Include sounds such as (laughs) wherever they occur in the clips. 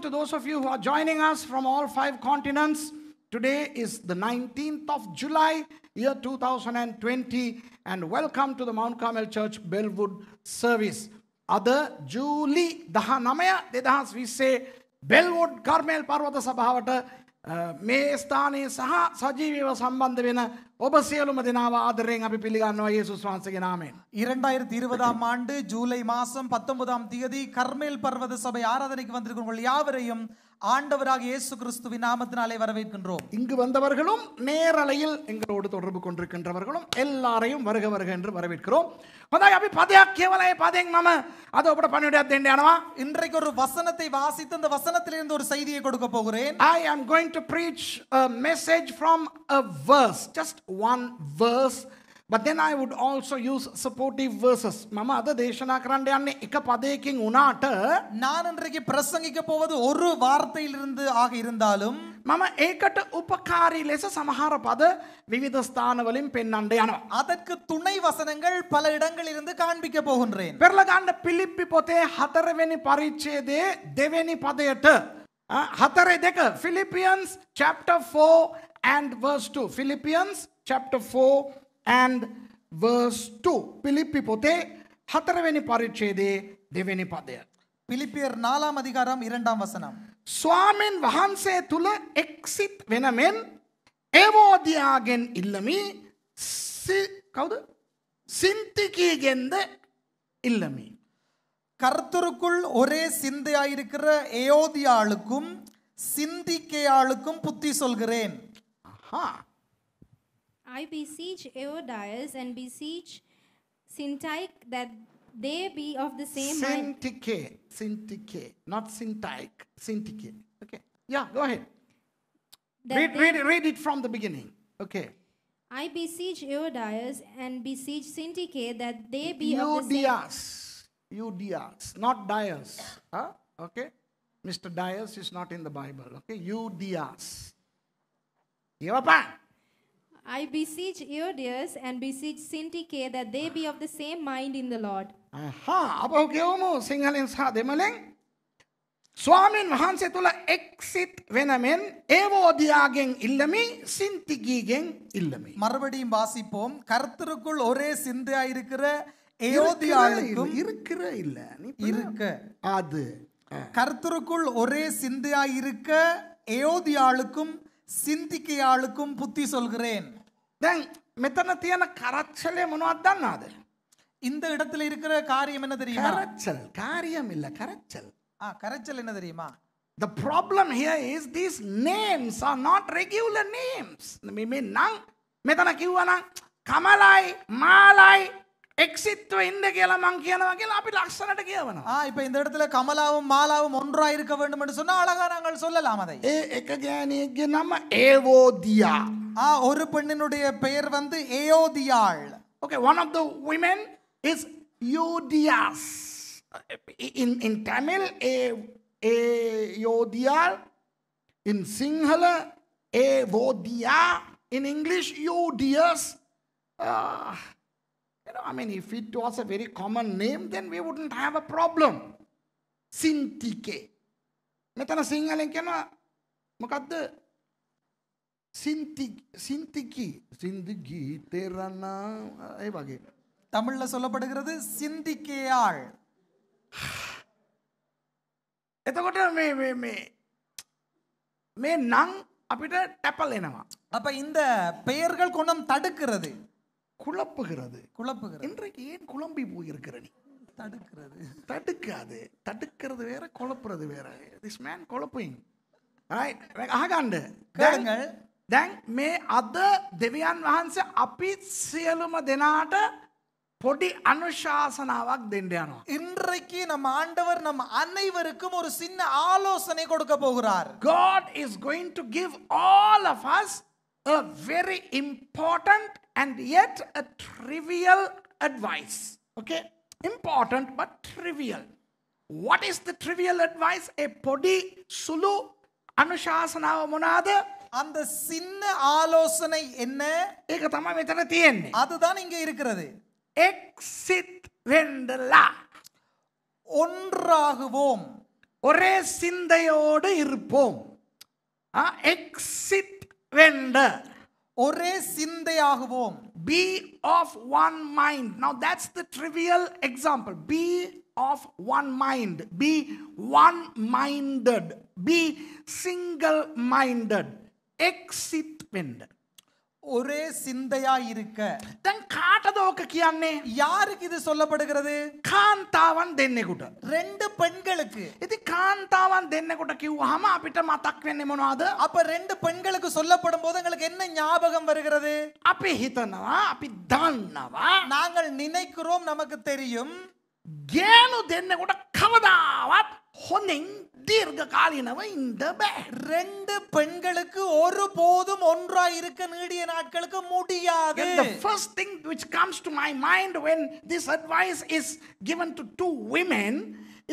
to those of you who are joining us from all five continents. Today is the 19th of July, year 2020, and welcome to the Mount Carmel Church Bellwood service. Other Julie Daha de Dedahas, we say Bellwood Carmel Parvata Sabhavata, uh, Me Stani Saha Sajiviva Sambandavina, ඔබ සියලුම දෙනාව ආදරයෙන් අපි පිළිගන්නවා යේසුස් වහන්සේගේ නාමයෙන්. 2020ஆம் ஆண்டு ஜூலை மாதம் 19ஆம் தேதி கர்மேல் பர்வத சபை ஆராதனைக்கு வந்திருக்கும் உங்கள் யாவரையும் ஆண்டவராக இயேசு கிறிஸ்துவின் நாமத்தினாலே வரவேற்கின்றோம் இங்கு வந்தவர்களும் நேரலையில் எங்களோடு தொடர்பு கொண்டிருக்கின்றவர்களும் எல்லாரையும் வருக வருக என்று வரவேற்கிறோம் හොඳයි අපි පදයක් කියවලයි පදෙන් මම අද ඔබට පණිවිඩයක් දෙන්න යනවා இன்றைக்கு ஒரு வசனத்தை வாசித்து அந்த வசனத்திலிருந்து ஒரு செய்தியை கொடுக்க போகிறேன் I am going to preach a message from a verse just one verse. But then I would also use supportive verses. මම අද දේශනා කරන්න යන්නේ එක පදයකින් වුණාට நான் இன்றைக்கு பிரசங்கிக்க போவது ஒரு வார்த்தையிலிருந்து ஆக இருந்தாலும் මම ඒකට උපකාරී ලෙස සමහර පද විවිධ ස්ථානවලින් පෙන්වන්න යනවා. அதற்கு துணை வசனங்கள் பல இடங்களிலிருந்து காண்பிக்க போகின்றேன். පෙරලගන්න පිලිප්පි පොතේ 4 වෙනි පරිච්ඡේදයේ දෙවෙනි පදයට 4 දෙක Philippians chapter 4 and verse 2 Philippians 4 chapter 4 and verse 2. පිලිප්පි පොතේ හතරවෙනි පරිච්ඡේදයේ දෙවෙනි පදය. පිලිපියර් நாலாம் அதிகாரம் இரண்டாம் வசனம். ස්වාමීන් වහන්සේ තුල එක්සිට් වෙන මෙන් ඒවෝදියාගෙන් ඉල්ලමි කවුද? සින්තිකීගෙන්ද இல்லமே கர்த்தருக்குள் ஒரே சிந்தையாயிருக்கிற ஏயோதியாளுக்கும் சிந்திக்கையாளுக்கும் புத்தி சொல்கிறேன் I beseech Eodias and beseech Syntyche that they be of the same mind. Syntyche, Syntyche, not Syntyche, Syntyche. Okay. Yeah, go ahead. Read, read, read it from the beginning. Okay. I beseech Eodias and beseech Syntyche that they be Eudias. of the same. Eudias, not Dias. Huh? Okay. Mr. Dias is not in the Bible. Okay. Eudias. Give up. I beseech Euodias and beseech Syntyche that they be of the same mind in the Lord. අහා අප කියවමු සිංහලෙන් සහ දෙමළෙන් ස්වාමීන් වහන්සේ තුළ exit වෙනමෙන් ஏவோதியாගෙන් இல்லமி சிந்திகிගෙන් இல்லமி மறுபடியும் வாசிப்போம் கர்த்தருக்குள் ஒரே சிந்தையா இருக்கிற ஏவோதியாளுக்கும் இருக்கிற இல்ல இருக்க அது கர்த்தருக்குள் ஒரே சிந்தையா இருக்க ஏயோதியாளுக்கும் சிந்திக்கையாளுக்கும் புத்தி சொல்கிறேன் දැන් මෙතන තියෙන කරච්චලය මොනවත් දන්නවාද? இந்த இடத்துல இருக்கிற காரியம் என்ன தெரியுமா? கரைச்சல் காரியம் இல்ல கரைச்சல் ஆ கரைச்சல் என்ன தெரியுமா? The problem here is these names are not regular names මේ නම් මෙතන කිව්වනම් කමලයි මාලයි எக்ஸித்துவ இந்த கேளம் அங்க கேளம் கேளம் அப்படி லட்சணட்ட கேவணும் ஆ இப்போ இந்த இடத்துல கமலாவும் மாலாவும் ஒன்றா இருக்க வேண்டும் என்று சொன்னா அழகா நாங்கள் சொல்லலாம் அதை ஏ எக்க கேனிக்கு நம்ம ஏவோதியா ஆ ஒரு பெண்ணினுடைய பெயர் வந்து ஏயோதியாள் okay one of the women is Euodias in in Tamil ஏ ஏயோதியாள் இன் சிங்கள ஏவோதியா in English Euodias You know, I mean, if it was a very common name, then we wouldn't have a problem. Sintike. මෙතන සිංහලෙන් කියන මොකක්ද சிந்திக்கி சிந்திக்கி தேரன்னா அதே பாக்கி தமிழ்ல சொல்லப்படுகிறது சிந்திக்கையாள் மே மே மே நங் අපිට டெப்பல் என்னவா අප இந்த பெயர்கள் கொண்டம் தடுக்கிறது குழப்புகிறது குழப்புகிறது இன்றைக்கு ஏன் குழம்பி போயிருக்கிற நீ தடுக்கிறது தடுக்காது தடுக்கிறது வேற குழப்புறது வேற திஸ் மேன் குழப்பிங் ஆகாண்டு கேளுங்கள் දැන් මේ අද දෙවියන් වහන්සේ අපි සියලුම දෙනාට பொடி அனுஷாசனாவாக தெண்டியானோ இன்றைக்கு நம்ம ஆண்டவர் நம்ம அனைவருக்கும் ஒரு சின்ன ஆலோசனை கொடுக்க போகிறார் God is going to give all of us a very important and yet a trivial advice okay important but trivial what is the trivial advice a பொடி சுலு அனுஷாசனாவ මොනවාද அந்த சின்ன ஆலோசனை என்ன ඒක தமா මෙතන තියෙන්නේ அதுதான் இங்க இருக்கிறது எக்ஸிட் வெண்டலா ஒன்றாகுவோம் ஒரே சிந்தையோடு இருப்போம் எக்ஸிட் வெண்ட ஒரே சிந்தையாகுவோம் be of one mind now that's the trivial example be of one mind be one minded be single minded excitement ஒரே சிந்தையா இருக்க දැන් කාටද ඕක யாருக்கு இது சொல்லப்படுகிறது தென்னை දෙන්නෙකුට ரெண்டு பெண்களுக்கு இது தென்னை කාන්තාවන් දෙන්නෙකුට කිව්වහම අපිට මතක් වෙන්නේ මොනවද அப்ப ரெண்டு பெண்களுக்கு சொல்லப்படும் போது உங்களுக்கு என்ன ஞாபகம் வருகிறது අපි හිතනවා අපි දන්නවා நாங்கள் நினைக்கிறோம் நமக்கு தெரியும் ගෑනු දෙන්නකොට කවදාවත් ஹொன்னிங் தீர்க்க காலினவ இந்த ரெண்டு பெண்களுக்கு ஒரு போதும் ஒன்றா இருக்க நீடிய நாட்களுக்கு முடியாது the first thing which comes to my mind when this advice is given to two women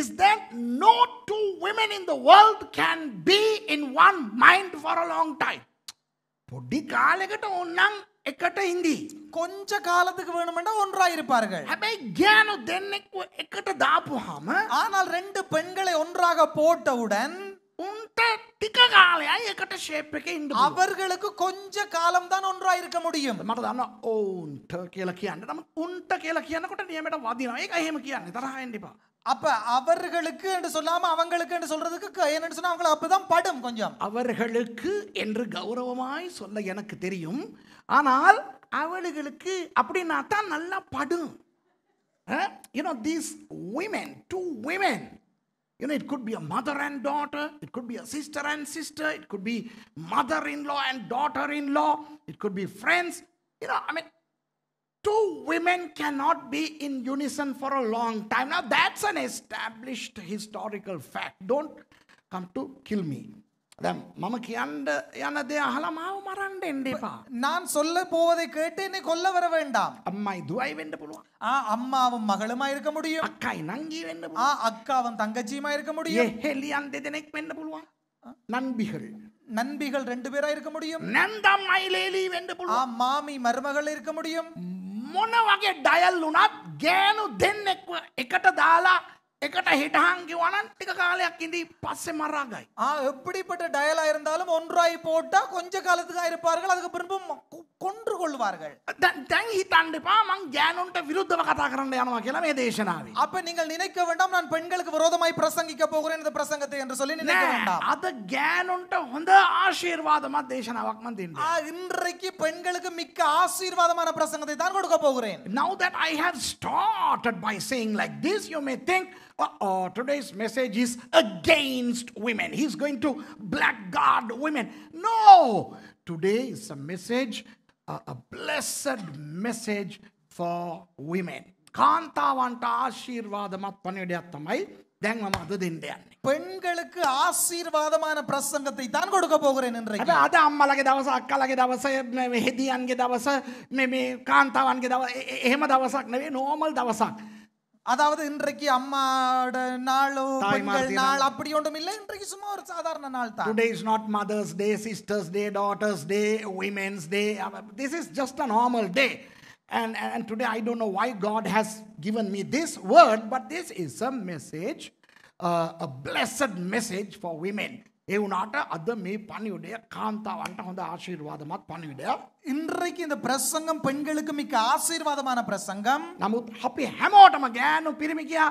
is that no two women in the world can be in one mind for a long time பொடி காலகட்ட ஒன்னாங்க எக்கட்ட இந்தி கொஞ்ச காலத்துக்கு வேணுமென்றா ஒன்றா இருப்பார்கள் Abe canoe தென்னைக்கு எக்கட்ட தாப்புவாம ஆனால் ரெண்டு பெண்களை ஒன்றாக போட்டவுடன் உன்ட்ட டிக்க காலையா எக்கட்ட ஷேப்புக்கு இன்று அவர்களுக்கு கொஞ்ச காலம் தான் ஒன்றா இருக்க முடியும் மட்டும் ஓ உன்ட்ட கேலக்கியான்னு நம்ம உன்ட்ட கேலக்கியான்னு கூட நியமிடம் வாதினாயே கையமுக்கியான்னு தரா வேண்டிப்பா அப்போ அவர்களுக்கு என்று சொல்லாமல் அவங்களுக்கு என்று சொல்கிறதுக்கு என்னென்னு சொன்னால் அவங்களை அப்போ தான் கொஞ்சம் அவர்களுக்கு என்று கௌரவமாய் சொல்ல எனக்கு தெரியும் ஆனால் அவர்களுக்கு அப்படின்னா தான் நல்லா படும் you know these women two women you know it could be mother and daughter it could be a sister and sister it could be mother in law and daughter in law it could be friends you know I two women cannot be in unison for a long time. Now, that's an established historical fact. Don't come to kill me. நான் சொல்ல போவதை கேட்டு என்னை கொல்ல வர வேண்டாம். அம்மாய் දුවයි වෙන්න පුළුවන්. ஆ அம்மாவும் மகளுமா இருக்க முடியும். அக்காய் நங்கி වෙන්න ஆ அக்காவும் தங்கச்சியுமா இருக்க முடியும். ஹெலியன் දෙදෙනෙක් වෙන්න පුළුවන්. நண்பிகள் நண்பிகள் ரெண்டு பேரா இருக்க முடியும். நந்தம்மை லேலி ஆ மாமி மருமகள் இருக்க முடியும். මොන වගේ ඩයල් වුණත් ගෑනු දෙන්නෙක්ව එකට දාලා එකට හිටහන් කිවනන් ටික කාලයක් ඉදී පස්සෙ மறாங்கයි. ஆ எப்படிப்பட்ட டயலா இருந்தாலும் ஒன்றாய் போட்டா கொஞ்ச காலத்துக்கு இருப்பார்கள் அதுக்கு பிறகு கொன்று கொள்வார்கள். දැන් හිතන්න එපා மங் ஜானுண்ட விருத்தவ கதா கரண்ட யானவா கேல மே தேசனாவி அப்ப நீங்கள் நினைக்க வேண்டாம் நான் பெண்களுக்கு விரோதமாய் பிரசங்கிக்க போகிறேன் இந்த பிரசங்கத்தை என்று சொல்லி நினைக்க வேண்டாம். அது ஜானுண்ட හොඳ ஆசீர்வாதமா දේශනාවක් මන් இந்த ஆ இன்றைக்கு பெண்களுக்கு மிக்க ஆசீர்வாதமான பிரசங்கத்தை தான் கொடுக்க போகிறேன். Now that I have started by saying like this you may think Oh, today's message is against women. He's going to blackguard women. No, today is a message, a, a blessed message for women. කාන්තාවන්ට ආශීර්වාදමත් පණිවිඩයක් තමයි දැන් මම අද දෙන්න යන්නේ. பெண்களுக்கு ஆசீர்வாதமான பிரசங்கத்தை தான் கொடுக்க போகிறேன் இன்றைக்கு අද අම්මලගේ දවස අක්කලගේ දවස හෙදියන්ගේ දවස මේ කාන්තාවන්ගේ දවස එහෙම දවසක් නෙවෙයි නෝමල් දවසක්. அதாவது இன்றைக்கு அம்மாட Mother's பெண்கள் நாள் அப்படி ஒன்றும் இல்லை இன்றைக்கு சும்மா ஒரு சாதாரண நாள் தான் today is not mother's day sister's day daughter's day women's day this is just a normal day And, and today I don't know why God has given me this word, but this is a message, uh, a blessed message for women. ඒ වුණාට අද මේ පණිවිඩය කාන්තාවන්ට හොඳ ආශිර්වාදමත් පණිවිඩයක් இன்றைக்கு இந்த பிரசங்கம் பெண்களுக்கு மிக்க ஆசீர்வாதமான பிரசங்கம் නමුත් අපි හැමෝටම ගෑනු පිරිමිකයා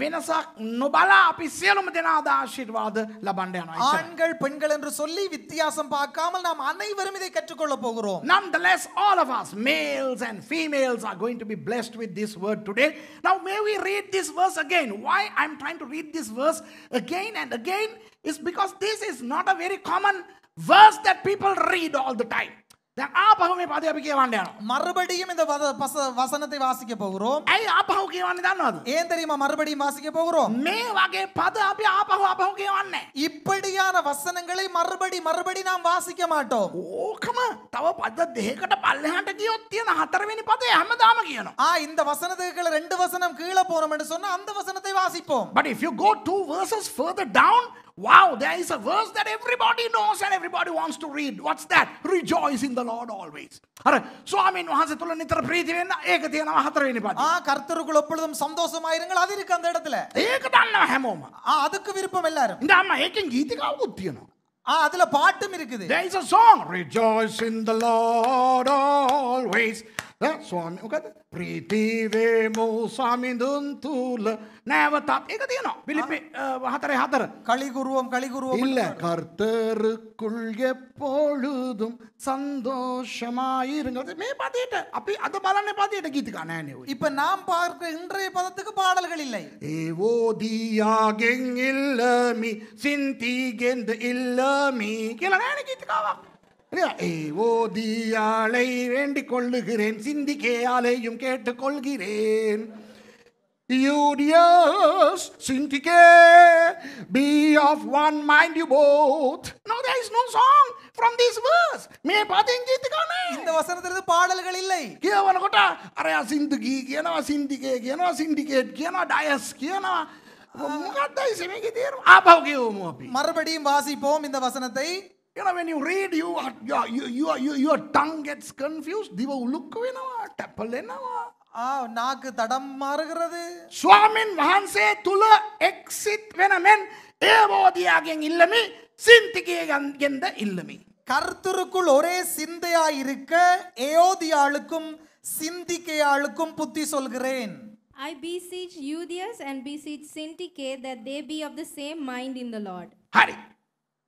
වෙනසක් නොබලා අපි සියලුම දෙනාද ආශිර්වාද ලබන්න ஆண்கள் பெண்கள் என்று சொல்லி வித்தியாசம் பார்க்காமல் நாம் அனைவரும் இதை கற்றுக்கொள்ள போகிறோம் Nonetheless, all of us, males and females, are going to be blessed with this word today. Now, may we read this verse again. Why I'm trying to read this verse again and again is because this is not a very common verse that people read all the time. දැන් ආපහු මේ පදේ අපි කියවන්න යනවා. மறுபடியும் இந்த பச வசனத்தை வாசிக்க போகிறோம். ඇයි ආපහු කියවන්නේ දන්නවද? ஏன் தெரியுமா மறுபடியும் வாசிக்க போகிறோம்? මේ වගේ පද අපි ආපහු ආපහු කියවන්නේ. இப்படியான வசனங்களை மறுபடி மறுபடி நாம் வாசிக்க மாட்டோம். ඕකම තව පද දෙකකට පල්ලෙහාට ගියොත් තියෙන හතරවෙනි පදේ හැමදාම කියනවා. ආ இந்த வசனத்துக்குள்ள ரெண்டு வசனம் கீழ போறோம்னு சொன்னா அந்த வசனத்தை வாசிப்போம். But if you go two verses further down Wow, there is a verse that everybody knows and everybody wants to read. What's that? Rejoice in the Lord always. අර ස්වාමීන් වහන්සේ තුල නිතර ප්‍රීති වෙන්න ඒක තියෙනවා හතරවෙනි පද. ආ கர்த்தருக்குள்ள எப்பொழுதும் சந்தோஷமா இருங்கள் அது இருக்கு அந்த இடத்துல. ඒක දන්නවා හැමෝම. ආ அதுக்கு விருப்பம் எல்லாரும். இந்த அம்மா ඒකෙන් ගීතිකාවකුත් තියෙනවා. அதுல பாட்டும் இருக்குது there is a song rejoice in the lord always ස්වාමි මොකද ප්‍රීතිවේමූ සමිඳුන්තුූල නෑවතත් එක තියනවා පිලිපි හතර හතර කලිගුරුවම් කලිගුරුව இல்ல கர்த்தருக்குள் எப்பொழுதும் சந்தோஷமாயிருங்கிறது மே பதிட்டு அப்படி அது பலனை பதிட்டு கீத்துக்கா நானே இப்ப நாம் பார்க்கிற இன்றைய பதத்துக்கு பாடல்கள் இல்லை ஏவோதியாகெங் இல்லமி சிந்திகெந்து இல்லமி கீழே கீத்துக்காவா ஓதியாளை வேண்டிக் கொள்ளுகிறேன் சிந்திக்கே ஆலையும் கேட்டுக்கொள்கிறேன் Unious, syndicate, be of one mind you both. No, there is no song from this verse. මේ පදින් ගීතකනේ இந்த வசனத்துல பாடல்கள் இல்லை කියවනකොට අරයා සින්දුකි කියනවා සින්දිකේ කියනවා සින්ඩිකේට් කියනවා ඩයස් කියනවා මොකක්ද ඉතින් මේකේ තේරුම ආපහු කියවමු අපි மறுபடியும் வாசிப்போம் இந்த வசனத்தை You know, when you read, you are, you, you, you, your tongue gets confused. දිව උලුක්ක වෙනවා, ටැපල් වෙනවා. ආ නාක தடம் මාර්ගරது. ස්වාමින් වහන්සේ තුල එක්සිට් වෙන මෙන් ඒ බෝධියාගෙන් ඉල්ලමි, சிந்திகையගෙන්ද இல்லமி. கர்த்தருக்குள் ஒரே சிந்தையா இருக்க ஏயோதியாளுக்கும் சிந்திக்கையாளுக்கும் புத்தி சொல்கிறேன் I beseech Eudias and beseech Syntyche that they be of the same mind in the Lord. Hari.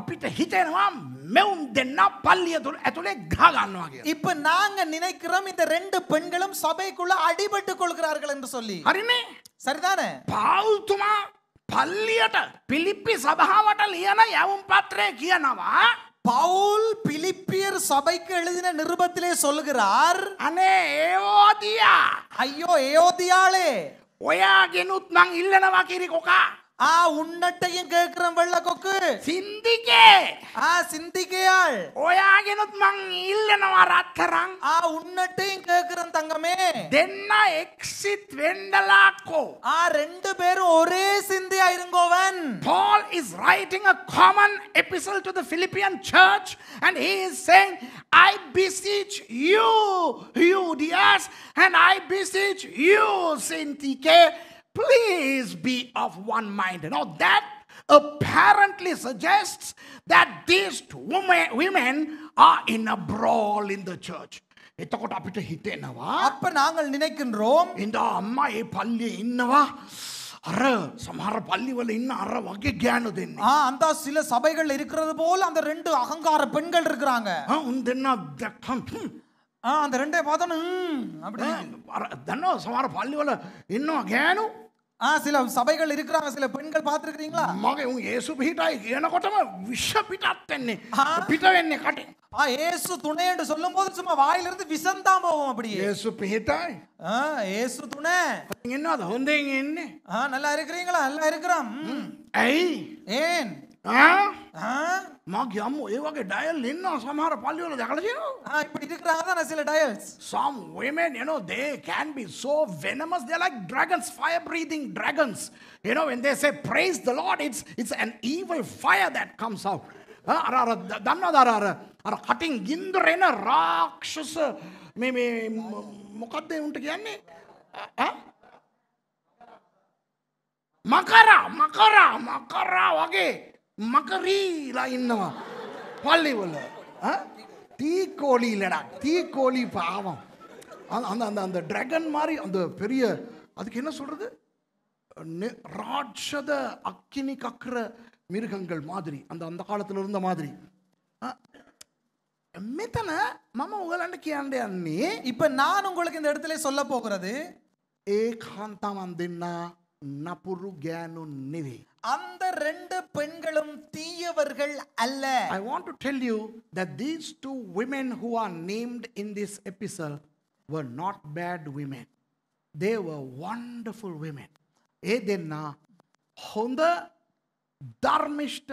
අපිට හිතෙනවා මෙවුන් දෙන්න பள்ளிய ඇතුලේ ගහ ගන්නවා කියලා. இப்ப நாங்க நினைக்கிறோம் இந்த ரெண்டு பெண்களும் சபைக்குள்ள அடிபட்டு கொள்கிறார்கள் என்று சொல்லி. හරිනේ. சரிதானே? පෞල්තුමා පල්ලියට පිලිප්පි සභාවට ලියන යවුම් පත්‍රය කියනවා பவுல் பிலிப்பியர் சபைக்கு எழுதின நிருபத்திலே சொல்கிறார் அனே ஏவோதியா ஐயோ ஏவோதியாளே ஒயா கெனுத் நான் இல்லனவா கிரி கொக்கா ആ ഉണ്ണട്ടയും കേൾക്കുന്ന വെള്ളക്കൊക്ക് സിന്ധിക്കേ ആ സിന്ധിക്കയാൾ ഒയാകിനത് മങ് ഇല്ലനവാ രാത്തരং ആ ഉണ്ണട്ടയും കേൾക്കുന്ന തങ്കമേ ദെന്ന എക്സിറ്റ് വെണ്ടലാക്കോ ആ രണ്ട് പേരും ഒരേ സിന്ധിയായിരുന്നവൻ Paul is writing a common episode to the Philippian church and he is saying I beseech you Euodias and I beseech you Syntyche Please be of one mind. Now, that apparently suggests that these two women are in a brawl in the church. එතකොට අපිට හිතෙනවා අප நாங்கள் நினைக்கின்றோம் இந்த அம்மா ඒ பල්ලි ඉන්නවා அற சமஹர பள்ளிவல இன்னும் அற வகை கேனு தென் அந்த சில சபைகள் இருக்கிறது போல அந்த ரெண்டு அகங்கார பெண்கள் இருக்கிறாங்க உந்தென்ன தக்கம் ஆ அந்த ரெண்டே பார்த்தோன்னு அப்படி தன்னோ பள்ளி வல இன்னும் கேனு ஆ சில சபைகள் இருக்கிறாங்க சில பெண்கள் பார்த்துருக்கீங்களா මගේ උන් ඒසු என்ன කියනකොටම விஷ පිටත් වෙන්නේ පිට වෙන්නේ කටේ ஆ இயேசு துணைன்னு சொல்லும்போது சும்மா வாயிலிருந்து விஷம் தான் போகும் அப்படி ඒසු පිහිටයි ஆ இயேசு துணை ඉන්නවද හොඳින් ඉන්නේ ஆ நல்லா இருக்கிறீங்களா நல்லா இருக்கிறோம் ඇයි ஏன் මා ගම්ම ඒවගේ ඩයල් ඉන්න සමහර පල්ලිවල දකලතියනවා ඉට කරාදන සිල ඩයල්ස් සම් women you know they can be so venomous they're like dragons fire breathing dragons you know when they say praise the lord it's it's an evil fire that comes out අර අර දන්නවද අර අර අර කටින් ගින්දර එන රාක්ෂස මේ මේ මොකද්ද උන්ට කියන්නේ මකරා මකරා මකරා වගේ மக்கரீலா இன்னவா கோழி தீக்கோழி இல்லைடா தீக்கோழி பாவம் அந்த அந்த அந்த ட்ராகன் மாதிரி அந்த பெரிய அதுக்கு என்ன சொல்கிறது ராட்சத அக்கினி கக்கிற மிருகங்கள் மாதிரி அந்த அந்த காலத்தில் இருந்த மாதிரி மித்தன மம உகலண்டக்கியாண்டே அண்ணி இப்போ நான் உங்களுக்கு இந்த இடத்துல சொல்ல போகிறது ஏகாந்தம் அந்தின்னா napuru நபுருகேனு and the ரெண்டு பெண்களும் தீயவர்கள் அல்ல i want to tell you that these two women who are named in this episode were not bad women they were wonderful women ಏದೆನ್ನ ಹೊಂದ ಧಾರ್ಮಿಷ್ಠ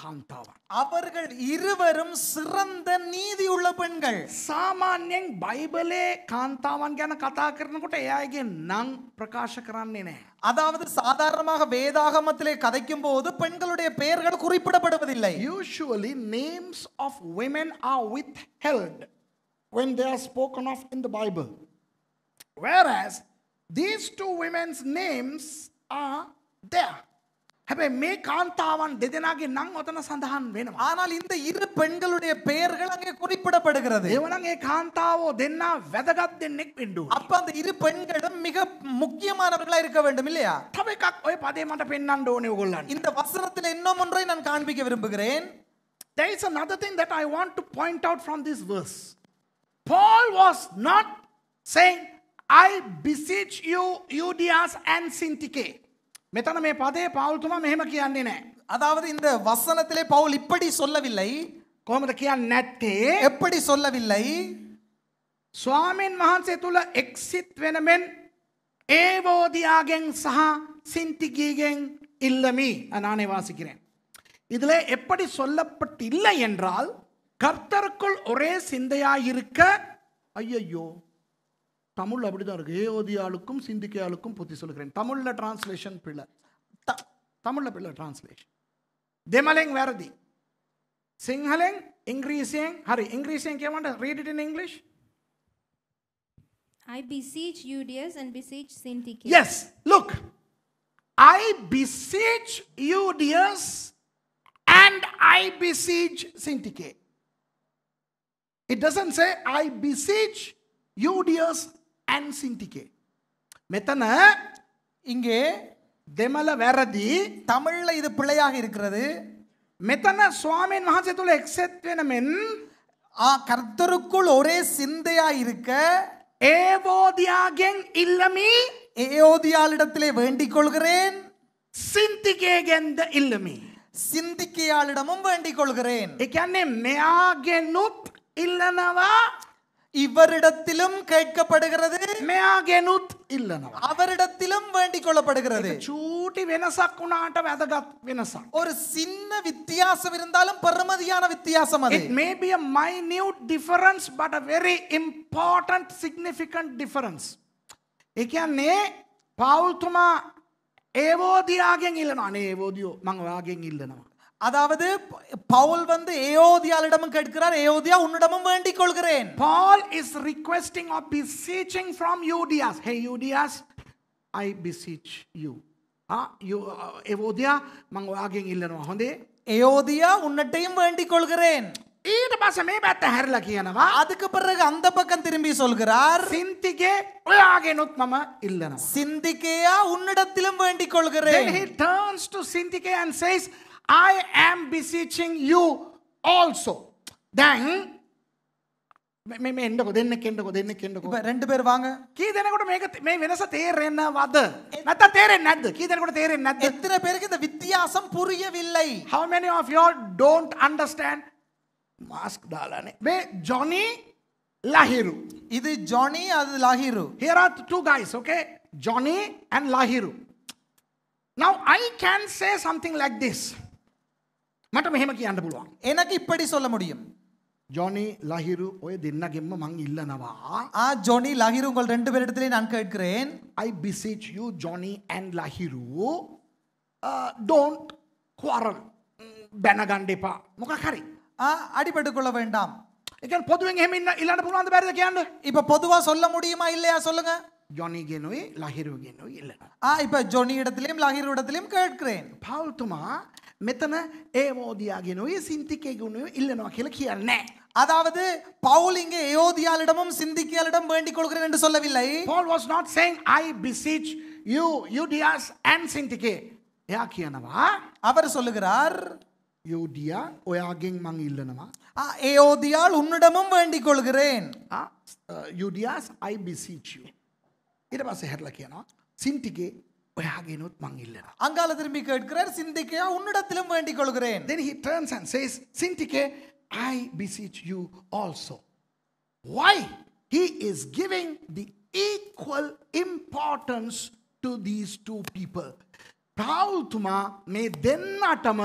కాంతావర్ அவர்கள் இருவரும் சிறந்த நீதி உள்ள பெண்கள் සාමාන්‍යයෙන් බයිබලේ කාන්තාවන් ගැන කතා කරනකොට එයාගේ නම් ප්‍රකාශ කරන්නේ නෑ. அதாவது சாதாரணமாக வேதாகமத்திலே கதைக்கும் போது பெண்களுடைய பெயர்கள் குறிப்பிடப்படுவதில்லை Usually names of women are withheld when they are spoken of in the Bible. Whereas these two women's names are there. හැබැයි මේ කාන්තාවන් දෙදෙනාගේ නම් ඔතන සඳහන් වෙනවා. ஆனால் இந்த இரு பெண்களுடைய பெயர்கள் அங்கே குறிப்பிடப்படுகிறது. ඒවනම් ඒ කාන්තාවෝ දෙන්නා වැදගත් දෙන්නෙක් වෙන්න ඕනේ. அப்ப அந்த இரு பெண்களும் மிக முக்கியமானவர்களா இருக்க வேண்டும் இல்லையா? තව එකක් ඔය පදේ මට පෙන්වන්න ඕනේ ඔයගොල්ලන්. இந்த வசனத்தில் இன்னும் ஒன்றை நான் காண்பிக்க விரும்புகிறேன். There is another thing that I want to point out from this verse. Paul was not saying I beseech you Eudias and Syntyche. මෙතන මේ පදේ පවුල්තුමා මෙහෙම කියන්නේ නෑ. அதாவது இந்த வசனத்திலே பவுல் இப்படி சொல்லவில்லை කොහොමද කියන්න නැත්තේ எப்படி சொல்லவில்லை சுவாமின் වහන්සේ තුළ எக்ஸித் வெனமென் ஏவோதியாகெங் சஹா சிந்திகிகெங் இல்லமி நானே வாசிக்கிறேன் இதில் எப்படி சொல்லப்பட்டு இல்லை என்றால் கர்த்தருக்குள் ஒரே சிந்தையாயிருக்க ஐயையோ தமிழ் அப்படி தான் இருக்குது ஏஓதியாளுக்கும் சிந்திக்கையாளுக்கும் புத்தி சொல்லுகிறேன் தமிழில் டிரான்ஸ்லேஷன் பிள்ளை த தமிழில் பிள்ளை டிரான்ஸ்லேஷன் தெமலேங் வேரதி சிங்களேங் இங்கிலீஷேங் ஹரி இங்கிலீஷேங் கேமாண்ட read it in English I beseech you, dears, and beseech Syntyche. Yes, look. I beseech you, dears, and I beseech Syntyche. It doesn't say, I beseech you, dears, యాన్సింటికే மெத்தனை இங்கே தெமல வேரதி தமிழில் இது பிழையாக இருக்கிறது மெத்தன சுவாமின் மகாசத்துள்ள எக்ஸத்வெனமென் ஆ கர்த்தருக்குள் ஒரே சிந்தையாக இருக்க ஏவோதியாகெங் இல்லமி ஏயோதியாளிடத்திலே வேண்டிக் கொள்கிறேன் சிந்திக்கேகெந்த இல்லமி சிந்திக்கையாளிடமும் வேண்டிக் கொள்கிறேன் ஏ කියන්නේ මෙයාගෙනුත් இவரிடத்திலும் கேட்கப்படுகிறது මෙයාගෙනුත් ඉල්ලනවා. அவரிடத்திலும் வேண்டிக் கொள்ளப்படுகிறது චූටි වෙනසක් වුණාට වැදගත් වෙනසක්. ஒரு சின்ன வித்தியாசம் இருந்தாலும் பெருமதியான வித்தியாசம் அது It may be a minute difference but a very important significant difference. ඒ කියන්නේ පාවුල්තුමා ඒවෝදියාගෙන් ඉල්ලනවා. අනේ ඒවෝදියෝ මම ඔයාගෙන් ඉල්ලනවා. அதாவது பவுல் வந்து ஏயோதியாலிடமும் கேட்கிறார் ஏயோதியா உன்னிடமும் வேண்டிக் கொள்கிறேன் Paul is requesting or beseeching from Euodias hey Euodias I beseech you ah you Euodia மங்க ஆகிங் இல்லனோ ஹொந்தே ஏயோதியா உன்னட்டையும் வேண்டிக் கொள்கிறேன் ඊට පසමේ පැත්ත හැරල කියනවා அதுக்கு பிறகு அந்த பக்கம் திரும்பி சொல்கிறார் சிந்திகே ඔයාගෙනුත් මම இல்லනවා சிந்திகேயா உன்னிடத்திலும் வேண்டிக் கொள்கிறேன் he turns to Syntyche and says I am beseeching you also. Then මේ එන්නකො දෙන්න කෙන්නකො දෙන්න කෙන්නකො රැඩ පෙර වාග කීදනකට මේක මේ වෙනස තේරෙන්න වද නැත තේරෙ නැද කීදනකට තේරෙ නැත් එතන පෙරකද විද්‍යාසම් පුරියවිල්ලයි how many of you all don't understand mask දාලානේ මේ ජොනි ලහිරු இது ஜானி அது லாஹிரு here are two guys okay johnny and lahiru now i can say something like this මට මෙහෙම කියන්න පුළුවන් எனக்கு இப்படி சொல்ல முடியும் ஜானி லஹிரு ඔය දෙන්නගෙන්ම මං ඉල්ලනවා ஆ ஜொனி லஹிரு உங்கள் ரெண்டு பேரிடத்திலே நான் கேட்கிறேன் I beseech you Johnny and Lahiru uh, don't quarrel බැනගන්න එපා මොකක් හරි ஆ அடிபட்டுக் கொள்ள வேண்டாம் ඒ කියන්නේ පොදුවෙන් එහෙම ඉන්න ඉල්ලන්න පුළුවන්ද බැරිද කියන්න இப்ப பொதுவா சொல்ல முடியுமா இல்லையா சொல்லுங்க ஜொனிகேனோய் லஹிருகேனோய் இல்லை ஆ இப்போ ஜொனி இடத்துலையும் லஹிரு இடத்துலையும் கேட்கிறேன் பாவல்துமா මෙතන ඒවෝදයාගෙනුයි සින්තිකයගුණු ඉල්ලනවා කියල කියන්නේ. அதாவது பவுல் இங்கே ஏயோதியாளிடமும் சிந்திக்கியாளிடம் வேண்டிக் கொள்கிறேன் என்று சொல்லவில்லை Paul was not saying I beseech you Eudias and Syntyche එයා කියනවා அவர் சொல்லுகிறார் யூடியா ஒயாகிங் மங் இல்லனமா ஏயோதியால் உன்னிடமும் வேண்டிக் கொள்கிறேன் யூடியாஸ் ஐ பிசீச் யூ ඊට පස්සේ හැරලා කියනවා சிந்திக்கே ඔයාගේ නෝත් මං ඉල්ලනවා அங்கால திரும்பி கேட்கிறார் சிந்திக்கையா உன்னிடத்திலும் வேண்டிக் கொள்கிறேன் then he turns and says சிந்திக்கே I beseech you also why he is giving the equal importance to these two people පවුල්තුමා මේ දෙන්නටම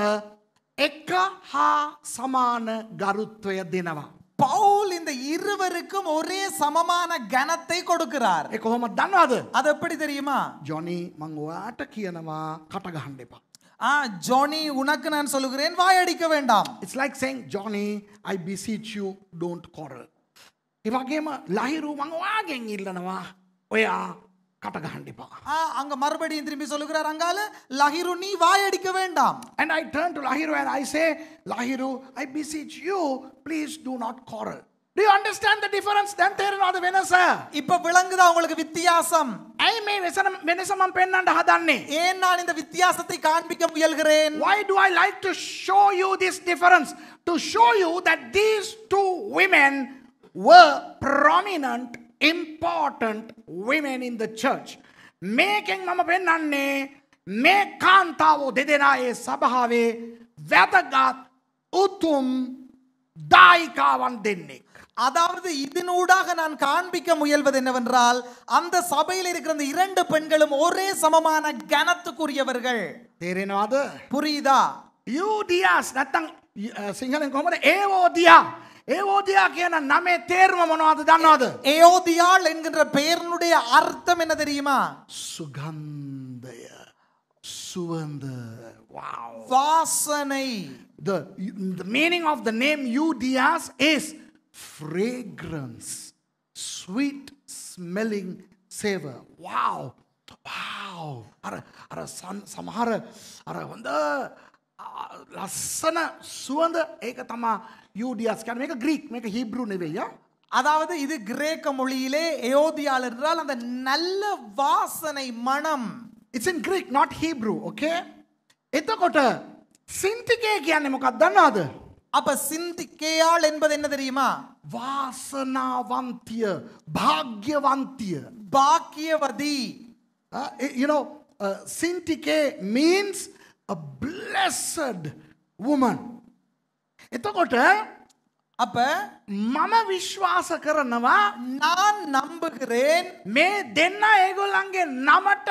එක හා සමාන ගරුත්වය දෙනවා பவுல் இந்த இருவருக்கும் ஒரே சமமான கனத்தை கொடுக்கிறார் ඒ කොහොමද දන්නවද அது எப்படி தெரியுமா ஜானி මං ඔයාට කියනවා ஆ ஜானி உனக்கு நான் சொல்லுகிறேன் அடிக்க வேண்டாம் it's like saying Johnny I beseech you don't quarrel இவாகேமா லஹிரு ලහිරු මං ඔයාගෙන් ඉල්ලනවා கட்டகண்டிப்பா அங்க மறுபடியும் திரும்பி சொல்லுகிறார் அங்கால லஹிரு நீ வாயடிக்க வேண்டாம் and i turn to lahiru and i say lahiru i beseech you please do not quarrel do you understand the difference then there is another venasa இப்ப விளங்குதா உங்களுக்கு வித்தியாசம் ஐ மே வெசனம் வெனசமம் பெண்ணண்ட ஹதன்னே ஏன் நான் இந்த வித்தியாசத்தை காண்பிக்க முயல்கிறேன் why do i like to show you this difference to show you that these two women were prominent important women in the church making මම පෙන්න්නේ මේ කාන්තාවෝ දෙදෙනා ඒ வெதகாத் உத்தும் தாய்காவன் தென்னை அதாவது இதனூடாக நான் காண்பிக்க முயல்வது என்னவென்றால் அந்த சபையில் இருக்கிற அந்த இரண்டு பெண்களும் ஒரே சமமான கனத்துக்குரியவர்கள் அது புரியுதா யூடியாஸ் நத்தம் சிங்களம் கோமர ஏவோதியா ஏவோதியா කියන නමේ තේරුම මොනවද දන්නවද? ஏவோதியாள் என்கிற பெயரினுடைய அர்த்தம் என்ன தெரியுமா? சுகந்தය. சுவந்த. வாவ். வாசனை. The, the meaning of the name Eudias is fragrance, sweet smelling savor. Wow. wow. අර අර සමහර අර හොඳ ලස්සන සුවඳ ඒක තමයි Euodias can make Greek make Hebrew நிவேயா அதாவது இது கிரேக்க மொழியிலே எயோதியால் என்றால் அந்த நல்ல வாசனை மனம் it's in Greek not Hebrew okay එතකොට සින්තිකේ කියන්නේ මොකක් දන්නවද? අප සින්තිකේයාල් என்பது என்ன தெரியுமா? වාසනාවන්තිය, භාග්‍යවන්තිය, භාග්‍යවදී. Uh, you know, uh, Sintike means a blessed woman. එතකොට අප මම විශ්වාස කරනවා නාන් නම්භකරෙන් මේ දෙන්න ඒගොල්ලන්ගේ නමට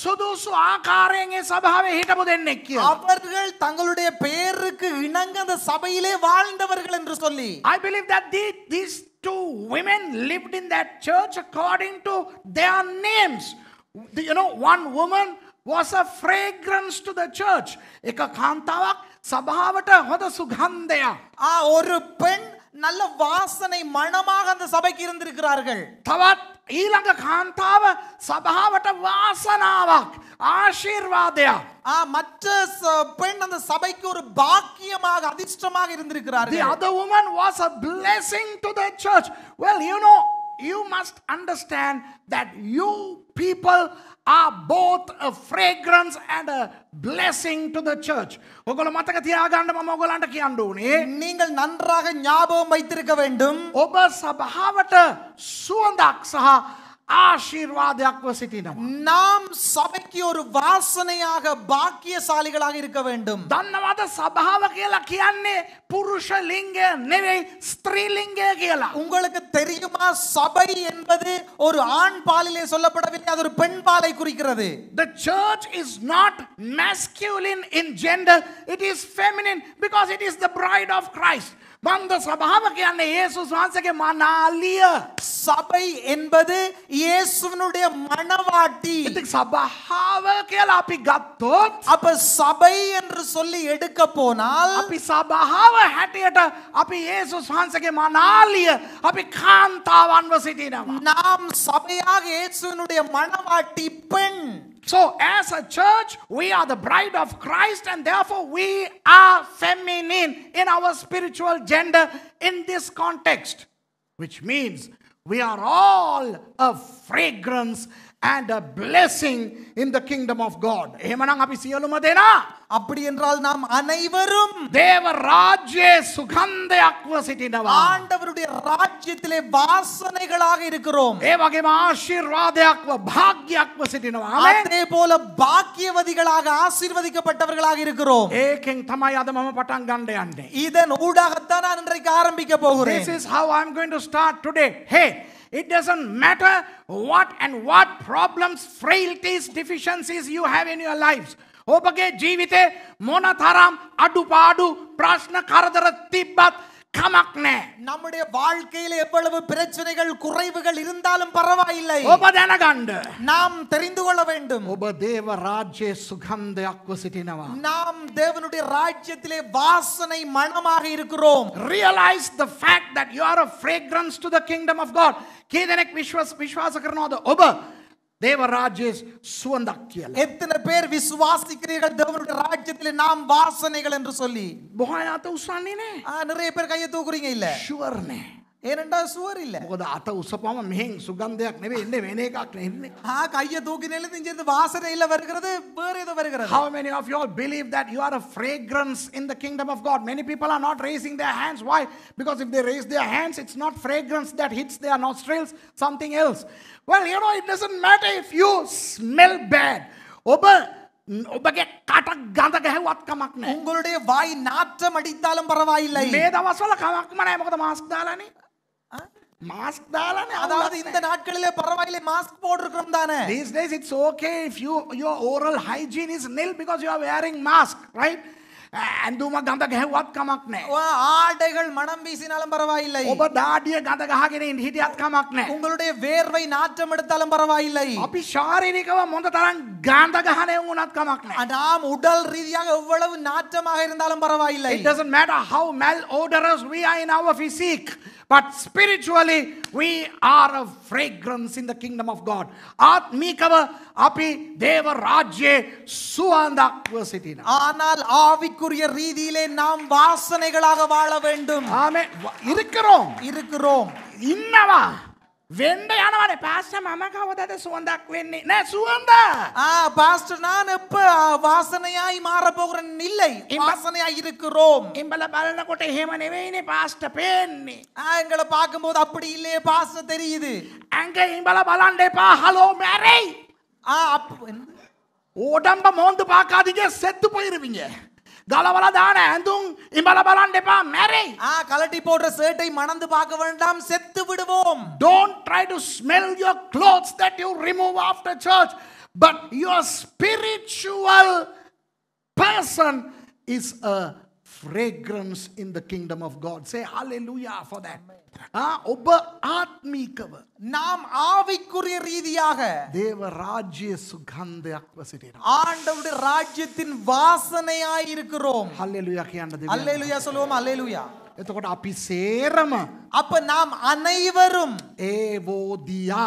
சுதுசு ஆகாரங்க சபாவை ஹிட்டபுது என்னைக்கு அவர்கள் தங்களுடைய பேருக்கு இணங்க அந்த சபையிலே வாழ்ந்தவர்கள் என்று சொல்லி I believe that the this two women lived in that church according to their names you know one woman was a fragrance to the church එක කාන්තාවක් சபாவட்ட ஹொத சுகந்தயா ஆ ஒரு பெண் நல்ல வாசனை மனமாக அந்த சபைக்கு இருந்திருக்கிறார்கள் தவத் ஈலங்க காந்தாவ சபாவட்ட வாசனாவா ஆசீர்வாதயா ஆ மற்ற பெண் அந்த சபைக்கு ஒரு பாக்கியமாக அதிர்ஷ்டமாக இருந்திருக்கிறார்கள் woman was a to the well you you must understand that you people are both a fragrance and a blessing to the church. ඔගොල්ලෝ මතක තියාගන්න මම ඔයගලන්ට කියන්න ඕනේ நீங்கள் நன்றாக ஞாபகம் வைத்திருக்க வேண்டும் ඔබ සභාවට සුවඳක් සහ ஆசீர்வாத ஆக்வசித்தினம் நாம் சபைக்கு ஒரு வாசனையாக பாக்கியசாலிகளாக இருக்க வேண்டும் தன்னவாத சபாவ கேலா கியான்னே புருஷ நிலை ஸ்திரீலிங்க கேலா உங்களுக்கு தெரியுமா சபை என்பது ஒரு ஆண் பாலிலே சொல்லப்படவில்லை அது ஒரு பெண் பாலை குறிக்கிறது the church is not masculine in gender it is feminine because it is the bride of christ பந்த சபாவுக்கு என்ன இயேசு சுவாசகே மணாலிய சபை என்பது இயேசுவனுடைய மனவாட்டி இதுக்கு சபாவ கேல அப்பி கத்தோம் அப்ப சபை என்று சொல்லி எடுக்க போனால் அப்பி சபாவ ஹட்டியட அப்பி இயேசு சுவாசகே மணாலிய அப்பி காந்தாவான் வசிட்டினா நாம் சபையாக இயேசுவனுடைய மனவாட்டி பெண் So, as a church, we are the bride of Christ, and therefore we are feminine in our spiritual gender in this context, which means we are all a fragrance and a blessing in the kingdom of God. அப்படி என்றால் நாம் அனைவரும் தேவ ராஜ்யே சுகந்த அக்வசிட்டினவா ஆண்டவருடைய ராஜ்யத்திலே வாசனைகளாக இருக்கிறோம் ஏவகே ஆசீர்வாத அக்வ பாக்ய அக்வசிட்டினவா அதே போல பாக்கியவதிகளாக ஆசீர்வதிக்கப்பட்டவர்களாக இருக்கிறோம் ஏகெங் தமாய் அத மம பட்டாங் கண்டே அண்டே இதன் ஊடாகத்தான் நான் இன்றைக்கு ஆரம்பிக்க போகிறேன் this is how i am going to start today hey it doesn't matter what and what problems, frailties, deficiencies you have in your lives. ඔබගේ ජීවිතේ මොනතරම් අඩුපාඩු ප්‍රශ්න කරදර තිබ්බත් கமக்னே நம்முடைய வாழ்க்கையில எவ்வளவு பிரச்சனைகள் குறைவுகள் இருந்தாலும் பரவாயில்லை உபதேன கண்டு நாம் தெரிந்து கொள்ள வேண்டும் உபதேவ ராஜ்ய சுகந்த அக்வசிட்டினவா நாம் தேவனுடைய ராஜ்யத்திலே வாசனை மனமாக இருக்கிறோம் realise the fact that you are a fragrance to the kingdom of God கீதனக் விஸ்வாஸ் விஸ்வாசகரனோட ஒப தேவராஜேஷ் சுவந்தாக்கியல் எத்தனை பேர் விசுவாசிக்கிறீர்கள் தேவனுடைய ராஜ்யத்தில் நாம் வாசனைகள் என்று சொல்லி நிறைய பேர் கையை தூக்குறீங்க இல்ல ஷுவர்னே ඒනට සුවරිල්ල මොකද අත උසපම මෙහෙන් සුගන්ධයක් නෙවෙයි එන්නේ වෙන එකක් නෙන්නේ හා කයිය தூக்கி නෙල්ල තින්ජේද වාසර ඉල්ල වර කරද බේරේද වර කරද how many of you all believe that you are a fragrance in the kingdom of god many people are not raising their hands why because if they raise their hands it's not fragrance that hits their nostrils something else well you know it doesn't matter if you smell bad ඔබ ඔබගේ කට ගඳ ගැහුවත් කමක් නෑ. උංගලුடைய வாய் நாற்றம் அடித்தாலும் பரவாயில்லை. මේ දවස්වල කමක්ම නෑ මොකද මාස්ක් දාලානේ. மாஸ்க் தானே அதாவது இந்த நாட்களிலே பரவாயில்லை மாஸ்க் போட்டிருக்கிறோம் தானே these days it's okay if you your oral hygiene is nil because you are wearing mask right ඇඳුම ගඳ ගැහුවත් කමක් නෑ. ඔය ආඩைகள் மனம் வீசினாலும் பரவாயில்லை. ඔබ දාඩිය ගඳ ගහගෙන ඉන්න හිටියත් කමක් නෑ. உங்களுடைய வேர்வை நாற்றம் எடுத்தாலும் பரவாயில்லை. අපි ශාරීරිකව මොඳ තරම් ගඳ ගහන වුණත් කමක් නෑ. நாம் உடல் ரீதியாக எவ்வளவு நாற்றமாக இருந்தாலும் பரவாயில்லை. It doesn't matter how malodorous we are in our physique. But spiritually we are a fragrance in the kingdom of God ஆத்மீகவ அபி தேவ ராஜ்யே சுவாந்த ஆனால் ஆவிக்குரிய ரீதியிலே நாம் வாசனைகளாக வாழ வேண்டும் ஆமே இருக்கிறோம் இருக்கிறோம் இன்னவா வெண்ட யானவானே பாஸ்டர் மமக்காவோ தான் சுகந்தாக் வெண்ணே நான் சுவந்தா ஆ பாஸ்டர் நான் இப்ப வாசனையாய் மாற போகிறேன் இல்லை வாசனையாய் இருக்கிறோம் இம்பல பலன கொட்டை ஹேம நிவேனே பாஸ்டர் பேன்னி ஆ எங்களை பார்க்கும்போது அப்படி இல்லையே பாஸ்டர் தெரியுது அங்க இம்பல பலாண்டே பா ஹலோ மேரை ஆ அப்ப உடம்ப மோந்து பார்க்காதீங்க செத்து போயிருவீங்க கலவல தான அந்தும் இம்பல பலண்டே மேரி ஆ கலட்டி போடுற சேட்டை மணந்து பார்க்க வேண்டாம் செத்து விடுவோம் don't try to smell your clothes that you remove after church but your spiritual person is a fragrance in the kingdom of God. Say hallelujah for that. ಒಬ್ಬ ಆತ್ಮೀಕವ நாம் ஆவிக்குரிய ரீதியாக தேவ ராஜ்ய சுகந்த ஆண்டவருடைய ராஜ்யத்தின் வாசனையாய் இருக்கிறோம் ஹalleluya කියන්නද ஹalleluya சொல்லுவோம் ஹalleluya එතකොට අපි සේරම අප நாம் அனைவரும் ஏவோதியா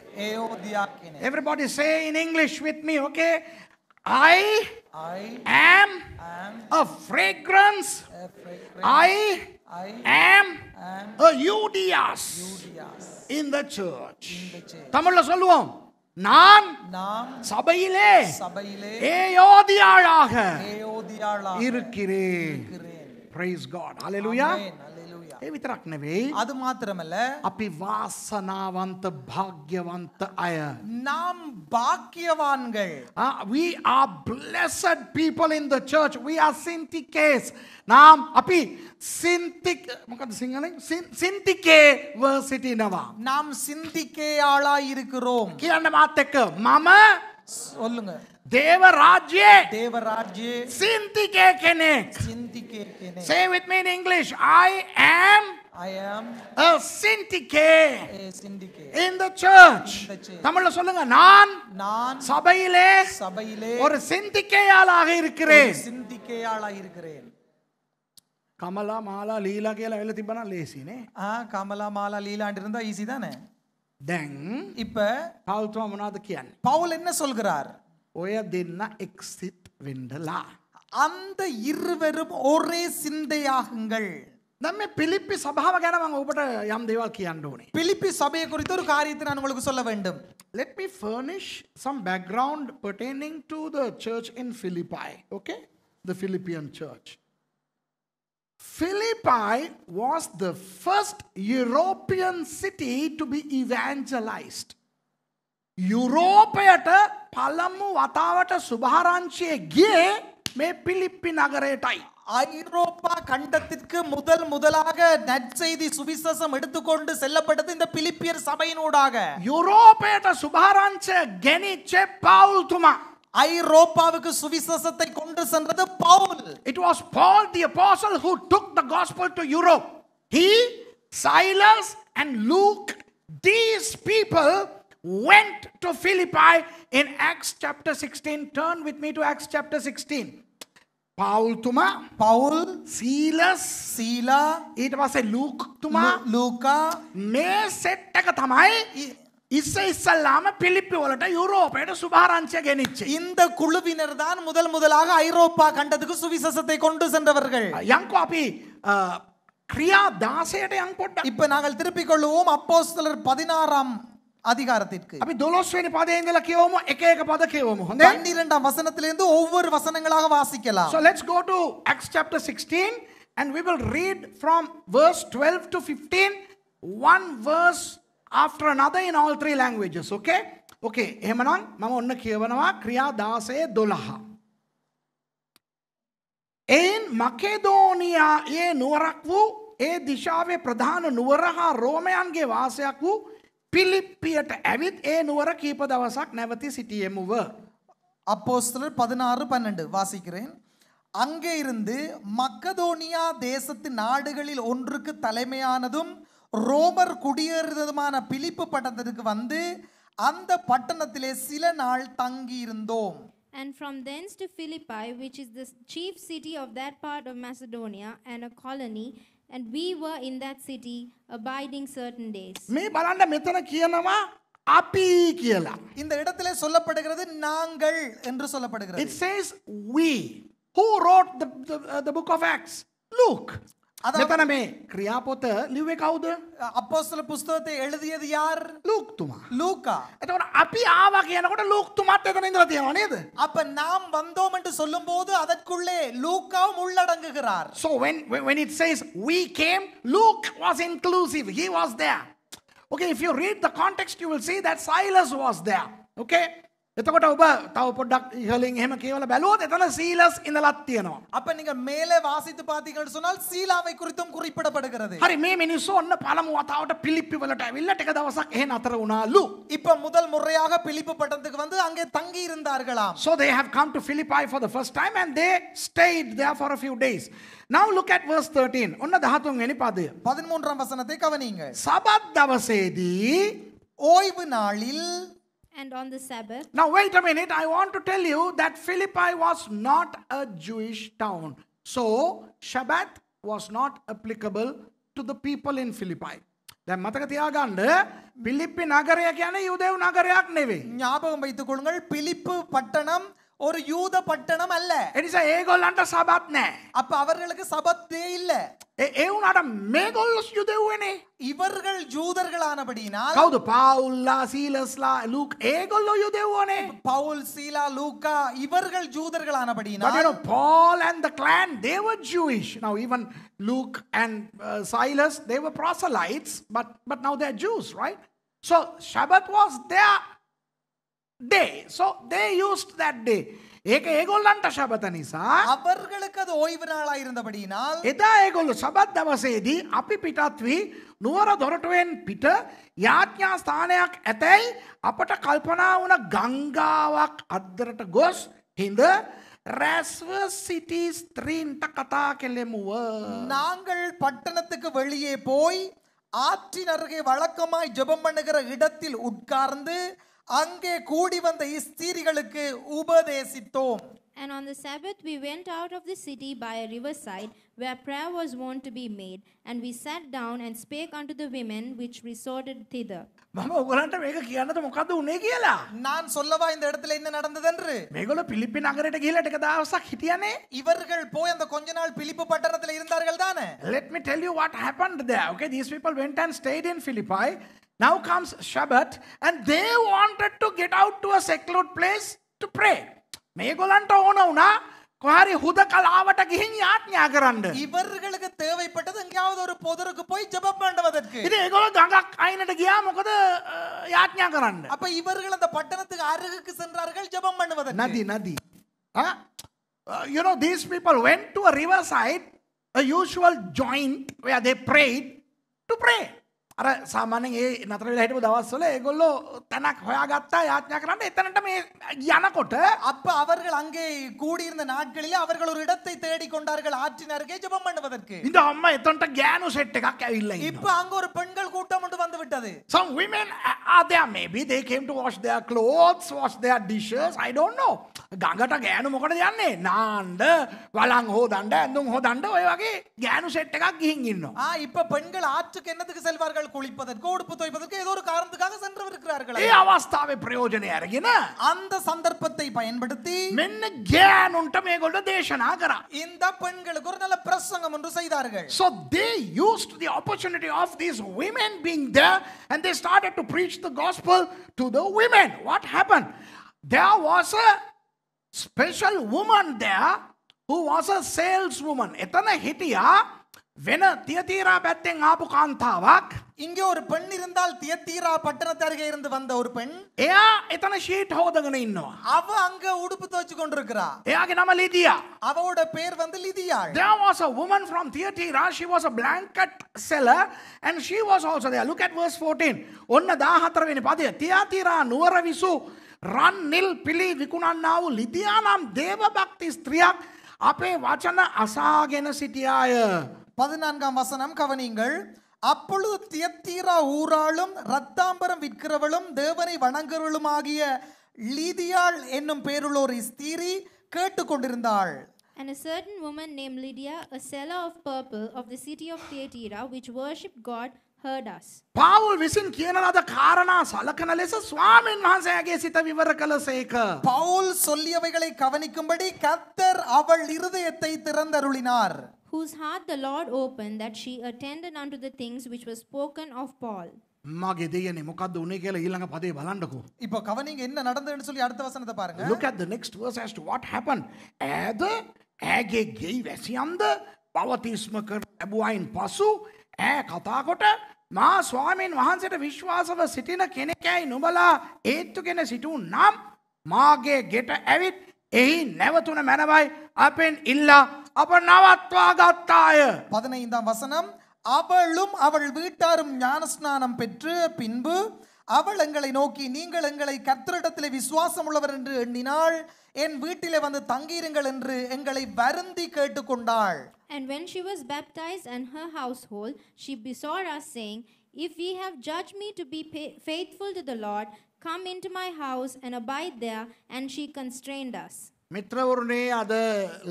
Everybody say in English with me, okay? I, I am, am a fragrance. A fragrance. I, I am, am a UDS, in the church. தமிழ்ல சொல்லுவோம் நான் சபையிலே ஏயோதியாளாக இருக்கிறேன் Praise God. Hallelujah. Amen. ඒ විතරක් නෙවෙයි අද මාතරමල අපි වාසනාවන්ත භාග්‍යවන්ත අය නම් භාග්‍යවන්ගල් we are blessed people in the church we are syndicates නම් අපි සින්තික මොකද සිංහලෙන් සින්තිකේ ව සිටිනවා නම් සින්තිකේ ආලා இருக்கிறோம் කියන්න මාත් එක්ක මම சொல்லுங்க தேவராஜ்யே தேவராஜ்யே சிந்திக்கே கெனே சிந்திக்கே கெனே say with me in English I am I am a syndicate. A syndicate. In the church. தமிழ்ல சொல்லுங்க நான் நான் சபையிலே சபையிலே ஒரு சிந்திக்கேயாளாக இருக்கிறேன் சிந்திக்கேயாளாக இருக்கிறேன் கமலா மாலா லீலா கேலா எல்லாத்தையும் பண்ணா லேசினே ஆ கமலா மாலா லீலான் இருந்தா ஈஸி தானே දැන් இப்ப පවුල් තුමා මොනවද කියන්නේ? පවුල් என்ன சொல்கிறார்? ඔය දෙන්න එක්සිට් වෙන්නලා. அந்த இருவரும் ஒரே சிந்தையாகுங்கள் நம்ம பிலிப்பி சபாவை கேன உங்கள்கிட்ட யாம் தேவால் கியாண்டோனே பிலிப்பி சபையை குறித்து ஒரு காரியத்தை நான் உங்களுக்கு சொல்ல வேண்டும் let me furnish some background pertaining to the church in Philippi okay the Philippian church Philippi was the first European city to be evangelized. යුරෝපයට පළමු වතාවට සුභාරංචිය ගියේ මේ පිලිප්පි නගරයටයි. ஐரோப்பா கண்டத்திற்கு முதல் முதலாக நற்செய்தி சுவிசேஷம் எடுத்துக்கொண்டு செல்லப்பட்டது இந்த பிலிப்பியர் சபையினூடாக யூரோப்பேட்ட சுபாராஞ்ச கெனிச்சே பவுல் துமா ஐரோப்பாவுக்கு சுவிசேஷத்தை கொண்டு சென்றது பவுல் it was Paul the apostle, who took the gospel to Europe he Silas and Luke these people went to Philippi in Acts chapter 16 turn with me to Acts chapter 16 Paul Tuma, Paul, Silas, Sila, it was a Luke Tuma, Lu- Luca, may set tagathamai, இசை இல்லாம பிலிப்பி உள்ளிட்ட யூரோப்பையோட சுபாராஞ்ச Kenichi இந்த குழுவினர் தான் முதல் முதலாக ஐரோப்பா கண்டத்துக்கு சுவிசேஷத்தை கொண்டு சென்றவர்கள் யங் காபி கிரியா தாசையிட யங் போட்டா இப்போ நாங்கள் திருப்பிக் கொள்வோம் அப்போஸ்தலர் பதினாறாம் அதிகாரத்திற்கு අපි 12 වෙනි පදයේ ඉඳලා කියවමු එක එක පද කියවමු හොඳයි வசனத்திலிருந்து ஒவ்வொரு வசனங்களாக வாசிக்கலாம் so let's go to Acts chapter sixteen and we will read from verse twelve to fifteen one verse after another in all three languages. Okay? Okay. එහෙමනම් මම ඔන්න කියවනවා ක්‍රියා 16 12. එයින් මකේදෝනියායේ නුවරක් වූ ඒ දිශාවේ ප්‍රධාන නුවර හා රෝමයන්ගේ වාසයක් වූ පිලිප්පියට ඇවිත් ඒ නුවර කීප දවසක් නැවති සිටියෙමුව. அப்போஸ்தலர் பதினாறு பன்னெண்டு வாசிக்கிறேன் அங்கே இருந்து மக்கதோனியா தேசத்து நாடுகளில் ஒன்றுக்கு தலைமையானதும் ரோமர் குடியேறுதமான பிலிப்பு பட்டணத்திற்கு வந்து அந்த பட்டணத்திலே சில நாள் தங்கி இருந்தோம் And from thence to Philippi, which is the chief city of that part of Macedonia and a colony, and we were in that city abiding certain days. මේ බලන්න මෙතන කියනවා අපි කියලා. இந்த இடத்திலே சொல்லப்படுகிறது நாங்கள் என்று சொல்லப்படுகிறது. It says we. Who wrote the, the, uh, the book of Acts? Luke. මෙතන මේ ක්‍රියාපොත ලිව්වේ කවුද? අපොස්තල පුස්තකයේ එළදියද යාර්? ලූක්තුමා. ලූකා. එතකොට අපි ආවා කියනකොට ලූක්තුමාත් එතන ඉඳලා තියෙනවා නේද? අප நாம் வந்தோம் என்று சொல்லும்போது அதற்குள்ளே லூக்காவும் உள்ளடங்குகிறார். So when when it says we came, Luke was inclusive. He was there. Okay, if you read the context you will see that Silas was there. Okay? එතකොට ඔබ තව පොඩ්ඩක් ඉහලින් එහෙම කියවල බැලුවොත් එතන සීලස් ඉඳලා තියෙනවා. அப்ப நீங்க மேலே வாசித்து பாத்தீங்கன்னு சொன்னால் சீலாவை குறித்தும் குறிப்பிடப்படுகிறது. හරි මේ මිනිස්සු ඔන්න පළමු වතාවට පිලිප්පි වලට ඇවිල්ලා ටික දවසක් එහෙ නතර වුණාලු. இப்ப முதல் முறையாக பிலிப்பு பட்டணத்துக்கு வந்து அங்கே தங்கி இருந்தார்களாம். So they have come to Philippi for the first time and they stayed there for a few days. Now look at verse 13. ඔන්න 13 වෙනි පදය. 13 වසනத்தை கவனியுங்க. සබත් දවසේදී ஓய்வு நாளில் and on the Sabbath. Now, wait a minute. I want to tell you that Philippi was not a Jewish town. So, Shabbat was not applicable to the people in Philippi. දැන් මතක තියාගන්න පිලිප්පි නගරය කියන්නේ යුදෙව් නගරයක් නෙවෙයි. ඥාපකම් வைத்துக் கொள்ளுங்கள் பிலிப்பு பட்டணம் ஒரு யூத பட்டணம் அல்ல එනිසා ඒගොල්ලන්ට සබත් නෑ அப்ப அவர்களுக்கு சபத்தே இல்ல ඒ වුණාට මේගොල්ලොස් යුදෙව්වනේ இவர்கள் ஜூதர்களானபடியினால் කවුද පවුල්ලා සීලස්ලා ලූක් ඒගොල්ලෝ යුදෙව්වනේ பவுல் சீலா லூக்கா இவர்கள் ஜூதர்களானபடியினால் but you know Paul and the clan they were Jewish now even Luke and uh, Silas they were proselytes but but now they're Jews right so Shabbat was there day. So they used that day. ඒක ඒගොල්ලන්ට ශබත නිසා අවර්ගලකද ඔයිව නාලා ඉරඳපඩිனால் එදා ඒගොල්ලෝ Sabbath දවසේදී අපි පිටත් වී නුවර දොරටුවෙන් පිට යාඥා ස්ථානයක් ඇතැයි අපට කල්පනා වුණ ගංගාවක් අද්දරට ගොස් හිඳ රැස්ව සිටි ස්ත්‍රීන්ට කතා කෙළෙමුව நாங்கள் பட்டணத்துக்கு வெளியே போய் ஆற்றின் அருகே வழக்கமாய் ஜெபம் பண்ணுகிற இடத்தில் உட்கார்ந்து அங்கே கூடி வந்த ஸ்திரீகளுக்கு உபதேசித்தோம் And on the Sabbath we went out of the city by a riverside where prayer was wont to be made and we sat down and spake unto the women which resorted thither මම ඔයගලන්ට මේක කියන්නද මොකද උනේ කියලා நான் சொல்லவா இந்த இடத்துல என்ன நடந்தது என்று මේගොල්ලෝ පිලිප්පි නගරයට ගිහලා ටික දවසක් හිටියානේ இவர்கள் போய் அந்த கொஞ்ச நாள் பிலிப்பு பட்டணத்துல இருந்தார்கள் தானே let me tell you what happened there okay these people went and stayed in philippi Now comes Shabbat, and they wanted to get out to a secluded place to pray. මේගොල්ලන්ට ඕන වුණා කොහරි හුදකලාවට ගිහින් යාඥා කරන්න. ඉවர்களுக்கு தேவைப்பட்டது எங்கயாவது ஒரு பொதுருக்கு போய் ஜெபம் பண்ணுவதற்கு. இது ඒගොල්ලෝ ගඟක් අයිනට ගියා මොකද යාඥා කරන්න. அப்ப இவர்கள் அந்த பட்டணத்துக்கு அருகுக்கு சென்றார்கள் ஜெபம் பண்ணுவதற்கு. நதி நதி. Huh? Uh, you know these people went to a riverside, a usual joint where they prayed to pray. අර සාමානෙන් ඒ නතර වෙලා හිටපු දවස්වල ඒගොල්ලෝ තැනක් හොයාගත්තා යාඥා කරන්න එතනට මේ යනකොට அப்ப அவர்கள் அங்கே கூடியிருந்த நாட்களிலே அவர்கள் ஒரு இடத்தை தேடி கொண்டார்கள் ஆற்றின் அருகே ஜெபம் பண்ணுவதற்கு இந்த அம்மா எத்தன்ட்ட கேனு செட் එකක් ඇවිල්ලා ඉන්නවා இப்ப அங்க ஒரு பெண்கள் கூட்டம் ஒன்று வந்து விட்டது some women are there maybe they came to wash their clothes wash their dishes i don't know ගඟට ගෑනු මොකට යන්නේ නාන්ඩ වලං හෝදන්ඩ ඇඳුම් හෝදන්ඩ ඔය වගේ ගෑනු செட் එකක් ගිහින් இன்නවා ஆ இப்ப பெண்கள் ஆற்றுக்கு என்னத்துக்கு செல்வார்கள் குளிப்பதற்கு உடுப்பு துவைப்பதற்கு ஏதோ ஒரு காரணத்துக்காக சென்றவர்கள் ஏ அவஸ்தாவை பிரயோஜனம் அருகின அந்த சந்தர்ப்பத்தை பயன்படுத்தி மென்ன கேனுன்ட்ட மேகொண்ட தேசனா கரா இந்த பெண்களுக்கு ஒரு நல்ல பிரசங்கம் ஒன்று செய்தார்கள் so they used the opportunity of these women being there and they started to preach the gospel to the women what happened there was a special woman there who was a saleswoman. Etana hitiya vena tiyathira patten aapu kaanthawak. Inge oru penn irundal tiyathira pattanath arige irundu vanda oru penn. Eya etana sheet hodagana innova. Ava anga udupu thochikondirukra. Eyaage nama dia. Ava oda pair vandu dia. There was a woman from Thyatira. She was a blanket seller and she was also there. Look at verse 14. Onna 14 vene padiya. Thyatira nuvara visu නිල් පිළි විකුණන්නාව ලිදියානම් දේවභක්ති ස්ත්‍රියක් අපේ වචන අසාගෙන සිටියාය. பதினான்காம் வசனம் கவனியுங்கள் அப்பொழுது தியத்தீரா ஊராளும் ரத்தாம்பரம் விற்கிறவளும் தேவனை வணங்குறவளும் ஆகிய லீதியாள் என்னும் பேருள்ள ஒரு ஸ்திரீ கேட்டுக்கொண்டிருந்தாள் and a certain woman named Lydia, a seller of purple of the city of Thyatira, which worshipped God, heard us. පාවුල් විසින් කියනලද කාරණා සලකන ලෙස ස්වාමීන් වහන්සේගේ සිත විවර කළසේක. பவுல் சொல்லியவைகளை கவனிக்கும்படி கத்தர் அவள் இருதயத்தை திறந்தருளினார். Whose heart the Lord opened that she attended unto the things which were spoken of Paul. මගේ දෙයනේ මොකක්ද උනේ කියලා ඊළඟ පදේ බලන්නකෝ. இப்போ கவனிங்க என்ன நடந்ததுன்னு சொல்லி அடுத்த வசனத்தை Look at the next verse as to what happened. Either ඇගේ ගෙයි වැසියන්ද පවතිස්ම කර ලැබුවයින් පසු ඇ කතාකොට මා ස්වාමීන් වහන්සට විශ්වාසව සිටින කෙනෙකැයි නොබලා ඒත්තුගෙන සිටූ නම් මාගේ ගෙට ඇවිත් එහි නැවතුන මැනවයි අපෙන් ඉල්ලා අප නවත්වා ගත්තාය. පදන ඉඳම් වසනම් அவளும் அவள் வீட்டாரும் ஞானஸ்நானம் பெற்று பின்பு அவள் எங்களை நோக்கி நீங்கள் எங்களை கர்த்தரிடத்தில் விசுவாசம் உள்ளவர் என்று எண்ணினாள் என் வீட்டிலே வந்து தங்கியிருங்கள் என்று எங்களை வருந்தி கேட்டுக்கொண்டாள் And when she was baptized and her household, she besought us, saying, If ye have judged me to be faithful to the Lord, come into my house and abide there. And she constrained us. මිත්‍රවරුණේ අද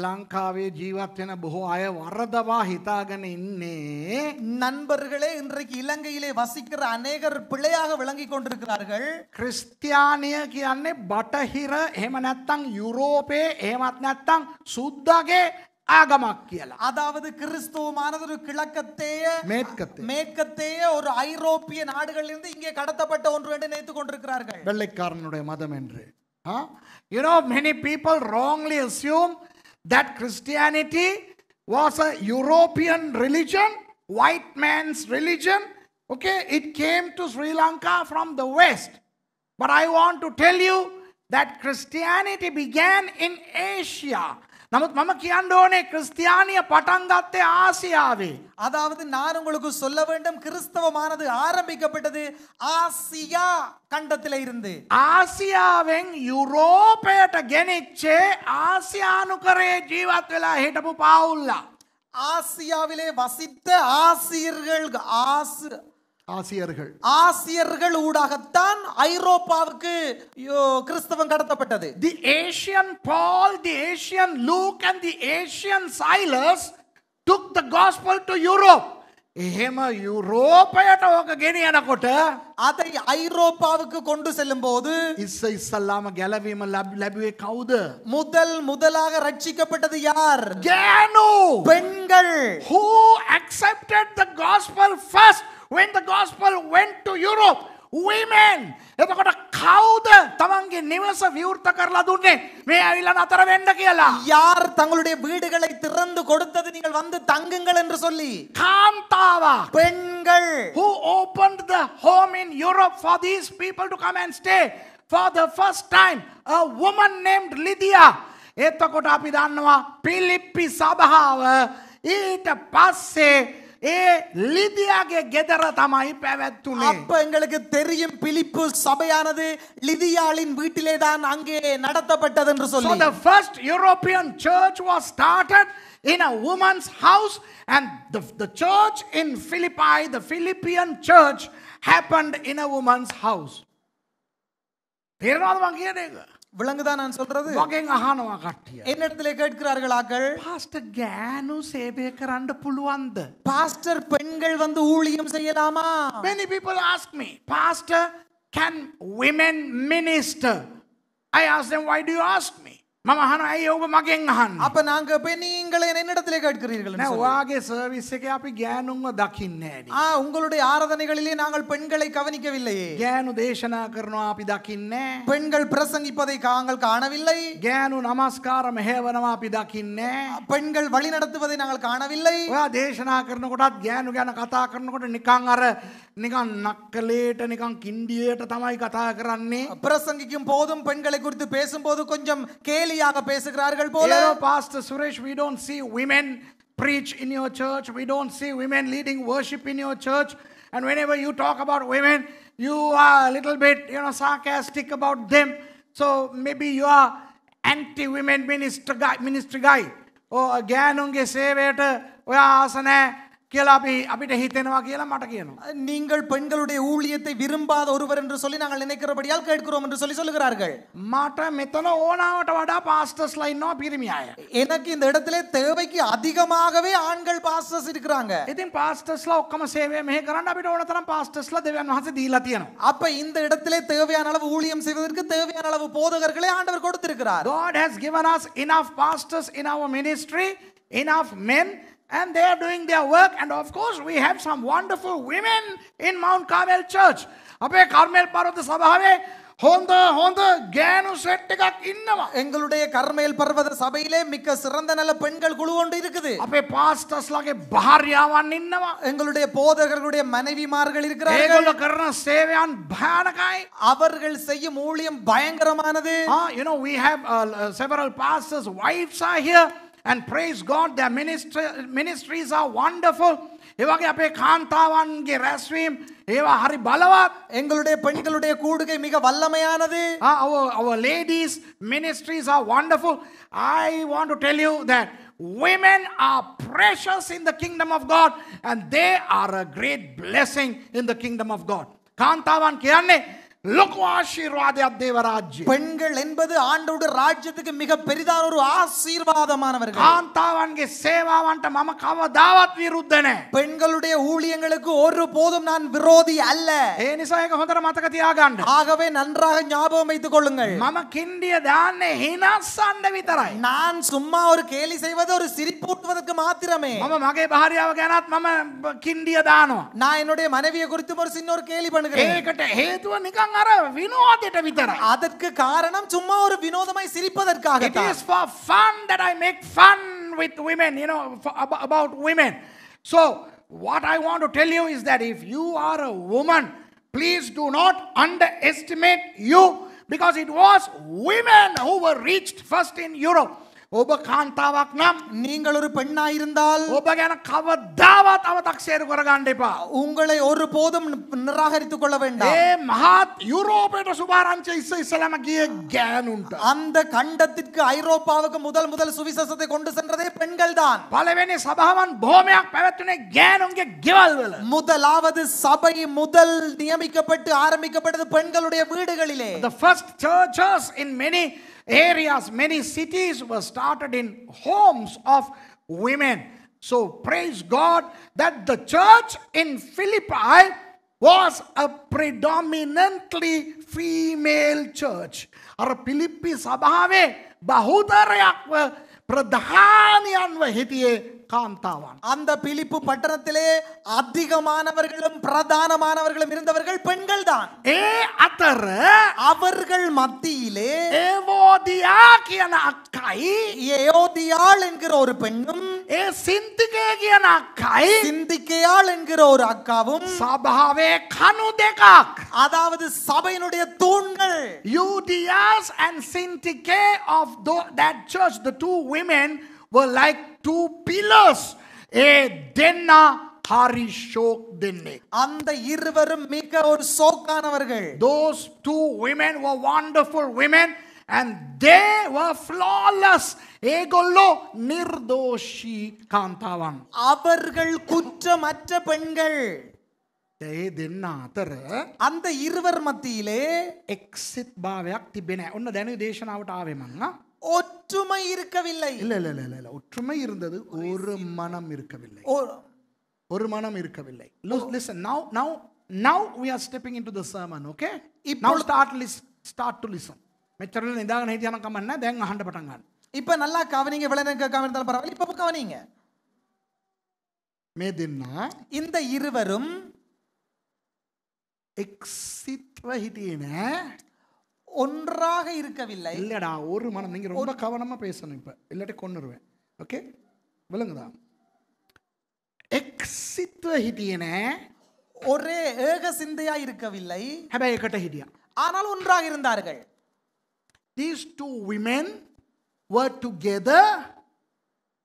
ලංකාවේ ජීවත්වෙන බොහෝ අය වරදවා හිතාගෙන ඉන්නේ நண்பர்களே இன்றைக்கு இலங்கையிலே வசிக்கிற அநேகர் பிழையாக விளங்கி கொண்டிருக்கிறார்கள் கிறிஸ்தியானிய කියන්නේ බටහිර එහෙම නැත්තං යුරෝපයේ එහෙමත් නැත්තං සුද්දගේ කියලා. அதாவது கிறிஸ்துவமானது ஒரு கிழக்கத்தையே மேற்கத்தையே ஒரு ஐரோப்பிய நாடுகளிலிருந்து இங்கே கடத்தப்பட்ட ஒன்று என்று நினைத்துக் கொண்டிருக்கிறார்கள் வெள்ளைக்காரனுடைய மதம் என்று Huh? You know, many people wrongly assume that Christianity was a European religion, white man's religion. Okay, it came to Sri Lanka from the West. But I want to tell you that Christianity began in Asia නමුත් மம கியாண்டோனே கிறிஸ்தியானிய ක්‍රිස්තියානිය ஆசியாவே அதாவது நான் உங்களுக்கு சொல்ல வேண்டும் கிறிஸ்தவமானது ஆரம்பிக்கப்பட்டது Asia கண்டத்தில் இருந்து ஆசியாவே யூரோப்பேட்ட கெனிச்சே ஆசியானுக்கரே ஜீவாத் ஹிட்டபு பாவுல்லா ஆசியாவிலே வசித்த ஆசியர்கள் ஆசு ஆசியர்கள் ஆசியர்கள் ஊடாகத்தான் ஐரோப்பாவுக்கு கிறிஸ்தவம் கடத்தப்பட்டது the Asian Paul the Asian Luke and the Asian Silas took the gospel to Europe ஏம யூரோப்பையட்ட உங்க கெனியான கொட்ட அதை ஐரோப்பாவுக்கு கொண்டு செல்லும் போது இசை சல்லாம கெலவியம லபியே கவுது முதல் முதலாக ரட்சிக்கப்பட்டது யார் கேனு பெண்கள் who accepted the gospel first When the gospel went to Europe, women එතකොට කවුද තමන්ගේ නිවස විවෘත කරලා දුන්නේ මේ ඇවිල්ලා නතර වෙන්න කියලා யார் தங்களுடைய வீடுகளை திறந்து கொடுத்தது நீங்கள் வந்து தங்குங்கள் என்று சொல்லி காந்தாவா பெண்கள் who opened the home in Europe for these people to come and stay for the first time a woman named Lydia එතකොට අපි දන්නවා පිලිප්පි සභාව ඊට පස්සේ ඒ ලිදියාගේ ගෙදර තමයි පැවැත්තුනේ. அப்ப எங்களுக்கு தெரியும் பிலிப்பு சபையானது லிதியாளின் வீட்டிலே தான் அங்கே நடத்தப்பட்டது என்று சொல்லி. So the first European church was started in a woman's house and the, the church in Philippi, the Philippian church happened in a woman's house. තේරෙනවද මං කියන එක? விளங்குதா நான் சொல்றது என்னிடத்துல கேட்கிறார்களாக்கள் பாஸ்டர் கேனு சேவேக்கரண்ட புழுவந்த பாஸ்டர் பெண்கள் வந்து ஊழியம் செய்யலாமா many people ask me pastor can women minister i ask them why do මම අහන ඇයි ඔබ මගෙන් අහන් අප නාංග පෙනීங்கள் என்னிடத்திலே கேட்கிறீர்கள் உவாගේ சர்வீஸ் එකේ අපි ගෑනුන්ව දකින්නේ නෑනේ ආ உங்களுடைய ஆராதனைகளிலே நாங்கள் பெண்களை கவனிக்கவில்லையே ගෑනු දේශනා කරනවා අපි දකින්නේ பெண்கள் பிரசங்கிப்பதை நாங்கள் காணவில்லை ගෑනු নমස්කාරම හේවනවා අපි දකින්නේ பெண்கள் வழி நடத்துவதை நாங்கள் காணவில்லை ඔයා දේශනා කරනකොටත් ගෑනු ගැන කතා කරනකොට නිකන් අර නිකන් නක්කලේට නිකන් කින්ඩියට තමයි கதா කරන්නේ பிரசங்கிக்கும் போதும் பெண்களை குறித்து பேசும்போது கொஞ்சம் கேலியாக பேசுகிறார்கள் போல pastor Suresh we don't see women preach in your church we don't see women leading worship in your church and whenever you talk about women you are a little bit you know sarcastic about them so maybe you are anti women minister guy ministry guy ඔය ගෑනුන්ගේ සේවයට ඔයා ආස නැහැ කියලා අපි අපිට හිතෙනවා කියලා මට කියනවා. நீங்கள் பெண்களுடைய ஊழியத்தை விரும்பாத ஒருவர் என்று சொல்லி நாங்கள் நினைக்கிறபடியால் கேட்கிறோம் என்று சொல்லி சொல்லுகிறார்கள். மாட்ட මෙතන ඕනාවට වඩා பாஸ்டர்ஸ்ලා ඉන්නවා පිරිමි අය. எனக்கு இந்த இடத்திலே தேவைக்கு அதிகமாகவே ஆண்கள் பாஸ்டர்ஸ் இருக்கிறாங்க. ඉතින් பாஸ்டர்ஸ்ல ඔක්කොම சேவை මෙහෙ කරන්න අපිට ඕන தேவையான பாஸ்டர்ஸ்ලා දෙවියන් වහන්සේ දීලා அப்ப இந்த இடத்துல தேவையான அளவு ஊழியம் செய்வதற்கு தேவையான அளவு போதகர்களை ஆண்டவர் கொடுத்திருக்கிறார். Given has in of pastors in in ministry in of men and they are doing their work. And of course, we have some wonderful women in Mount Carmel Church. අපේ කර්මල් පරවත සභාවේ හොඳ හොඳ ගෑනු සෙට් එකක් ඉන්නවා. எங்களுடைய கர்மேல் பர்வத சபையிலே மிக்க சிறந்த நல்ல பெண்கள் குழு ஒன்று இருக்குது. අපේ පාස්ටර්ස්ලාගේ භාර්යාවන් ඉන්නවා. எங்களுடைய போதகர்களுடைய மனைவிமார்கள் இருக்கிறார்கள். ඒගොල්ලෝ කරන සේවයන් භයානකයි. அவர்கள் செய்யும் ஊழியம் பயங்கரமானது. Ah, you know we have uh, several pastors wives are here. and praise God, their ministry, ministries are wonderful. ඒවගේ අපේ කාන්තාවන්ගේ රැස්වීම් ඒවා හරි බලවත් එංගලුடைய பெண்களுடைய கூடுகை மிக வல்லமையானது our our ladies ministries are wonderful i want to tell you that women are precious in the kingdom of god and they are a great blessing in the kingdom of god කාන්තාවන් කියන්නේ Look பெண்கள் என்பது ஆண்டோட ராஜ்யத்துக்கு மிக பெரிதான ஒரு ஆசீர்வாதமானவர்கள் காந்தாவான்கே சேவாவான்ட மம காம தாவாத் பெண்களுடைய ஊழியங்களுக்கு ஒரு போதும் நான் விரோதி அல்ல ஆகவே நன்றாக ஞாபகம் வைத்துக் கொள்ளுங்கள் மம கிண்டிய தானே ஹினாசாண்ட நான் சும்மா ஒரு கேலி செய்வது ஒரு சிரிப்பூட்டுவதற்கு மாத்திரமே மம மகே பாரியாவ கேனாத் மம கிண்டிய நான் என்னுடைய மனைவியை குறித்து ஒரு சின்ன ஒரு கேலி பண்ணுகிறேன் ஏகட்ட We know that කරන් අර විනෝදයට විතරයි. அதற்கு காரணம் சும்மா ஒரு வினோதமாய் சிரிப்பதற்காக It is for fun that I make fun with women, you know, about women. So what I want to tell you is that if you are a woman, please do not underestimate you because it was women who were reached first in Europe. ඔබ කාන්තාවක් නම් நீங்கள் ஒரு பெண்ணா இருந்தால் ඔබ ගැන කවදාවත් අවතක්සේරු කරගන්න එපා. உங்களை ஒருபோதும் நிராகரித்துக் கொள்ள வேண்டாம். ඒ මහත් යුරෝපයට සුභාරංචි ඉස්ස ඉස්සලම ගිය ගෑනුන්ට. அந்த கண்டத்திற்கு ஐரோப்பாவுக்கு முதல் முதல் சுவிசேஷத்தை கொண்டு சென்றதே பெண்கள்தான் தான். சபாவன் සභාවන් බොහොමයක් පැවැත්වුණේ ගෑනුන්ගේ முதலாவது சபை முதல் நியமிக்கப்பட்டு ஆரம்பிக்கப்பட்டது பெண்களுடைய வீடுகளிலே. The first churches in many areas, many cities were started in homes of women. So praise God that the church in Philippi was a predominantly female church. අර පිලිප්පි සභාවේ බහුතරයක්ව ප්‍රධානියන්ව හිටියේ காந்தாவான் அந்த பிலிப்பு பட்டணத்திலே அதிகமானவர்களும் பிரதானமானவர்களும் இருந்தவர்கள் பெண்கள் தான் ஏ அத்தர் அவர்கள் மத்தியிலே ஏயோதியாள் என்கிற ஒரு பெண்ணும் ஏ சிந்திகே அக்காய் சிந்திக்கையாள் என்கிற ஒரு அக்காவும் சபாவே கனுதேகா அதாவது சபையினுடைய தூண்கள் Euodias and Syntyche of though that church the two women were like two pillars ஏ தென்னா ஹாரி ஷோக் தென்னே அந்த இருவரும் மிக ஒரு சோக்கானவர்கள் those two women were wonderful women and they were flawless ஏகொல்லோ நிர்தோஷி காந்தாவான் அவர்கள் குற்றமற்ற பெண்கள் අතර අන්ත ඉර්වර් මතිීලේ එක්සිත් භාවයක් තිබෙන ඔන්න දැනු දේශනාවට ආවේ මන්න ஒற்றுமை இருக்கவில்லை இல்ல இல்ல இல்ல இல்ல ஒற்றுமை இருந்தது ஒரு மனம் இருக்கவில்லை ஒரு மனம் இருக்கவில்லை listen now now now we are stepping into the sermon okay இப்போ ஸ்டார்ட் லிஸ் ஸ்டார்ட் டு லிசன் மெச்சரில் இதாக நைத்தியான கம்மன்னா தேங்க ஹண்டப்பட்டாங்க இப்போ நல்லா கவனிங்க விளையாட கவனித்தாலும் பரவாயில்ல இப்போ கவனிங்க மேதின்னா இந்த இருவரும் எக்ஸித்வஹிதீன ஒன்றாக இருக்கவில்லை இல்லடா ஒரு மனம் நீங்க ரொம்ப கவனமாக பேசணும் இப்போ இல்லாட்டி கொண்டுருவேன் ஓகே விளங்குதா எக்ஸித்துவ ஒரே ஏக சிந்தையா இருக்கவில்லை ஹபே கட்ட ஆனால் ஒன்றாக இருந்தார்கள் these two women were together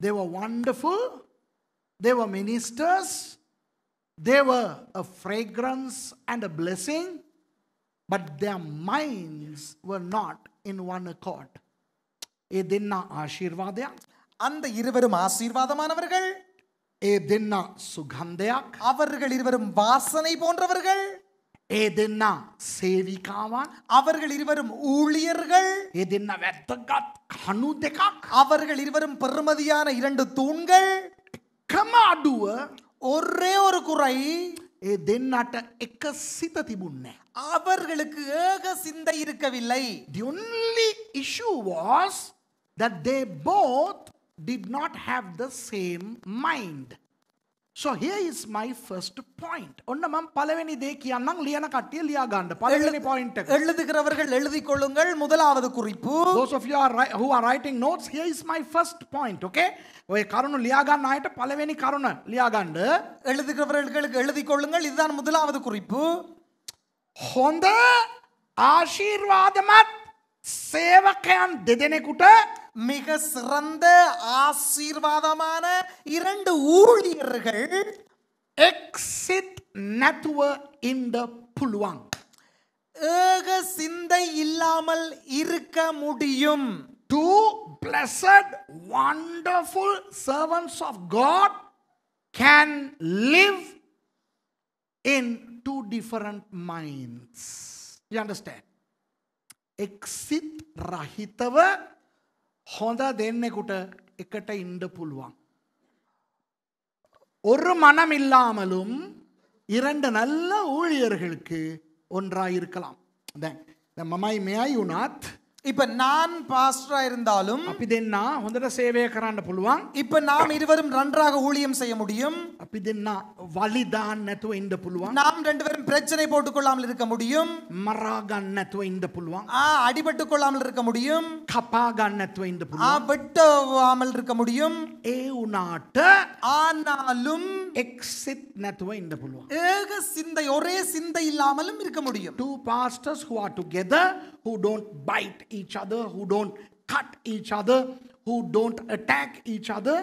They wonderful wonderful. Ministers were a fragrance and a blessing but but their were not in one one accord. ಎದೆನ್ನ ಆಶೀರ್ವಾದ அந்த இருவரும் ஆசீர்வாதமானவர்கள் ஏதென்ன சுகந்தயா அவர்கள் இருவரும் வாசனை போன்றவர்கள் ஏதென்ன சேவிகாவான் அவர்கள் இருவரும் ஊழியர்கள் ஏதென்ன வெத்தகத் கணு தெகா அவர்கள் இருவரும் பெருமதியான இரண்டு தூண்கள் கமாடுவ ஒரே ஒரு குறை ஏதென்னட்ட எக்க சித திபுன்னே அவர்களுக்கு ஏக சிந்தை இருக்கவில்லை the only issue was that they both did not have the same mind so here is my first point ஒன்று மேம் பலவனி தேக்கி அண்ணாங்க லியான கட்டி லியா காண்ட பலவனி பாயிண்ட் எழுதுகிறவர்கள் எழுதி கொள்ளுங்கள் முதலாவது குறிப்பு those of you are who are writing notes here is my first point okay ஓய் கருணு லியாகான் ஆயிட்டு பலவேணி கருணு லியாகாண்டு எழுதுகிறவர்களுக்கு எழுதி கொள்ளுங்கள் இதுதான் முதலாவது குறிப்பு හොඳ ආශීර්වාදමත් சேவக்கையான் දෙදෙනෙකුට மிக சிறந்த ஆசீர்வாதமான இரண்டு ஊழியர்கள் எக்ஸிட் நத்துவ இந்த புலுவாங் ஏக சிந்தை இல்லாமல் இருக்க முடியும் two blessed wonderful servants of God can live in two different minds. You understand? එක්සිත් රහිතව හොඳ දෙන්නෙකුට එකට ඉන්ඩ පුළුවන්. ஒரு மனம் இல்லாமலும் இரண்டு நல்ல ஊழியர்களுக்கு ஒன்றாயிருக்கலாம் தென் இந்த மமாய் மேயாய் உனாத் இப்ப நான் பாஸ்டரா இருந்தாலும் අපි දෙන්නා හොඳට සේවය කරන්න පුළුවන්. இப்ப நாம் இருவரும் நன்றாக ஊழியம் செய்ய முடியும். අපි දෙන්නා වලි දාන්න නැතුව පුළුවන්. நாம் ரெண்டு பேரும் பிரச்சனை போட்டுக்கொள்ளாமல் இருக்க முடியும். මරා ගන්න இந்த ඉන්න පුළුවන්. ஆ அடிபட்டு கொள்ளாமல் இருக்க முடியும். කපා ගන්න නැතුව ඉන්න පුළුවන්. ஆ வெட்டவாமல் இருக்க முடியும். ஏ உனாட்ட ஆனாலும் எக்ஸிட் නැතුව இந்த පුළුවන්. ஏக சிந்தை ஒரே சிந்தை இல்லாமலும் இருக்க முடியும். Two pastors who are together who don't fight each other, who don't cut each other, who don't attack each other,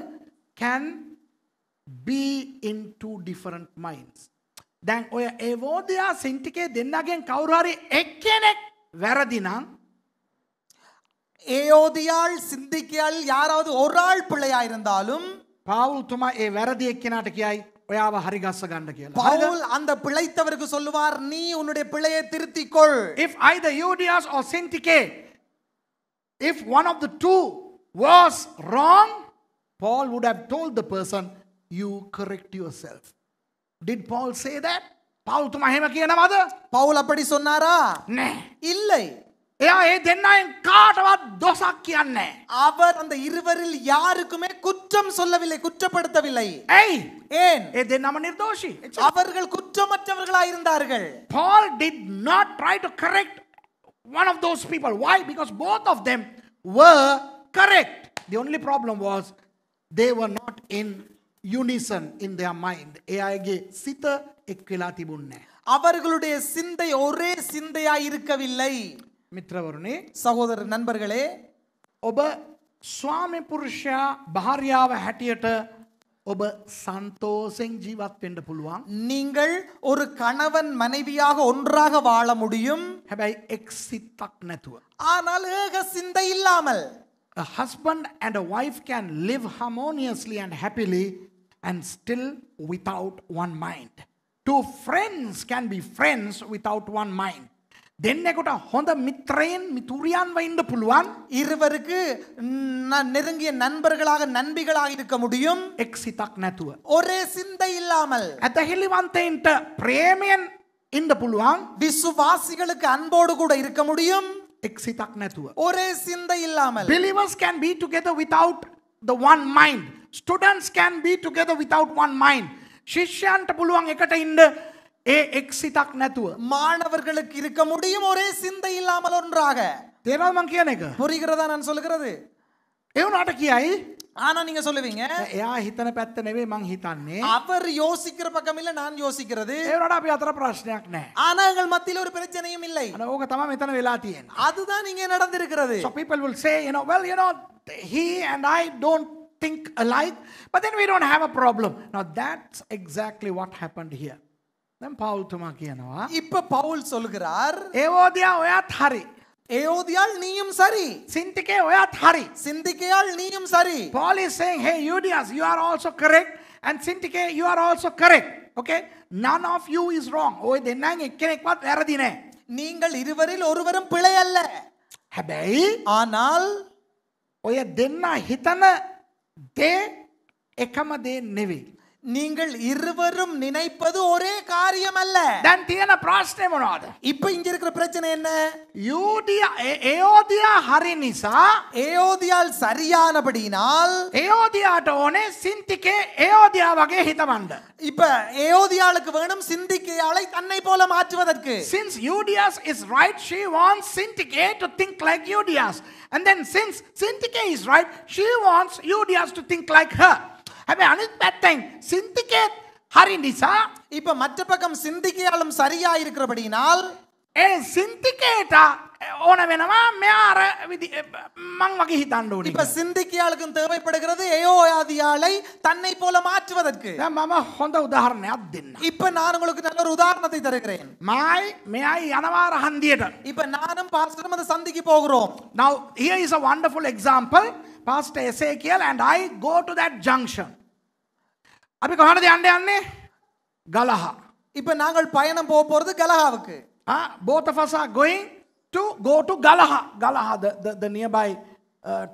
can be in two different minds. දැන් ඔය ඒවෝදයා සින්ටිකේ දෙන්නගෙන් කවුරුහරි එක්කෙනෙක් වැරදිනම් ஏயோதியாள் சிந்திக்கியால் யாராவது ஒரு ஆள் பிள்ளையா இருந்தாலும் பாவுல் துமா ஏ வேறதி எக்கினாட்டுக்கியாய் ஒயாவ ஹரிகாச காண்ட கேள பவுல் அந்த பிழைத்தவருக்கு சொல்லுவார் நீ உன்னுடைய பிழையை திருத்திக்கொள் if I the Euodias are If one of the two was wrong, Paul would have told the person, You correct yourself. Did Paul say that? பவுல் மகிமை කියනවද? පවුල් அப்படி சொன்னாரா? නෑ. இல்லை. එයා ඒ දෙන්නාෙන් කාටවත් දොසක් කියන්නේ அவர் அந்த இருவரில் யாருக்குமே குற்றம் சொல்லவில்லை குற்றப்படுத்தவில்லை ஏய் ஏன் ஏ දෙන්නම નિર્દોષી அவர்கள் குற்றமற்றவர்களாக இருந்தார்கள் Paul did not try to correct one of those people. Why? Because both of them were correct. The only problem was they were not in unison in their mind. එයාගේ සිත එක් වෙලා තිබුණේ அவர்களுடைய சிந்தை ஒரே சிந்தையா இருக்கவில்லை மித்ரவருணே சகோதர நண்பர்களே ඔබ ස්වාමි පුරුෂයා භාර්යාව හැටියට ඔබ සන්තෝසෙන් ජීවත් වෙන්න පුළුවන්. நீங்கள் ஒரு கணவன் மனைவியாக ஒன்றாக வாழ முடியும். හැබැයි එක් නැතුව. இல்லாமல். A husband and a wife can live harmoniously and happily and still without one mind. Two friends can be friends without one mind. දෙන්නෙකුට හොඳ මිත්‍රයෙන් මිතුරියන් වයින්න පුළුවන් இருவருக்கு நெருங்கிய நண்பர்களாக நண்பிகளாக இருக்க முடியும் எக்ஸிதக் නැතුව ஒரே சிந்தை இல்லாமல் ඇතහිලිවන්තයින්ට ප්‍රේමයෙන් ඉන්න පුළුවන් விசுவாசிகளுக்கு அன்போடு கூட இருக்க முடியும் எக்ஸிதක් නැතුව ஒரே சிந்தை இல்லாமல் believers can be together without the one mind students can be together without one mind ශිෂ්‍යයන්ට පුළුවන් එකට ඉන්න ඒ එක් සිතක් නැතුව. மாணவர்களுக்கு இருக்க முடியும் ஒரே சிந்தை இல்லாமல் ஒன்றாக තේරවද මං කියන එක? புரிகிறதா நான் சொல்கிறது? ඒ වුණාට කියයි ஆனா நீங்க சொல்லுவீங்க එයා හිතන පැත්ත නෙවෙයි මං හිතන්නේ அவர் யோசிக்கிற பக்கம் இல்ல நான் யோசிக்கிறது ඒවට අපි අතර ප්‍රශ්නයක් නැහැ ஆனா எங்கள் மத்தியில ஒரு பிரச்சனையும் இல்லை ஆனா ඕක තමයි මෙතන වෙලා තියෙන්නේ அதுதான் இங்க நடந்திருக்கிறது so people will say you know well you know he and i don't think alike but then we don't have a problem now that's exactly what happened here දැන් පවුල්තුමා කියනවා இப்ப பவுல் சொல்கிறார் ඒවෝදයා ඔයාත් හරි ඒෝදියල් නියම් සරි සින්තිකේ ඔයාත් හරි සින්තිකයාල් නියම් සරි පොලිසින් හේ යුඩියස් you are also correct and සින්තිකේ you are also correct okay none of you is wrong ඔය දෙන්නන් එක්කෙනෙක්වත් වැරදි නෑ நீங்கள் இருவரில் ஒருவரும் பிழை அல்ல හැබැයි ஆனால் ඔය දෙන්න හිතන දේ එකම දේ නෙවෙයි நீங்கள் இருவரும் நினைப்பது ஒரே காரியம் அல்ல தன் தீன பிராஸ்டே மனோது இப்ப இங்க இருக்கிற பிரச்சனை என்ன யூடியா ஏயோதியா ஹரிநிசா ஏயோதியால் சரியானபடியினால் ஏயோதியா டோனே சிந்திக்கே ஏயோதியா வகை ஹிதமாண்ட இப்ப ஏயோதியாளுக்கு வேணும் சிந்திக்கையாளை தன்னை போல மாற்றுவதற்கு since Euodias is right she wants Syntyche to think like Euodias and then since Syntyche is right she wants Euodias to think like her හැබැයි අනිත් පැත්තෙන් සින්තිකේත් හරි නිසා இப்போ மற்ற பக்கம் சிந்திக்கையாலும் சரியாக இருக்கிறபடியினால் ஏ சிந்திக்கேட்டா ඕන වෙනවා මෙයා අර මං වගේ හිතන්න ඕනේ. இப்ப சிந்திக்கையாளுக்கும் தேவைப்படுகிறது ஏயோ ஆதியாளை தன்னை போல மாற்றுவதற்கு. මම හොඳ උදාහරණයක් දෙන්න. இப்ப நான் உங்களுக்கு நல்ல ஒரு உதாரணத்தை தருகிறேன். மாய் මෙයයි යනවා රහන්දියට. இப்ப நானும் பாஸ்டரும் அந்த சந்திக்கு போகிறோம். Is a wonderful example wonderful example. Pastor கேல் and I go to that junction අපි කොහටද යන්න அண்ணே கலஹா இப்போ நாங்கள் பயணம் போக போகிறது கலஹாவுக்கு ah both of us are going to go to Galaha Galaha the the the nearby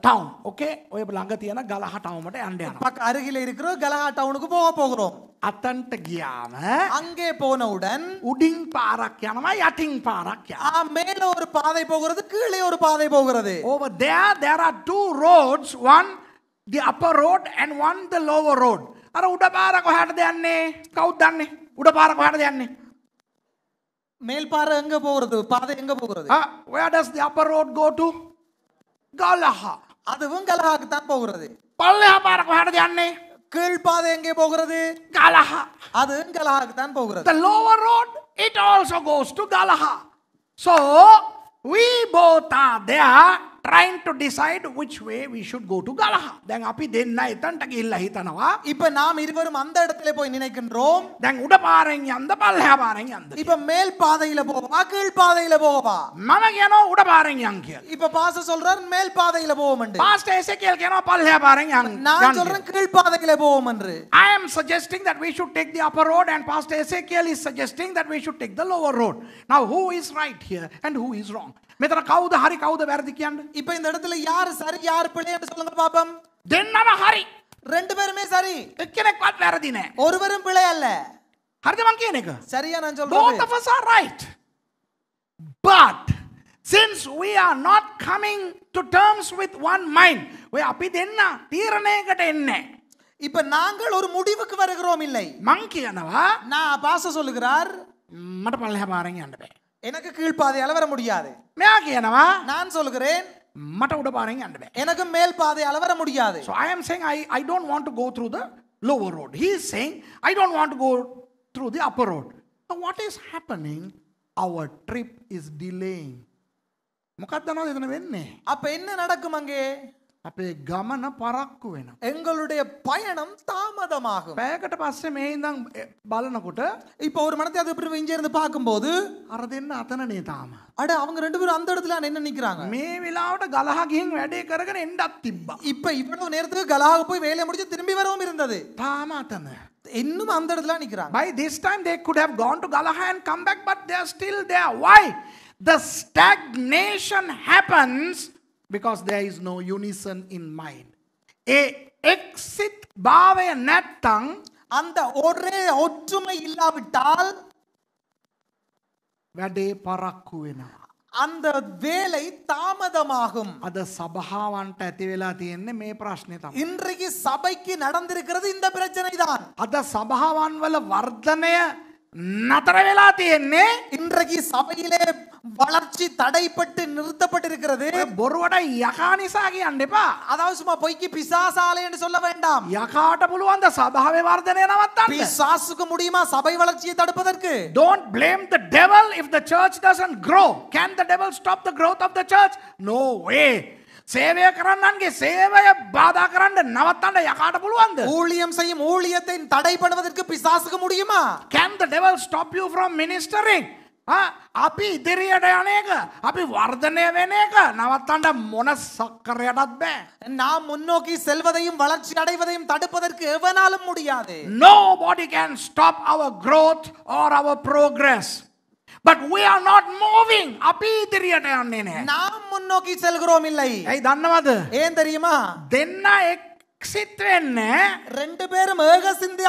town okay ඔය ළඟ තියෙන ගලහ ටවුමට යන්න යනවා. பக்க அருகில் இருக்கிற கலஹா டவுனுக்கு போக போகிறோம். අතන්ට ගියාම அங்கே போனவுடன் உடிங் பாராக் යනවා යටින් පාරක් යනවා. மேல ஒரு பாதை போகிறது கீழே ஒரு பாதை போகிறது. Over there there are two roads one the upper road and one the lower road. අර උඩ පාර යන්නේ කවුද දන්නේ උඩ පාර යන්නේ මේල් පාර එංග எங்க போகிறது பாதை எங்க போகிறது where does the upper road go to galaha அதுவும் கலஹாக்கு தான் போகிறது பல்லஹா பாறை கொண்டு යන්නේ கீழ் பாதை எங்கே போகிறது கலஹா அதுவும் கலஹாக்கு தான் போகிறது the lower road it also goes to galaha so we both are there trying to decide which way we should go to Galaha. දැන් අපි දෙන්න එතනට ගිහිල්ලා හිතනවා. இப்ப நாம் இருவரும் அந்த இடத்திலே போய் நினைக்கின்றோம். දැන් උඩ පාරෙන් යන්ද පල්ලෙහා පාරෙන් යන්ද? இப்ப மேல் பாதையில போகவா கீழ் பாதையில போகவா? මම කියනවා උඩ පාරෙන් යන් කියලා. இப்ப பாஸ்டர் சொல்றார் மேல் பாதையில போவோம்னு. பாஸ்டர் எசேக்கியல் කියනවා පල්ලෙහා පාරෙන් යන්. நான் சொல்றேன் கீழ் பாதையில போவோம்னு. I am suggesting that we should take the upper road and pastor Ezekiel is suggesting that we should take the lower road. Now who is right here and who is wrong? මෙතන කවුද හරි කවුද වැරදි කියන්න இப்ப இந்த இடத்துல யாரு சரி யாரு பிழைன்னு சொல்லுங்க பாப்போம் දෙන්නම හරි ரெண்டு பேருமே சரி එක්කෙනෙක්වත් වැරදි නෑ ஒருவரும் பிழை அல்ல හරිද මං කියන එක சரியா நான் சொல்றேன் both of us are right but since we are not coming to terms with one mind we අපි දෙන්න තීරණයකට එන්නේ இப்ப நாங்கள் ஒரு முடிவுக்கு வருகிறோம் இல்லை மங்கி කියනවා நான் பாச சொல்லுகிறார் மட்ட පල්ලෙහා පාරෙන් යන්න எனக்கு கீழ்பாதையால் அளவர முடியாது நான் சொல்கிறேன் மட்ட விட பாருங்க எனக்கும் மேல் பாதை அளவர முடியாது so I am I I don't want to through the lower road he saying I don't want to through the upper road what is happening our trip is delaying முகத்தனால் இதனை வேணே அப்போ என்ன நடக்கும் අපේ ගමන පරක්කු වෙන. எங்களுடைய பயணம் தாமதமாகும். පැයකට පස්සේ මේ ඉඳන් බලනකොට இப்போ ஒரு மனத்தை அது பிறகு இங்கே இருந்து பார்க்கும்போது අර දෙන්න අතනනේ තාම. அட அவங்க ரெண்டு பேரும் அந்த இடத்துல என்ன நிக்கிறாங்க. මේ වෙලාවට ගලහ ගිහින් වැඩේ කරගෙන එන්නත් තිබ්බා. இப்போ இவ்வளவு நேரத்துக்கு கலஹாக போய் வேலையை முடிச்சு திரும்பி வரவும் இருந்தது. තාම අතන. இன்னும் அந்த இடத்துல நிக்கிறாங்க. By this time they could have gone to Galaha and come back but they are still there. Why? The stagnation happens because there is no unison in mind. A exit பாவய Natham அந்த ஒரே ஒற்றுமை இல்லாவிட்டால் වැඩේ පරක්කු වෙනවා. அந்த வேலை தாமதமாகும் அத சபாவான்ட்ட ඇති வேலா තියෙන්නේ மே ප්‍රශ්නේ තමයි. இன்றைக்கு சபைக்கு நடந்திருக்கிறது இந்த பிரச்சனை தான். அத சபாவான் வல வர்தனைய நதரவேலா தேன்னே இன்றைக்கு சபையிலே வளர்ச்சி தடைப்பட்டு நிறுத்தப்பட்டிருக்கிறது பொறுவடை யகானிசாகி அண்டிப்பா அதாவது சும்மா பொய்க்கு பிசாசாலை சொல்ல வேண்டாம் யகாட்ட புழுவ அந்த சபாவை வார்த்தனை என்ன பிசாசுக்கு முடியுமா சபை வளர்ச்சியை தடுப்பதற்கு don't blame the devil if the church doesn't grow can the devil stop the growth of the church no way சேவைய கரண்டான்கே சேவை பாதா கரண்ட நவத்தாண்ட யகாட புழுவாந்து ஊழியம் செய்யும் ஊழியத்தை தடைப்படுவதற்கு பிசாசுக்கு முடியுமா can the devil stop you from ministering அப்பி இதிரியடை அனேக அப்பி வர்தனே வேணேக நவத்தாண்ட முன சக்கரையடத்தே நாம் முன்னோக்கி செல்வதையும் வளர்ச்சி அடைவதையும் தடுப்பதற்கு எவனாலும் முடியாது nobody can stop our growth or our progress but we are not moving අපි ඉදිරියට යන්නේ නැහැ நாம் முன்னோக்கி செல்கிறோம் இல்லை ஏய் දන්නවද ஏன் தெரியுமா දෙන්න එක්සිට් වෙන්න ரெண்டு பேரும் ஏக சிந்தி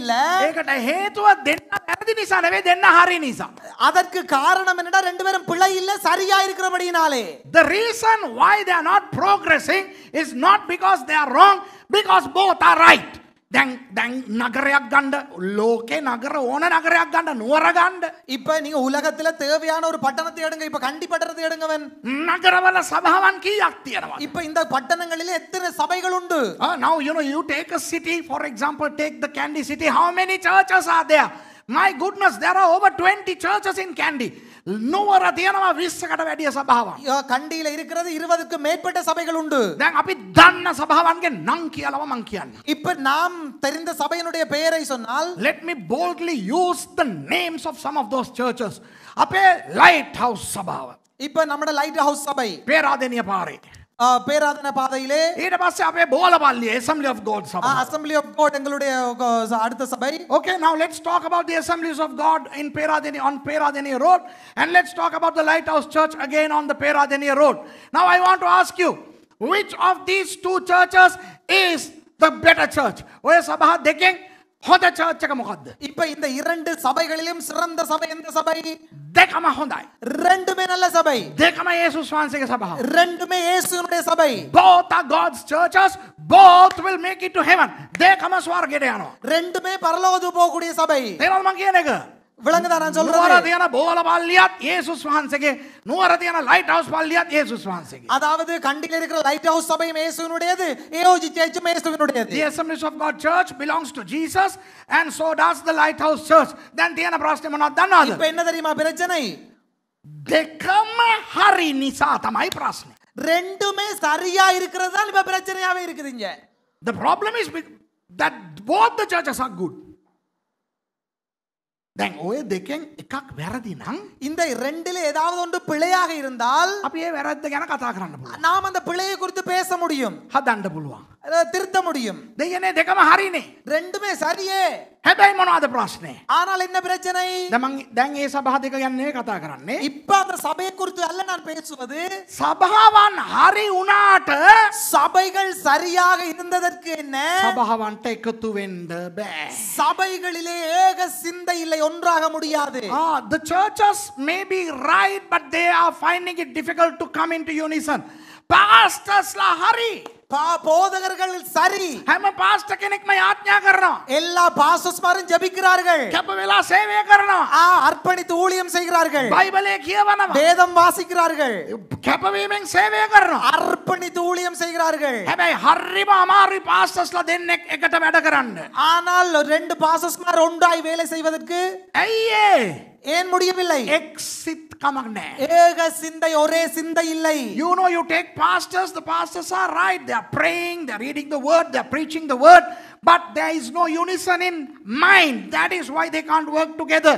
இல்ல ඒකට හේතුව දෙන්න වැරදි නිසා නෙවෙයි දෙන්න හරි නිසා அதற்கு காரணம் என்னடா ரெண்டு பேரும் பிழை இல்ல சரியா இருக்கிறபடினாலே the reason why they are not progressing is not because they are wrong because both are right දැන් දැන් நகරයක් கண்ட ලෝකේ நகර ඕන நகරයක් கண்ட නුවර கண்ட இப்ப நீங்க உலகத்துல தேவையான ஒரு பட்டணத்தை எடுங்க இப்ப கண்டி பட்டணத்தை எடுங்கவன் நகரවල සභාවන් කීයක් තියෙනවා இப்ப இந்த பட்டணங்களில் எத்தனை சபைகள் உண்டு now you know you take a city for example take the candy city how many churches are there my goodness there are over 20 churches in candy நூறு தியானமா வீசகட வேண்டிய சபாவம் கண்டியில இருக்கிறது இருபதுக்கு மேற்பட்ட சபைகள் உண்டு அப்படி தன்ன சபாவான்கே நங் கியலவ மங் கியான் இப்ப நாம் தெரிந்த சபையினுடைய பெயரை சொன்னால் let me boldly use the names of some of those churches அப்பே லைட் ஹவுஸ் சபாவ இப்ப நம்மட லைட் ஹவுஸ் சபை பேராதேனிய பாறை பேராதன பாதையிலே ඊට පස්සේ අපේ බෝල පල්ලිය assembly of god සභාව assembly of god எங்களுடைய அடுத்த சபை okay now let's talk about the assemblies of god in peradeni on peradeni road and let's talk about the lighthouse church again on the peradeni road now i want to ask you which of these two churches is the better church ඔය සභා දෙකෙන් හොඳ church එක මොකද්ද? இப்ப இந்த இரண்டு சபைகளிலும் சிறந்த சபை எந்த சபை? දෙකම හොඳයි. ரெண்டுமே நல்ல சபை. දෙකම යේසුස් වහන්සේගේ සභාව. ரெண்டுமே இயேசுனுடைய சபை. Both are God's churches. Both will make it to heaven. දෙකම ස්වර්ගයට යනවා. ரெண்டுமே பரலோகத்துக்கு போகக்கூடிய சபை. තේරෙනවද මං කියන එක? விளங்குதா நான் சொல்றேன் நூறதியான போல பால்லியாத் இயேசுஸ் வஹன்சேகே நூறதியான லைட் ஹவுஸ் பால்லியாத் இயேசுஸ் வஹன்சேகே அதாவது கண்டில இருக்கிற லைட் ஹவுஸ் சபையும் இயேசுவினுடையது ஏயோஜித்த ஏச்சும் இயேசுவினுடையது the assemblies of god church belongs to jesus and so does the light house church then தியான பிராஸ்தமனா தான் அது இப்போ என்ன தெரியுமா பிரச்சனை දෙකම හරි නිසා තමයි ප්‍රශ්නේ ரெண்டுமே சரியா இருக்கிறது தான் இப்ப பிரச்சனையாவே இருக்குதுங்க the problem is that both the churches are good දැන් ඔය දෙකෙන් එකක් වැරදි නම් இந்த ரெண்டுல ஏதாவது ஒன்று பிழையாக இருந்தால் அப்படியே වැරද්ද ගැන කතා කරන්න நாம் அந்த பிழையை குறித்து பேச முடியும். හදන්න පුළුවන්. திருத்த முடியும் දෙයනේ දෙකම හරිනේ ரெண்டுமே சரியே හැබැයි මොනවද ප්‍රශ්නේ ஆனால் என்ன பிரச்சனை දැන් දැන් මේ සභාව දෙක ගැන කතා කරන්නේ அந்த சபையை குறித்து அல்ல நான் பேசுவது சபாவான் ஹரி உனாட்ட சபைகள் சரியாக இருந்ததற்கு என்ன சபாவான்ட்ட එකතු වෙන්න බෑ சபைகளிலே ஒன்றாக முடியாது ah the churches may be right but they are finding it difficult to come into unison pastors la hurry போதகர்கள் சரி I'm a pastor மை මම යාඥා කරනවා எல்லா பாஸ்டர்ஸ்மாரும் ஜெபிக்கிறார்கள் கெப்பவேலா சேவை කරනවා ஆ அர்ப்பணித்து ஊழியம் செய்கிறார்கள் பைபிளே කියවනවා வேதம் வாசிக்கிறார்கள் කැපවීමෙන් සේවය කරනවා අර්පණිත ஊழியம் செய்கிறார்கள் හැබැයි හරිම අමාරුයි பாஸ்டர்ஸ்ல දෙන්නෙක් එකට වැඩ ஆனால் ரெண்டு பாஸ்டர்ஸ்மார் ஒன்றாய் வேலை செய்வதற்கு ஐயே ஏன் முடியவில்லை எக்ஸிட் கமக்னே ஏக சிந்தை ஒரே சிந்தை இல்லை you know you take pastors the pastors are right they are praying they are reading the word they are preaching the word but there is no unison in mind that is why they can't work together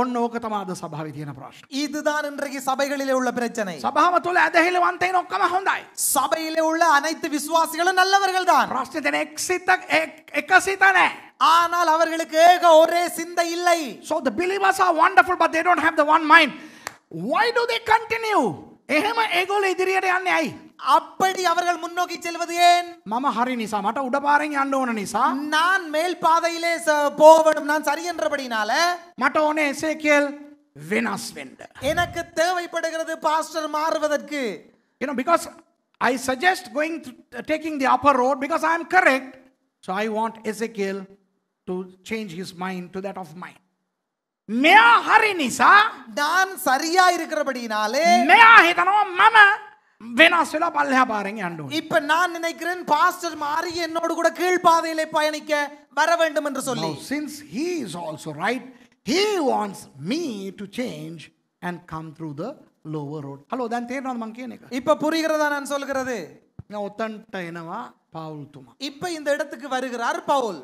ඔන්න ඕක තමාද සභාව තියෙන ප්‍රශ්න. இதுதான் இன்றைக்கு சபைகளிலே உள்ள பிரச்சனை. சபாவத்துல ඇදහිල වන්තයින් ඔක්කොම හොඳයි. சபையிலே உள்ள அனைத்து விசுவாசிகளும் நல்லவர்கள் தான். பிரச்சனை எக்ஸிட் எக்கசிட்ட නැහැ. ஆனால் அவர்களுக்கு ஏக ஒரே சிந்தை இல்லை. So the believers are wonderful but they don't have the one mind. Why do they continue? එහෙම ඒගොල්ලෝ ඉදිරියට යන්නේ ඇයි? அப்படி அவர்கள் முன்னோக்கி செல்வது ஏன் மம ஹரி நிசா மாட்டா உட பாருங்க ஆண்டவன நிசா நான் மேல் பாதையிலே போவடும் நான் சரி என்றபடினால மட்டோனே கேள் வினாஸ் வெண்ட எனக்கு தேவைப்படுகிறது பாஸ்டர் மாறுவதற்கு you know because I suggest going taking the upper road because I am correct so I want Ezekiel to change his mind to that of mind நான் சரியா இருக்கிறபடினாலே மேம வேணாசலா பல்லையா பாருங்க ஆண்டவர் இப்ப நான் நினைக்கிறேன் பாஸ்டர் மாறி என்னோடு கூட கீழ் கீழ்பாதையிலே பயணிக்க வர வேண்டும் என்று சொல்லி since he is also right he wants me to change and come through the lower road hello தான் தேர்னா மங்கி எனக்கு இப்ப புரிகிறதா நான் சொல்கிறது ஒத்தன்ட்ட என்னவா பவுல் துமா இப்ப இந்த இடத்துக்கு வருகிறார் பவுல்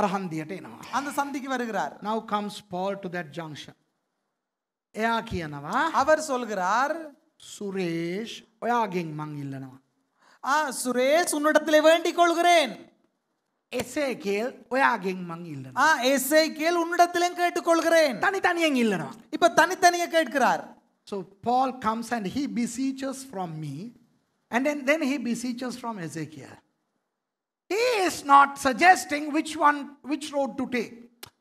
அரஹந்தியட்ட என்னவா அந்த சந்திக்கு வருகிறார் now comes Paul to that junction ஏ என்னவா அவர் சொல்கிறார் සුරේෂ් ඔයාගෙන් මං ඉල්ලනවා. ආ සුරේෂ් උන්නටත්තිලේ வேண்டிக் கொள்கிறேன் எசேக்கேல் ஒயாகிங் மங் இல்ல ஆ எசேக்கேல் உன்னிடத்திலும் கேட்டுக்கொள்கிறேன் தனித்தனியாக இல்லனா இப்ப தனித்தனியா கேட்கிறார் so paul comes and he beseeches from me and then then he beseeches from ezekiel he is not suggesting which one which road to take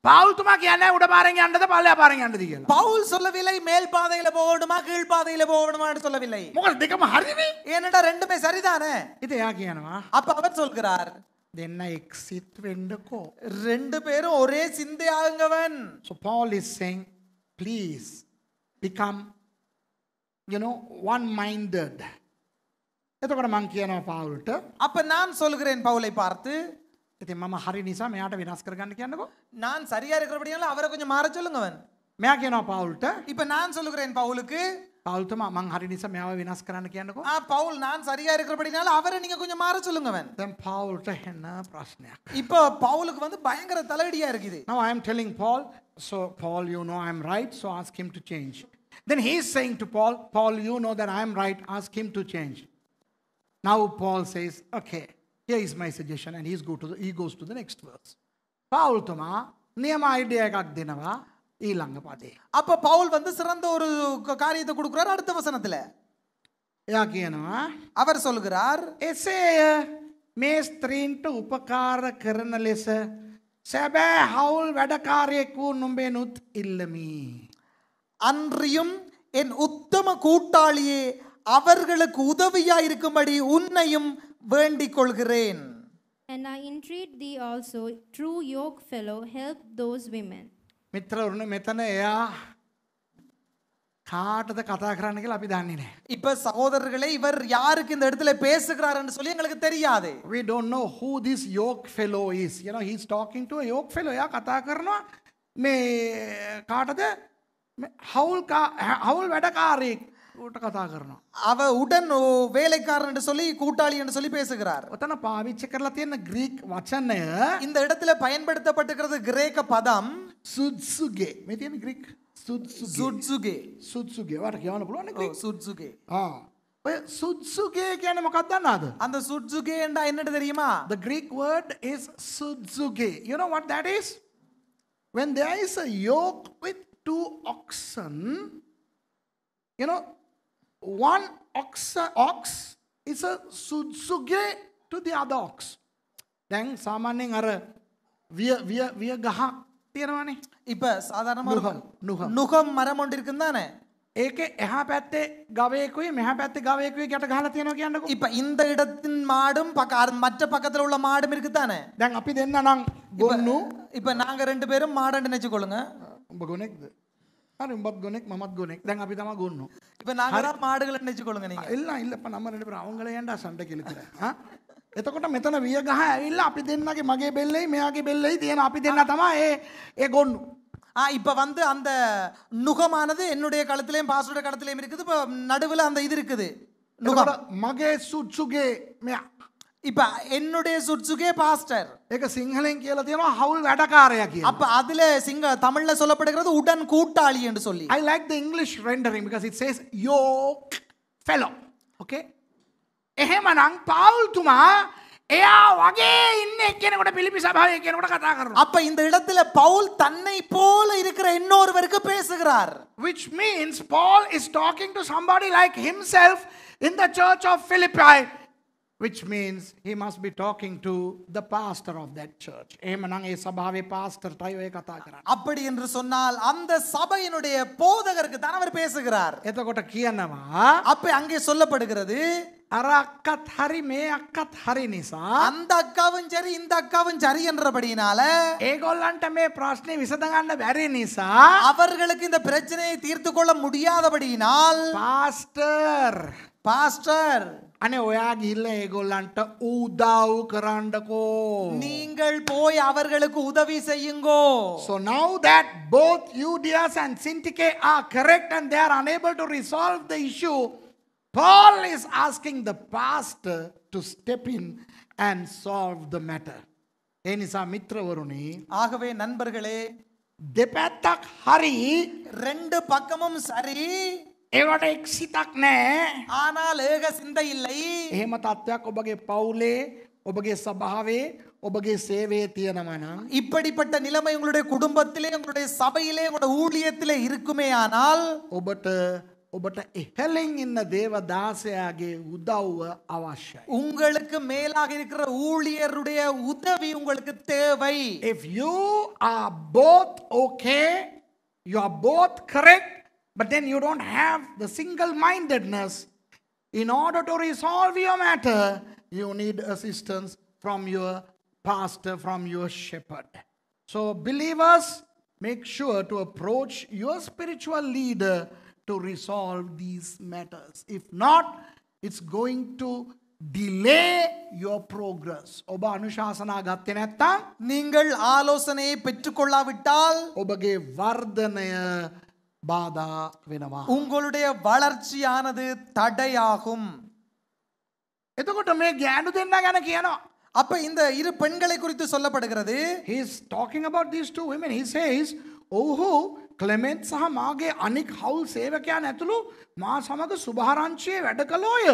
பவுல்துமா என்ன விட பாருங்கன்றதை பல்ல பாருங்கன்றது கேள்வி பவுல் சொல்லவில்லை மேல் பாதையில போகணுமா கீழ் பாதையில போகணுமா சொல்லவில்லை உங்களுக்கு திக்கமா அறிவி ஏனடா ரெண்டுமே சரிதானே இது யாக்கியானமா அப்ப அவர் சொல்கிறார் என்ன எக்ஸிட் ரெண்டுக்கோ ரெண்டு பேரும் ஒரே சிந்தையாகுங்கவன் so Paul is saying please become no one minded எத்தோட மங்கியான பாவல்ட்டு அப்ப நான் சொல்கிறேன் பவுலை பார்த்து ඉතින් මම හරි නිසා මෙයාට වෙනස් කරගන්න කියන්නකෝ நான் சரியா இருக்கிறபடியால அவரை கொஞ்சம் மாற சொல்லுங்க அவன் මෙයා කියනවා පවුල්ට இப்ப நான் சொல்லுகிறேன் பவுலுக்கு பவுல்තුම මං හරි නිසා මෙයාව වෙනස් කරන්න කියන්නකෝ ஆ பவுல் நான் சரியா இருக்கிறபடினால அவரை நீங்க கொஞ்சம் மாற சொல்லுங்க அவன் දැන් පවුල්ට හෙන ප්‍රශ්නයක් இப்போ பவுலுக்கு வந்து பயங்கர தலையடியா இருக்குது now i am telling paul so paul you know i am right so ask him to change then he is saying to paul paul you know that i am right ask him to change now paul says okay Here is my suggestion, and he's go to the, he goes to the next verse. பவுல்துமா நியம ஐடியாக்காக தினவா ஈழாங்க பாதி அப்போ பவுல் வந்து சிறந்த ஒரு காரியத்தை கொடுக்குறாரு அடுத்த வசனத்தில் யாக்கியனுமா அவர் சொல்கிறார் எசேய மேஸ்திரீன்ட்டு உபகார கருணலேச செபே ஹவுல் வெடக்காரியக்கு நும்பே நுத் இல்லமி அன்றியும் என் உத்தம கூட்டாளியே அவர்களுக்கு உதவியா இருக்கும்படி உன்னையும் and i entreat thee also true yoke fellow help those women மித்ரவர்னு மெத்தனையா காட்டத கதா கிரானிகள் அப்படி தானே இப்ப சகோதரர்களே இவர் யாருக்கு இந்த இடத்துல பேசுகிறாருன்னு சொல்லி எங்களுக்கு தெரியாது we don't know who this yoke fellow is you know he's talking to a yoke fellow யா கதா கிரனோ மே காட்டத ஹவுல் கா ஹவுல் வெடகாரிக் கதாகரணம் அவ உடன் வேலைக்காரன் என்று சொல்லி கூட்டாளி என்று சொல்லி பேசுகிறார் ஒத்தனை பாவிச்சக்கரலத்தை என்ன கிரீக் வச்சன்னு இந்த இடத்துல பயன்படுத்தப்பட்டிருக்கிறது கிரேக்க பதம் சுட்சுகே மெதியன் கிரீக் சுட்சுகே சுட்சுகே வாட் கேவன புளோ சுட்சுகே ஆ சுட்சுகே அந்த சுட்சுகே என்ன என்ன தெரியுமா தி கிரீக் வேர்ட் இஸ் சுட்சுகே you know what that is when there is a yoke with two one ox, ox is a sudsuge to the other ox. දැන් සාමාන්‍යයෙන් අර විය විය විය ගහ තියෙනවානේ. இப்ப சாதாரணமா நுகம் நுகம் மரம் ஒன்று இருக்குன்னு தானே ඒකේ එහා පැත්තේ ගවයෙකුයි මෙහා පැත්තේ ගවයෙකුයි ගැට ගහලා තියෙනවා කියන්නකෝ. இப்ப இந்த இடத்தின் மாடும் பக்க அது மற்ற பக்கத்துல உள்ள மாடும் இருக்கு தானே. දැන් අපි දෙන්න නම් ගොන්නු இப்ப நாங்க ரெண்டு பேரும் மாடன்னு நினைச்சு கொள்ளுங்க. ඔබ ගොනෙක්ද? அரு உம்பத் குணேக் மமத் குணேக் தேங்க அப்படி தான் குண்ணும் இப்போ நாங்களாம் மாடுகளை நினச்சிக்கொள்ளுங்க நீங்கள் எல்லாம் இல்லைப்பா நம்ம ரெண்டு பேரும் அவங்கள ஏன்டா சண்டைக்கு இழுக்கிற ஆ එතකොට මෙතන වියගහ ඇවිල්ලා අපි දෙන්නගේ මගේ බෙල්ලෙයි මෙයාගේ බෙල්ලෙයි තියෙන අපි දෙන්න තමයි ඒ ඒ ගොන්නු. ஆ இப்போ வந்து அந்த நுகமானது என்னுடைய கழுத்துலையும் பாஸோட கழுத்துலையும் இருக்குது இப்போ நடுவில் அந்த இது இருக்குது மகே சுட்சுகே மியா இப்ப என்னுடைய சுட்சுகே பாஸ்டர் ஏக சிங்களையும் கேல தேனோ ஹவுல் வேடக்காரையா கேல அப்ப அதுல சிங்க தமிழ்ல சொல்லப்படுகிறது உடன் கூட்டாளி என்று சொல்லி I like the English rendering because it says yokefellow okay எஹேமனாங் பவுல் துமா ஏயா வகே இன்னே கேன கூட பிலிப்பி சபாவை கேன கூட கதா கரணும் அப்ப இந்த இடத்துல பவுல் தன்னை போல இருக்கிற இன்னொருவருக்கு பேசுகிறார் which means paul is talking to somebody like himself in the church of philippi which means he must be talking to the pastor of that church. அப்படி என்று சொன்னால் அந்த சபையினுடைய போதகருக்கு தான் அவர் பேசுகிறார் එතකොට කියනවා அப்ப அங்கே சொல்லப்படுகிறது අර අක්කත් හරි මේ අක්කත් හරි නිසා அந்த அக்காவும் சரி இந்த அக்காவும் சரி என்றபடியினால ඒගොල්ලන්ට මේ ප්‍රශ්නේ විසඳගන්න බැරි නිසා அவர்களுக்கு இந்த பிரச்சனையை தீர்த்து கொள்ள முடியாதபடியினால் பாஸ்டர் பாஸ்டர் அனே ஒயா இல்ல ஏகோல்லான்ட்ட உதாவு கராண்டகோ நீங்கள் போய் அவர்களுக்கு உதவி செய்யுங்கோ so now that both Judas and Syntyche are correct and they are unable to resolve the issue Paul is asking the pastor to step in and solve the matter ஏனிசா மித்ரவருணி ஆகவே நண்பர்களே தெபத்தக் ஹரி ரெண்டு பக்கமும் சரி ඒවට එක් සිතක් නෑ ආනාල ඒක සින්ද ඉල්ලයි. එහෙම තත්ත්වයක් ඔබගේ පවුලේ ඔබගේ සභාවේ ඔබගේ சேவையே තියෙනවනම් இப்படிப்பட்ட நிலைமை உங்களுடைய குடும்பத்திலே உங்களுடைய சபையிலே உங்களுடைய ஊழியத்திலே இருக்குமே ஆனால் ඔබට ඔබට එහලෙන් ඉන්න දේවදාසයාගේ උදව්ව අවශ්‍යයි. உங்களுக்கு மேலாக இருக்கிற ஊழியருடைய உதவி உங்களுக்கு தேவை. If you are both okay, you are both correct But then you don't have the single mindedness. In order to resolve your matter, you need assistance from your pastor, from your shepherd. So, believers, make sure to approach your spiritual leader to resolve these matters. If not, it's going to delay your progress. ಒಬ್ಬ ಅನುಶಾಸನ ಅಗತ್ಯ நீங்கள் ஆலோசனையை பெற்றுக்கொள்ளாவிட்டால் ಒಬ್ಬಗೆ ವರ್ಧನೆಯ பாதா වෙනවා. உங்களுடைய வளர்ச்சியானது தடையாகும். එතකොට මේ ගෑනු දෙන්නා ගැන කියනවා. அப்ப இந்த இரு பெண்களை குறித்து சொல்லப்படுகிறது he is talking about these two women he says ඔහු ක්ලෙමෙන්ට් සහ මාගේ අනික් හවුල් සේවකයන් ඇතුළු මා සමග සුභාරංචියේ වැඩ කළෝය.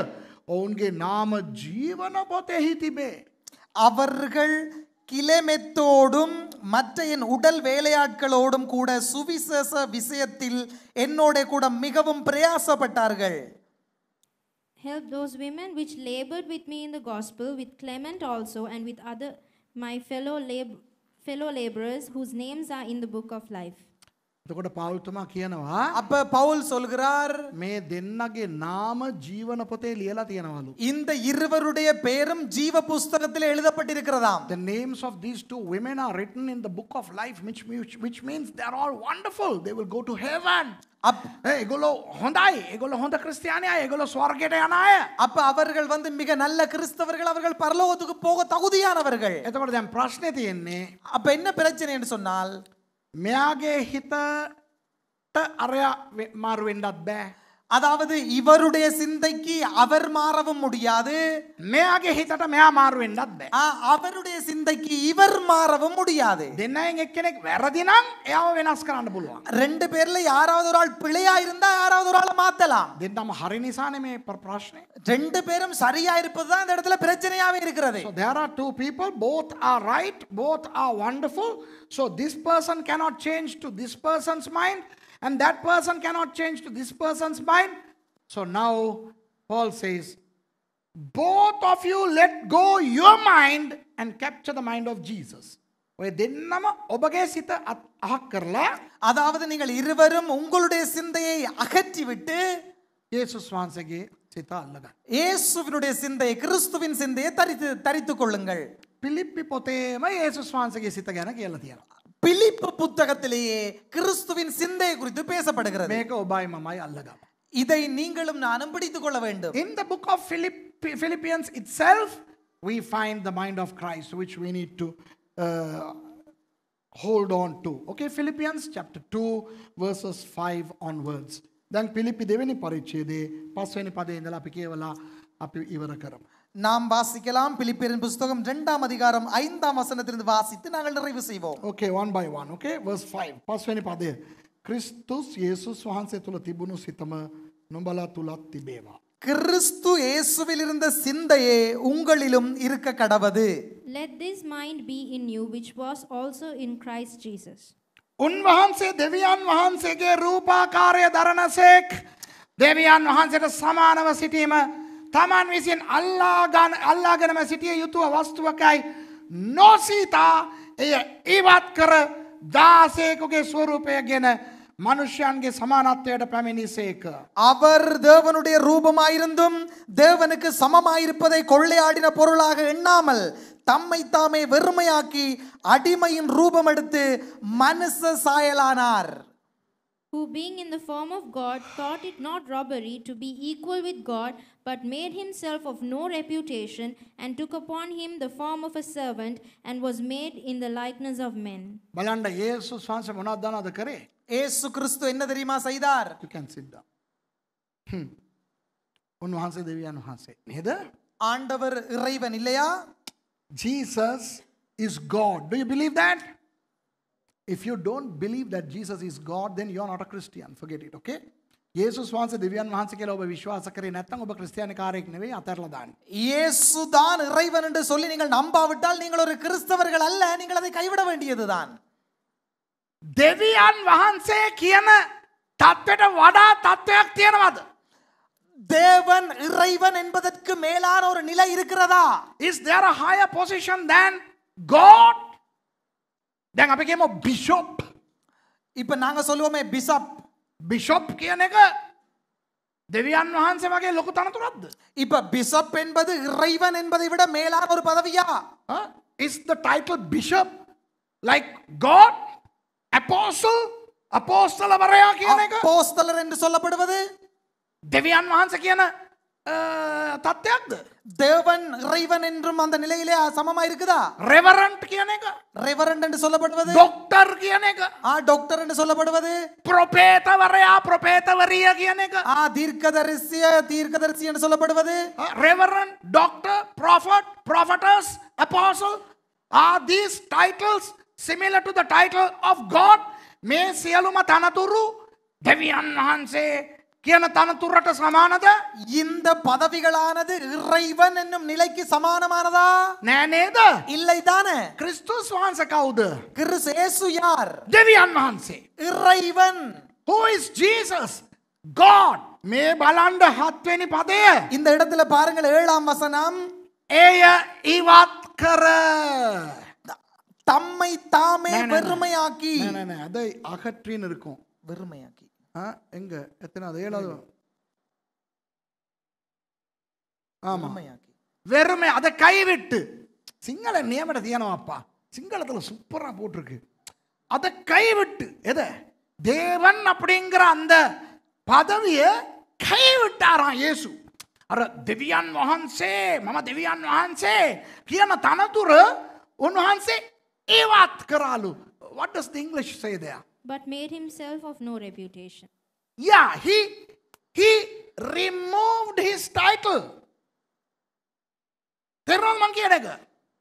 ඔවුන්ගේ නාම ජීවන පොතෙහි තිබේ. அவர்கள் கிளமெத்தோடும் மற்ற என் உடல் வேலையாட்களோடும் கூட சுவிசேஷ விஷயத்தில் என்னோட கூட மிகவும் பிரயாசப்பட்டார்கள் Help those women which labored with me in the gospel, with Clement also, and with other my fellow, lab, fellow laborers whose names are in the book of life. එතකොට පවල්තුමා කියනවා අප පවුල් சொல்கிறார் මේ දෙන්නගේ නාම ජීවන පොතේ ලියලා තියෙනවලු இந்த இருவருடைய பெயரும் ஜீவ புஸ்தகத்தில் எழுதப்பட்டிருக்கிறதாம் the names of these two women are written in the book of life which which means they are all wonderful they will go to heaven அப் எகுலோ ஹொந்தாய் எகுலோ ஹொந்த கிறிஸ்தியானியா எகுலோ ஸ்வர்கேட்ட யானாய அப்ப அவர்கள் வந்து மிக நல்ல கிறிஸ்தவர்கள் அவர்கள் பரலோகத்துக்கு போக தகுதியானவர்கள் எத்தோட பிரச்சனை என்ன அப்ப என்ன பிரச்சனை என்று சொன்னால் මෙයාගේ හිතට අරයා මාරුවෙන්ඩත් බෑ அதாவது இவருடைய சிந்தைக்கு அவர் மாறவும் முடியாது அவருடைய சிந்தைக்கு இவர் மாறவும் முடியாது ரெண்டு பேர்ல யாராவது ஒரு ஆள் பிழையா இருந்தா யாராவது ஒரு ஆள் மாத்தலாம் ரெண்டு பேரும் சரியா இருப்பதுதான் இந்த இடத்துல பிரச்சனையாவே இருக்கிறது there are two people both are right both are wonderful so this person cannot change to this person's mind and that person cannot change to this person's mind. So now Paul says, both of you let go your mind and capture the mind of Jesus. ඔය දෙන්නම ඔබගේ සිත අහක් කරලා அதாவது நீங்கள் இருவரும் உங்களுடைய சிந்தையை அகற்றிவிட்டு இயேசு சுவாசகே சிත அல்லக இயேசுவினுடைய சிந்தையை கிறிஸ்துவின் சிந்தையை தரித்து தரித்து கொள்ளுங்கள் பிலிப்பி பொத்தேම இயேசு சுவாசகே சிත ගැන කියලා තියෙනවා பிலிப்பு புத்தகத்திலேயே கிறிஸ்துவின் சிந்தையை குறித்து பேசப்படுகிறது මේක ඔබයි මමයි අල්ලගම. இதை நீங்களும் நானும் பிடித்துக் கொள்ள வேண்டும். In the book of Philipp, Philippians itself, we find the mind of Christ, which we need to uh, hold on to. Okay, Philippians chapter 2, verses 5 onwards. දැන් පිලිපි දෙවෙනි පරිච්ඡේදයේ පස්වෙනි පදේ ඉඳලා අපි කියවලා අපි ඉවර කරමු. நாம் வாசிக்கலாம் பிலிப்பியரின் புஸ்தகம் இரண்டாம் அதிகாரம் ஐந்தாம் வசனத்திலிருந்து வாசித்து நாங்கள் நிறைவு செய்வோம் okay one by one okay verse five පස්වැනි පදය ක්‍රිස්තුස් යේසුස් වහන්සේ තුළ තිබුණු සිතම නොබලා තුලත් තිබේවා கிறிஸ்து இயேசுவில் இருந்த சிந்தையே உங்களிலும் இருக்க கடவது let this mind be in you which was also in Christ Jesus උන්වහන්සේ දෙවියන් වහන්සේගේ රූපාකාරය දරනසේක් දෙවියන් වහන්සේට සමානව සිටීම තමන් විසින් අල්ලාගන අල්ලාගෙනම සිටිය යුතුව වස්තුවකයි නොසීතා එය ඒවත් කර දාසේකුගේ ස්වරූපය ගෙන மனுஷியான்கே சமானத்தையோட පැමිණි சேக்க அவர் தேவனுடைய ரூபமாயிருந்தும் தேவனுக்கு சமமாயிருப்பதை கொள்ளையாடின பொருளாக எண்ணாமல் தம்மை தாமே வெறுமையாக்கி அடிமையின் ரூபமெடுத்து மனசு சாயலானார் who being in the form of God thought it not robbery to be equal with God, but made himself of no reputation, and took upon him the form of a servant, and was made in the likeness of men. You can sit down. Hmm. උන්වහන්සේ දෙවියන් වහන්සේ නේද? ஆண்டவர் இறைவன் இல்லையா? Jesus is God. Do you believe that? If you don't believe that Jesus is God then you not a Christian forget it okay இயேசு சுவாசி திவ்யான் வாசிக்கல ஒரு விசுவாசக்கரை நெத்தம் ஒரு கிறிஸ்தியான காரியக்னவே அத்தரலதான் இறைவன் என்று சொல்லி நீங்கள் நம்பாவிட்டால் நீங்கள் ஒரு கிறிஸ்தவர்கள் அல்ல நீங்கள் அதை கைவிட வேண்டியதுதான் தேவியான் வகான்சே கியன தத்திட வடா தத்தியனம் தேவன் இறைவன் என்பதற்கு மேலான ஒரு நிலை இருக்கிறதா is there a higher position than God දැන් අපි කියමු බිෂොප් இப்ப நாங்க சொல்லுவோமே பிஷப் பிஷப் කියන එක දෙවියන් වහන්සේ වගේ ලොකු තනතුරක්ද? இப்ப பிஷப் என்பது இறைவன் என்பதை விட மேலான ஒரு பதவியா? Is the title bishop like God apostle அப்போஸ்தலවරයා කියන එක? அப்போஸ்தலர் என்று சொல்லப்படுவது දෙවියන් වහන්සේ කියන தத்தையாக்து தேவன் இறைவன் என்றும் அந்த நிலையிலே சமமா இருக்குதா ரெவரண்ட் கியனேக ரெவரண்ட் என்று சொல்லப்படுவது டாக்டர் கியனேக ஆ டாக்டர் என்று சொல்லப்படுவது புரோபேத வரையா புரோபேத வரிய கியனேக ஆ தீர்க்கதரிசிய தீர்க்கதரிசி என்று சொல்லப்படுவது reverend doctor prophet prophetess apostle ah these titles similar to the title of God மே சியலும தனதுரு தேவியன் ஹான்சே කියන තනතුරට සමානද இந்த பதவிகளானது இறைவன் என்னும் நிலைக்கு சமானமானதா නෑනේද இல்லைதான கிறிஸ்து වහන්ස කවුද கிறிஸ் இயேசு யார் දෙවියන් වහන්සේ இறைவன் who is jesus god මේ බලන්න හත්වෙනි පදය இந்த இடத்துல பாருங்கள் ஏழாம் வசனம் ஏய இவாத் தம்மை தாமே வெறுமையாக்கி அதை அகற்றின்னு இருக்கும் வெறுமையா ஆ எங்க எத்தனாவது ஏழாவது ஆமா வெறுமை அதை கைவிட்டு சிங்கள நியமன தியானமாப்பா சிங்களத்தில் சூப்பரா போட்டிருக்கு அதை கைவிட்டு எதை தேவன் அப்படிங்கிற அந்த பதவியை கைவிட்டாராம் இயேசு அர திவ்யான் மோகன்சே மம திவ்யான் மோகன்சே කියන තනතුර උන්වහන්සේ ඒවත් කරාලු what does the english say there but made himself of no reputation. Yeah, he he removed his title. තෙරනොල් මං කියන එක.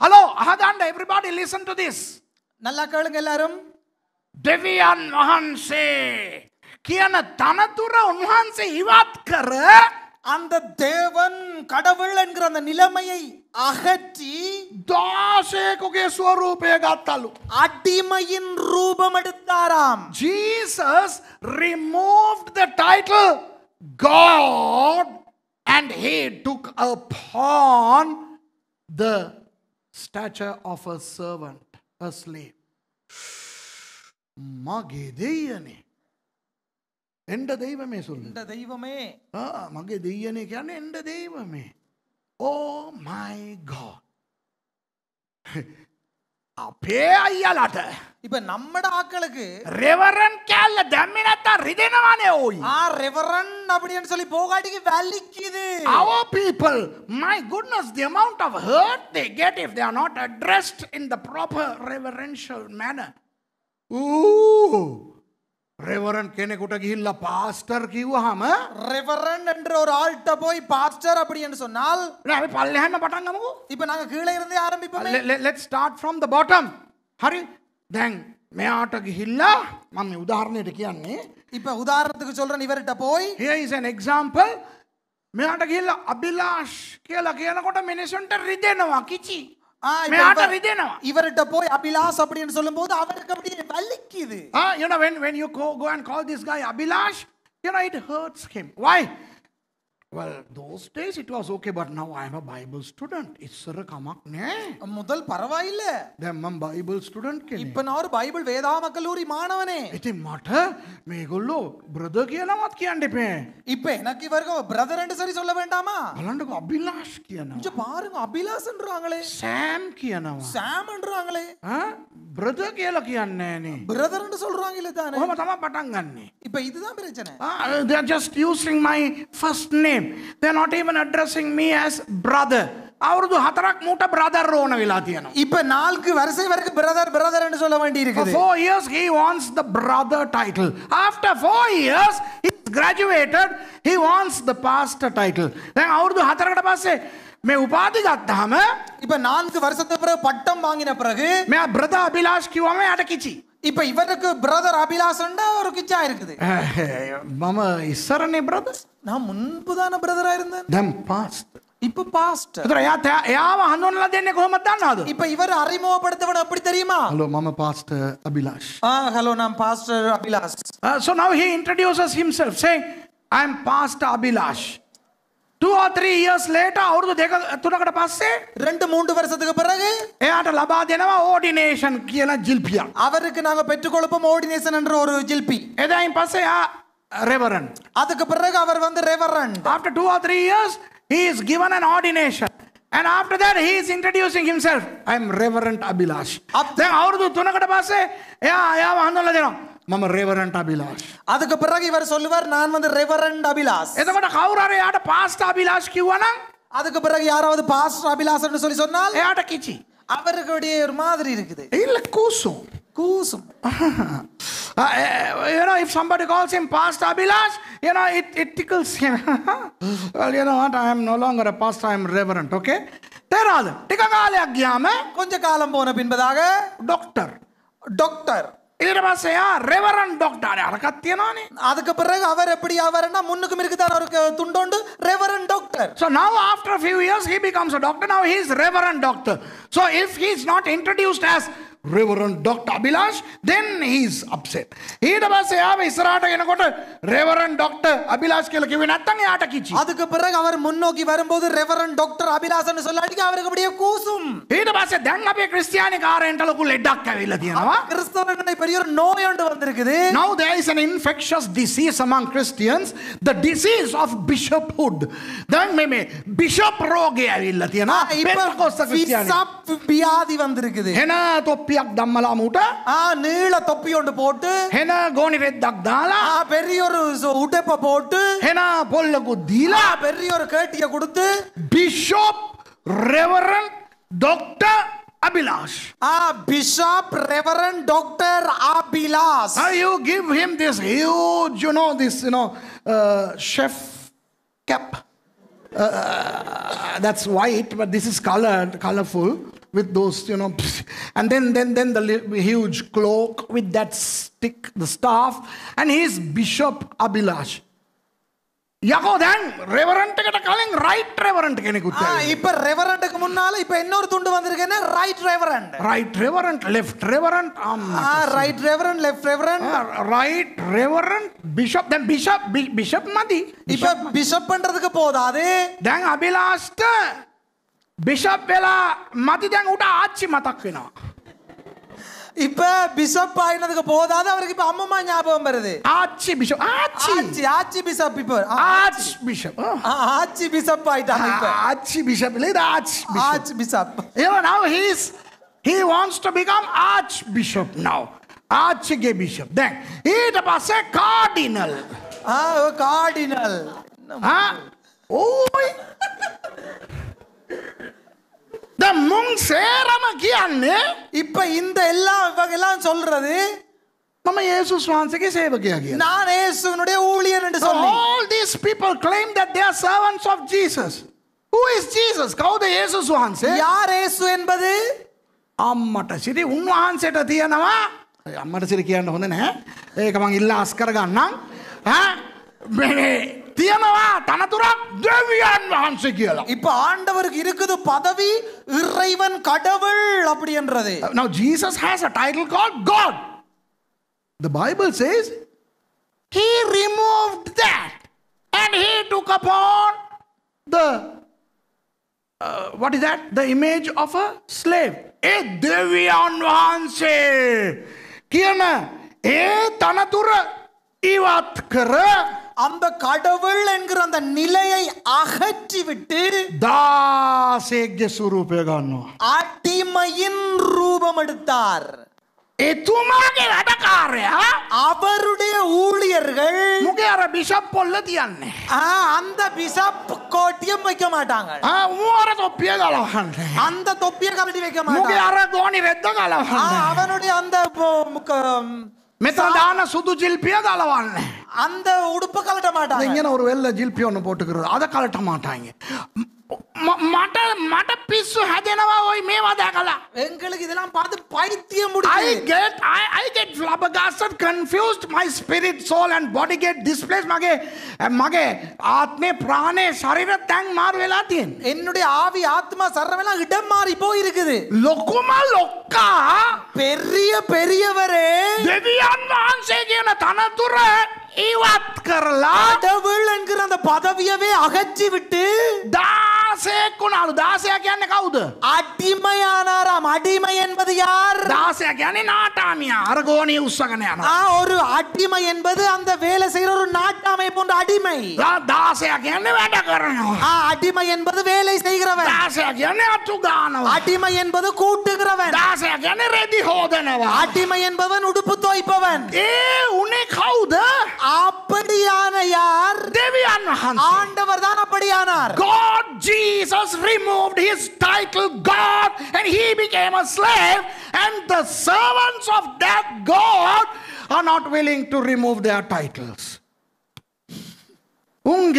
හලෝ අහගන්න everybody listen to this. நல்லா கேளுங்க எல்லாரும். දෙවියන් වහන්සේ කියන තනතුර උන්වහන්සේ ඉවත් කර அந்த தேவன் கடவுள் என்கிற அந்த நிலைமையை அகற்றி தாசேகுகே ஸ்வரூபே காத்தாலு அடிமையின் ரூபம் எடுத்தாராம் Jesus removed the title God and he took upon the stature of a servant a slave மகேதேயனே එන්ඩ දෙවමේ සුල් ට දෙවමේ මගේ දෙයනේ කියන්න එන්ඩ දෙවමේ ඕ මයිගෝ අපේ අයියලට இப்ப நம்மட ஆக்களுக்கு ரெவரன் கேல்ல தம்மினத்தா ரிதனவானே ஓய் ஆ ரெவரன் அப்படின்னு சொல்லி போகாட்டிக்கு வலிக்குது our people my goodness the amount of hurt they get if they are not addressed in the proper reverential manner ஊ ரெவரன் කෙනෙකුට ගිහිල්ලා පාස්ටර් කිව්වහම ரெவரன் என்ற ஒரு ஆள்கிட்ட போய் பாஸ்டர் அப்படி என்று சொன்னால் අපි පල්ලෙහන්න පටන් ගමුකෝ இப்போ நாங்க கீழ இருந்து ஆரம்பிப்போம் let's start from the bottom හරි දැන් මෙයාට ගිහිල්ලා මම මේ උදාහරණයට කියන්නේ இப்போ உதாரணத்துக்கு சொல்றேன் இவர்கிட்ட போய் here is an example මෙයාට ගිහිල්ලා අබිලාෂ් කියලා කියනකොට මිනිසුන්ට රිදෙනවා කිචි இவர்கிட்ட போய் அபிலாஷ் அப்படின்னு சொல்லும்போது அவருக்கு அப்படியே வலிக்குது you know when when you go go and call this guy Abhilash you know it hurts him why well those days it was okay but now i am a bible student issara kamak ne mudal paravaille then mam bible student kene ippa na bible vedamakaluri manavane ithin mata me gollo brother kiyana mat brother endu sari solla vendama alanda ko abhilash kiyana inja paarunga abhilash endraangale sam kiyana sam endraangale ha brother kiyala kiyanne ne brother endu solraangile thane kohoma thama patang ganne ippa idu dhaan prachana ah they are just using my first name name. They're not even addressing me as brother. අවුරුදු හතරක් මූට brother ඕන වෙලා තියෙනවා. இப்ப நான்கு வருஷம் வரைக்கும் brother பிரதர்னு சொல்ல வேண்டி இருக்குது. For 4 years he wants the brother title. After 4 years he graduated he wants the pastor title. දැන් අවුරුදු හතරකට පස්සේ මේ උපාධි ගත්තාම இப்ப நான்கு வருஷத்துக்கு பிறகு பட்டம் வாங்கின பிறகு මෙයා brother අභිලාෂ් කිව්වම යාට කිචි. இப்ப இவருக்கு பிரதர் அபிலாஷன்டா ஒரு கிச்சா இருக்குது மாம இசரனே பிரதர் நான் முன்பு தான பிரதரா இருந்தேன் தம் பாஸ்ட் இப்ப பாஸ்ட் ಅದರ யா ಯಾವ ಹನ್ನೊಂದಲ ದೇನೆ ಕೊಹಮದ ದಾನ್ನಾದು இப்ப இவர் அறிமுகப்படுத்தவன் அப்படி தெரியுமா hello ma'am pastor Abhilash ah hello நான் pastor Abhilash so now he introduces himself say I am pastor Abhilash or three years later අවුරුදු දෙක තුනකට පස්සේ ரெண்டு மூன்று வருஷத்துக்கு பிறகு එයාට ලබා දෙනවා ඕඩිනේෂන් කියලා ජිල්පියක් அவருக்கு நாங்க பெற்றுக்கொள்வோம் ஓர்டினேஷன் என்ற ஒரு ஜில்பி එදායින් පස්සේ එයා ரெவரன் அதுக்கு பிறகு அவர் வந்து reverend after two or three years he is given an ordination And after that, he is introducing himself. I am Reverend Abhilash. Then, අවුරුදු තුනකට පස්සේ එයා එයාව හඳුන්වලා දෙනවා. මම ரெவரண்ட் அபிலாஷ் அதுக்கு பிறகு இவர் சொல்லுவார் நான் வந்து ரெவரண்ட் அபிலாஷ். එතකොට කවුරු හරි යාට පාස්ටර් අබිලාෂ් කිව්වනම් அதுக்கு பிறகு யாராவது பாஸ்டர் அபிலாஷன்னு சொல்லி சொன்னால் එයාට கிச்சி அவர்களுடைய ஒரு மாதிரி இருக்குது. இல்ல கூசும். கூசும். you know, if somebody calls him Pastor abilash you know, it, it tickles him. well, you know what? I am no longer a pastor, I am reverend, okay? තේරාද ටික කාලයක් ගියාම කොංච කාලම් පෝන පින්බදාග ඩොක්ටර් அதுக்கு பிறகு அவர் எப்படி முன்னுக்கும் doctor doctor doctor reverend doctor Abhilash then his upset. ඊට පස්සේ යාව ඉස්සරහට එනකොට රෙවරන් ඩොක්ට අභිලාෂ் කියලා කිව්වේ නැත්නම් එයාට කිචි. அதுக்கு பிறகு அவர் முன்னோக்கி வரும்போது ரெவரன் டாக்டர் அபிலாஷ்னு சொல்லாட்டிக்கு அவருக்கு அப்படியே கூசும். ඊට පස්සේ දැන් අපේ ක්‍රිස්තියානි කාරෙන්ට ලොකු ලෙඩක් ඇවිල්ලා තියෙනවා. கிறிஸ்தவர்களை பெரிய ஒரு நோய் ஒன்று வந்திருக்குது. Now there is an infectious disease among Christians, the disease of bishophood. දැන් මේ මේ බිෂප් රෝගය ඇවිල්ලා තියෙනවා. පෙන්තකොස්ත ක්‍රිස්තියානි. විසප් ව්‍යාධි வந்திருக்குது. එනා තොප්පි තොප්පියක් දම්මලා මූට நீள தொப்பி ஒன்று போட்டு හෙන ගෝනි ரெத்தாக தாலா ஆ, பெரிய ஒரு சு- போட்டு හෙන பொல்ல දීලා ஆ, பெரிய ஒரு கேட்டிய கொடுத்து bishop reverend doctor Abhilash ah bishop reverend doctor Abhilash Now you give him this huge, you know, this, you know, uh, chef cap. Uh, that's white, but this is colored, colorful. with those, you know, (laughs) and then, then, then the huge cloak with that stick, the staff, and he's Bishop Abhilash. යකෝ දැන් රෙවරන්ටකට කලින් right රෙවරන්ට කෙනෙකුත් இப்ப ரெவரண்ட்க்கு முன்னால இப்ப இன்னொரு துண்டு வந்திருக்கேன்னா right reverend right reverend left reverend ஆமா right reverend left reverend right reverend bishop දැන් பிஷப் பிஷப் மதி இப்ப பிஷப்ன்றதுக்கு போதாது දැන් அபிலாஷ்ට බිෂප් වෙලා මති දැන් උට ආච්චි මතක් වෙනවා. இப்ப பிஷப் ஆயினதுக்கு போதாது அவருக்கு இப்ப அம்மம்மா ஞாபகம் வருது ஆச்சி பிஷப் ஆச்சி ஆச்சி ஆச்சி பிஷப் இப்ப ஆச்சி பிஷப் ஆச்சி பிஷப் ஆயிட்டாங்க இப்ப ஆச்சி பிஷப் இல்ல இது ஆச்சி ஆச்சி பிஷப் ஏவ now he is he wants to become archbishop now ஆச்சிගේ බිෂප් දැන් ඊට පස්සේ කාඩිනල් ආ කාඩිනල් ආ ඕයි මුං සේරම කියන්නේ இப்ப இந்த எல்லா வகையெல்லாம் சொல்றது நம்ம இயேசு சுவான்சைக்கு சேவகியா கியா நான் இயேசுனுடைய ஊழியர் என்று சொல்லி all these people claim that they are servants of Jesus who is Jesus கவுத இயேசு சுவான்சே யார் இயேசு என்பது අම්මට සිරි උන්වහන්සේට තියෙනවා අම්මට සිරි කියන්න හොඳ නැහැ ඒක මං ඉල්ලා අස්කර ගන්නම් ඈ තියනවා තනතුරක් දෙවියන් වහන්සේ කියලා. இப்ப ஆண்டவருக்கு இருக்குது பதவி இறைவன் கடவுள் அப்படி என்றது. Now Jesus has a title called God. The Bible says he removed that and he took upon the uh, what is that? The image of a slave. ඒ දෙවියන් වහන්සේ කියන ඒ තනතුර ඉවත් කර அந்த கடவுள் என்கிற அந்த நிலையை அகற்றிவிட்டு தாசேக்ய சுரூபேகானோ அடிமையின் ரூபம் எடுத்தார் அவருடைய ஊழியர்கள் அந்த பிஷப் கோட்டியம் வைக்க மாட்டாங்க அந்த அந்த මෙතන சுது සුදු ජිල්පිය ගලවන්න. அந்த உடுப்பு கலட்ட மாட்டாங்க இங்கே ஒரு வெள்ளை ஜில்பி ஒன்று போட்டுக்கிறது அதை கலட்ட மாட்டாங்க மட மட பிசு ஹஜனவா ஓய் மேவா தகல எங்களுக்கு இதெல்லாம் பார்த்து பைத்தியம் முடியுது I get I I get flabbergasted confused my spirit soul and body get displace மகே மகே ஆத்மே பிராணே சரீர தேங் மார்வேலா தீன் என்னுடைய ஆவி ஆத்மா சரவேலா இடம் மாறி போய் இருக்குது லொக்குமா லொக்கா பெரிய பெரியவரே தேவியான் வான்சேகியன தனதுரே இவத் කරලා என்கிற அந்த பதவியவே அகற்றி விட்டு දාසයෙක් වුණාලු දාසයා කියන්නේ කවුද அடிமையானாராம் அடிமை என்பது யார் දාසයා කියන්නේ නාටාමියා අර ගෝණිය ஆ ஒரு அடிமை என்பது அந்த வேலை செய்யற ஒரு நாட்டாமை போன்ற அடிமை දාසයා කියන්නේ වැඩ කරනවා ஆ அடிமை என்பது வேலை செய்கிறவன் දාසයා කියන්නේ අතු அடிமை என்பது கூட்டுகிறவன் දාසයා කියන්නේ රෙදි හොදනවා அடிமை என்பவன் உடுப்பு தோய்ப்பவன் ஏ உனே கவுது அப்படியானையார் தேவியான் ஆண்டவர் தான் அப்படியானார் God Jesus removed his title God and he became a slave and the servants of that God are not willing to remove their titles உங்க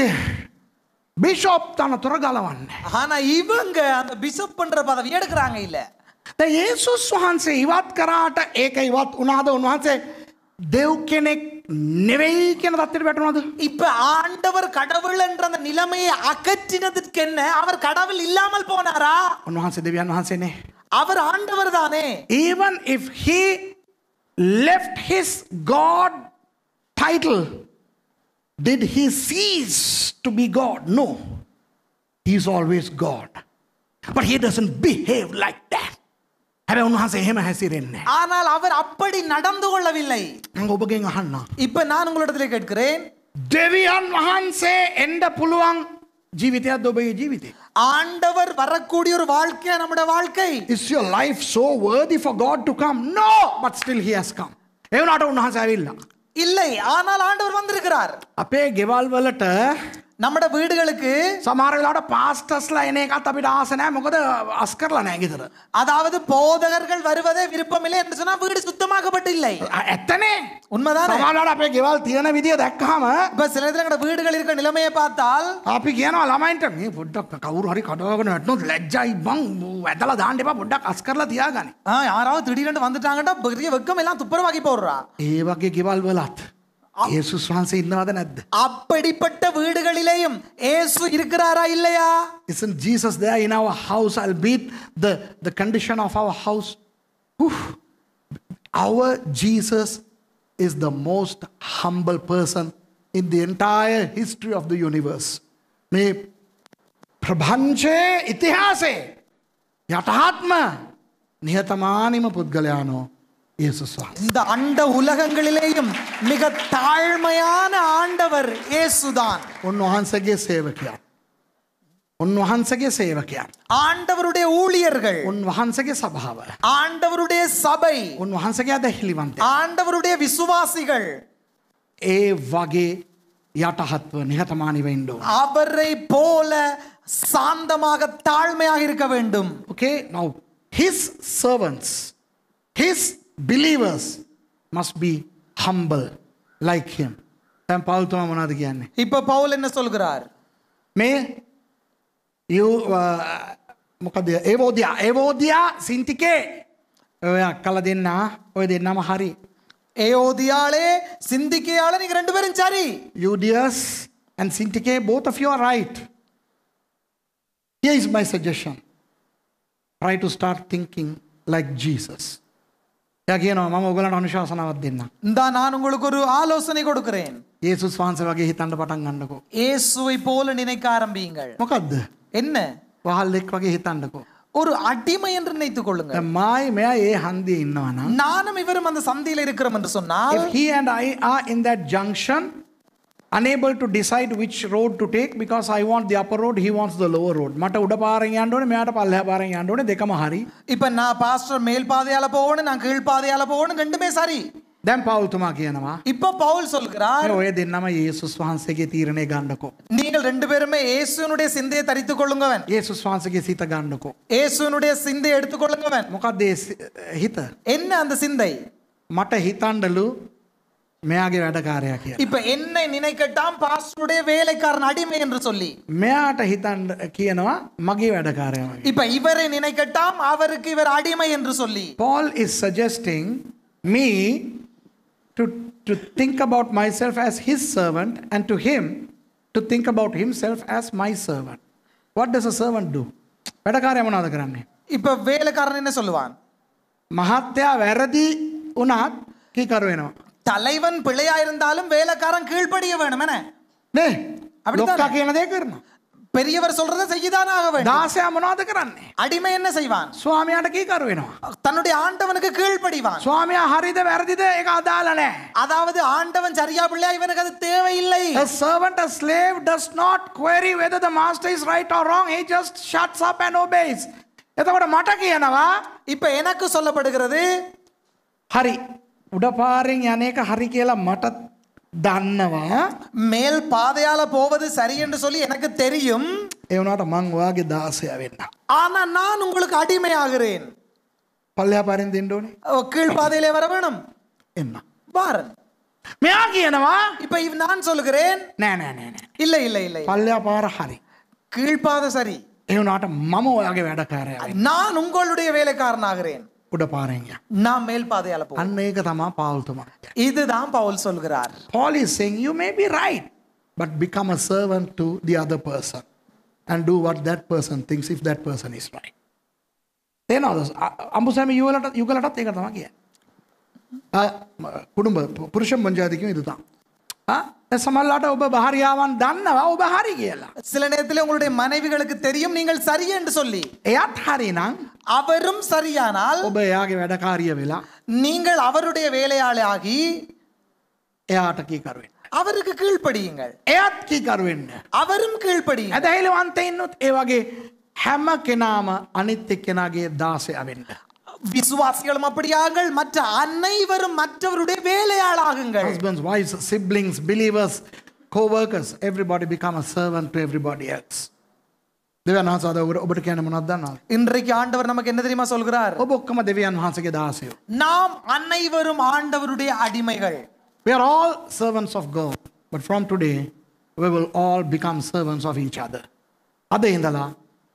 பிஷப் தான துறகலவன் ஆனா இவங்க அந்த பிஷப் பண்ற பதவி எடுக்கிறாங்க இல்ல த இயேசுஸ் වහන්සේ ඉවත් කරාට ඒක ඉවත් වුණාද උන්වහන්සේ தேவ்கெனை நிறைவேக்கினது பெற்றனது இப்ப ஆண்டவர் கடவுள் என்ற அந்த நிலைமையை அகற்றினதுக்கு என்ன அவர் கடவுள் இல்லாமல் போனாரா உன்வாசே தேவியான் வாசேனே அவர் ஆண்டவர் தானே even if he left his God title did he cease to be God no he is always God but he doesn't behave like that හැබැයි උන්වහන්සේ එහෙම හැසිරෙන්නේ ஆனால் அவர் அப்படி நடந்து கொள்ளவில்லை මම ඔබගෙන් අහන්නම් இப்ப நான் உங்களிடத்துல கேட்கிறேன் දෙවියන් වහන්සේ එන්න පුළුවන් ජීවිතයක් ඔබේ ජීවිතේ ஆண்டவர் வரக்கூடிய ஒரு வாழ்க்கையா நம்முடைய வாழ்க்கை is your life so worthy for god to come no but still he has come ඒ වුණාට උන්වහන්සේ ඇවිල්ලා இல்லை ஆனால் ஆண்டவர் வந்திருக்கிறார் අපේ ගෙවල් වලට නමට වීඩගලக்கு සමාරලාට පාස්ටස්ල එන එකත් අපිට ආසනෑ මොකද අස් කරලා නෑගෙතර. අදාවද පෝදකරල් வருவத விருப்பமில்லை என்று சொன்னா வீடு சுத்தமாக்கப்பட்டில்லை எத்தனே உண்மைதான் சமாளாட அப்பே கேவால் தியன விதிய දැක්කහම இப்ப சில இடத்துல வீடுகள் இருக்க நிலைமையை பார்த்தால் අපි කියනවා ළමයින්ට මේ පොඩ්ඩක් කවුරු හරි කඩවගෙන වැටුනොත් ලැජ්ජයි බං වැදලා දාන්න එපා පොඩ්ඩක් අස් කරලා තියාගන්න. ආ யாராவது திடீர்னு வந்துட்டாங்கன்னா பெரிய வெக்கம் எல்லாம் துப்புரவாக்கி போடுறா. ඒ වගේ ගෙවල් වලත් இயேசு சுவாசம் இல்லாத அப்படிப்பட்ட வீடுகளிலேயும் இயேசு இருக்கிறாரா இல்லையா isn't Jesus there in our house all beat the the condition of our house our Jesus is the most humble person in the entire history of the universe මේ ප්‍රභංශයේ ඉතිහාසයේ යටහත්ම නිහතමානිම පුද්ගලයානෝ இந்த அண்ட உலகங்களிலேயும் மிக தாழ்மையான ஆண்டவர் இயேசுதான் உன்னுஹான்சகே சேவகியா உன்வஹான்சகே சேவகியா ஆண்டவருடைய ஊழியர்கள் உன்வஹான்சகே சபாவ ஆண்டவருடைய சபை உன்வஹான்சகே அதைலிவந்த ஆண்டவருடைய விசுவாசிகள் ஏ வகே யாட்டஹத்துவ நிகதமானி வேண்டும் அவரை போல சாந்தமாக தாழ்மையாக இருக்க வேண்டும் okay now his servants his believers must be humble like him. தான் பால்த்துவம் பண்ணாதுக்கு என்ன இப்போ பவுல் என்ன சொல்கிறார் மே யூ මොකද ඒවෝදයා ඒවෝදයා සින්තිකේ ඔය අක්කල දෙන්න ඔය දෙන්නම හරි ඒෝදයාලේ සින්දිකයාල නික ரெண்டு பேரும் சரி யூடியஸ் and Sintike, both of you are right. Here is my suggestion try to start thinking like Jesus. යා කියනවා මම ඔයගලන්ට අනුශාසනාවක් දෙන්නම්. இந்தா நான் உங்களுக்கு ஒரு ஆலோசனை கொடுக்கிறேன் යේසුස් වහන්සේ වගේ හිතන්න පටන් ගන්නකෝ. இயேசுவை போல நினைக்க ஆரம்பியுங்கள் මොකද්ද? என்ன වහල්ලෙක් වගේ හිතන්නකෝ. ஒரு அடிமை என்று நினைத்துக் கொள்ளுங்கள் දැන් මායි මෙයා ඒ හන්දියේ ඉන්නවා නම් நானும் இவரும் அந்த சந்தையில் இருக்கிறோம் என்று சொன்னால் if he and I are in that junction unable to decide which road to take because I want the upper road, he wants the lower road. මට උඩ පාරෙන් යන්න ඕනේ, මෙයාට පල්ලෙහා පාරෙන් යන්න ඕනේ දෙකම හරි. இப்போ நான் பாஸ்டர் மேல் பாதையால போகணும், நான் கீழ் பாதையால போகணும் ரெண்டுமே சரி. දැන් පවල්තුමා කියනවා இப்ப பவுல் சொல்கிறார் ඔය දෙන්නම යේසුස් වහන්සේගේ තීරණය ගන්නකෝ நீங்கள் ரெண்டு பேருமே இயேசுனுடைய சிந்தையை தரித்து கொள்ளுங்கவன் இயேசுஸ் வහන්සේගේ சிත ගන්නකෝ இயேசுனுடைய சிந்தையை எடுத்துக்கொள்ளுங்கவன் මොකද ඒ හිත என்ன அந்த சிந்தை මට හිතන්නලු මෙයාගේ වැඩකාරයා කියලා. இப்ப என்னை நினைக்கட்டாம் பாஸ்டருடைய வேலைக்காரன் அடிமை என்று சொல்லி. මෙයාට හිතන්න කියනවා මගේ වැඩකාරයා වගේ. இப்ப இவரை நினைக்கட்டாம் அவருக்கு இவர் அடிமை என்று சொல்லி. Paul is suggesting me to to think about myself as his servant and to him to think about himself as my servant. What does a servant do? වැඩකාරයා මොනවද කරන්නේ? இப்ப வேலைக்காரன் என்ன சொல்லுவான்? මහත්තයා වැරදි වුණත් කීකරු වෙනවා. தலைவன் பிழையா இருந்தாலும் வேலைக்காரன் கீழ்படிய வேணும் என்ன என்னதே கீரணும் பெரியவர் சொல்றதை செய்யதான் ஆக வேண்டும் தாசா மனோத கரන්නේ அடிமை என்ன செய்வான் கீ கார் வேணும் தன்னுடைய ஆண்டவனுக்கு கீழ்ப்படிவான் சுவாமியா ஹரித வேறதித ஏக அதாலனே அதாவது ஆண்டவன் சரியா பிள்ளையா இவனுக்கு அது தேவையில்லை a servant a slave does not query whether the master is right or wrong he just shuts up and obeys එතකොට මට என்னவா இப்போ எனக்கு சொல்லப்படுகிறது ஹரி උඩපාරෙන් යන එක හරි කියලා මට மேல் பாதையால போவது சரி என்று சொல்லி எனக்கு தெரியும் ඒ වුණාට මං ඔයාගේ දාසයා ஆனா நான் உங்களுக்கு அடிமையாகிறேன் පල්ලෙහා පාරෙන් දෙන්න ඕනේ ஓ, கீழ் பாதையிலே வர வேணும் என்ன பாரன் මෙයා என்னவா இப்ப இவ் நான் சொல்லுகிறேன் නෑ නෑ නෑ නෑ. இல்ல இல்ல இல்ல இல்ல. පල්ලෙහා පාර හරි. கீழ்ப்பாதை சரி ඒ වුණාට මම ඔයාගේ වැඩකාරයා වෙන්න. நான் உங்களுடைய வேலைக்காரனாகிறேன் கூட பாருங்க நான் மேல் பாதையால போ அநேகதமா பவுல் இதுதான் பவுல் சொல்கிறார் Paul is saying you may be right but become a servant to the other person and do what that person things if that person is right ಏನಾದ್ರು அம்புசாமி யுகலட்ட யுகலட்ட தேக்கிறதா வாங்கிய குடும்ப புருஷ பஞ்சாதிக்கும் இதுதான் சமல்லாட்ட ஒப்ப பஹரியாவான் தன்னவா ஒப்ப ஹரி கேலா சில நேரத்தில் உங்களுடைய மனைவிகளுக்கு தெரியும் நீங்கள் சரி என்று சொல்லி யாட் ஹரினா அவரும் சரியானால் ஒப்ப யாகி வேட காரியமிலா நீங்கள் அவருடைய வேலையாளாகி யாட்ட கீ கருவேன் அவருக்கு கீழ்ப்படியுங்கள் එයත් කී කරුවෙන්න. අවරම් කීழ்ப்படி. ඇදහිලවන්තයින්නුත් ඒ වගේ හැම කෙනාම අනිත් එක්කෙනාගේ දාසය වෙන්න. விசுவாசிகளும் அப்படியாக மற்ற அனைவரும் மற்றவருடைய வேலையாளாகுங்கள் husbands wives siblings believers coworkers everybody become a servant to everybody else இன்றைக்கு ஆண்டவர் நமக்கு என்ன தெரியுமா சொல்கிறார் ஒபொக்கம தேவியன் மாசக்கு நாம் அனைவரும் ஆண்டவருடைய அடிமைகள் we are all servants of god but from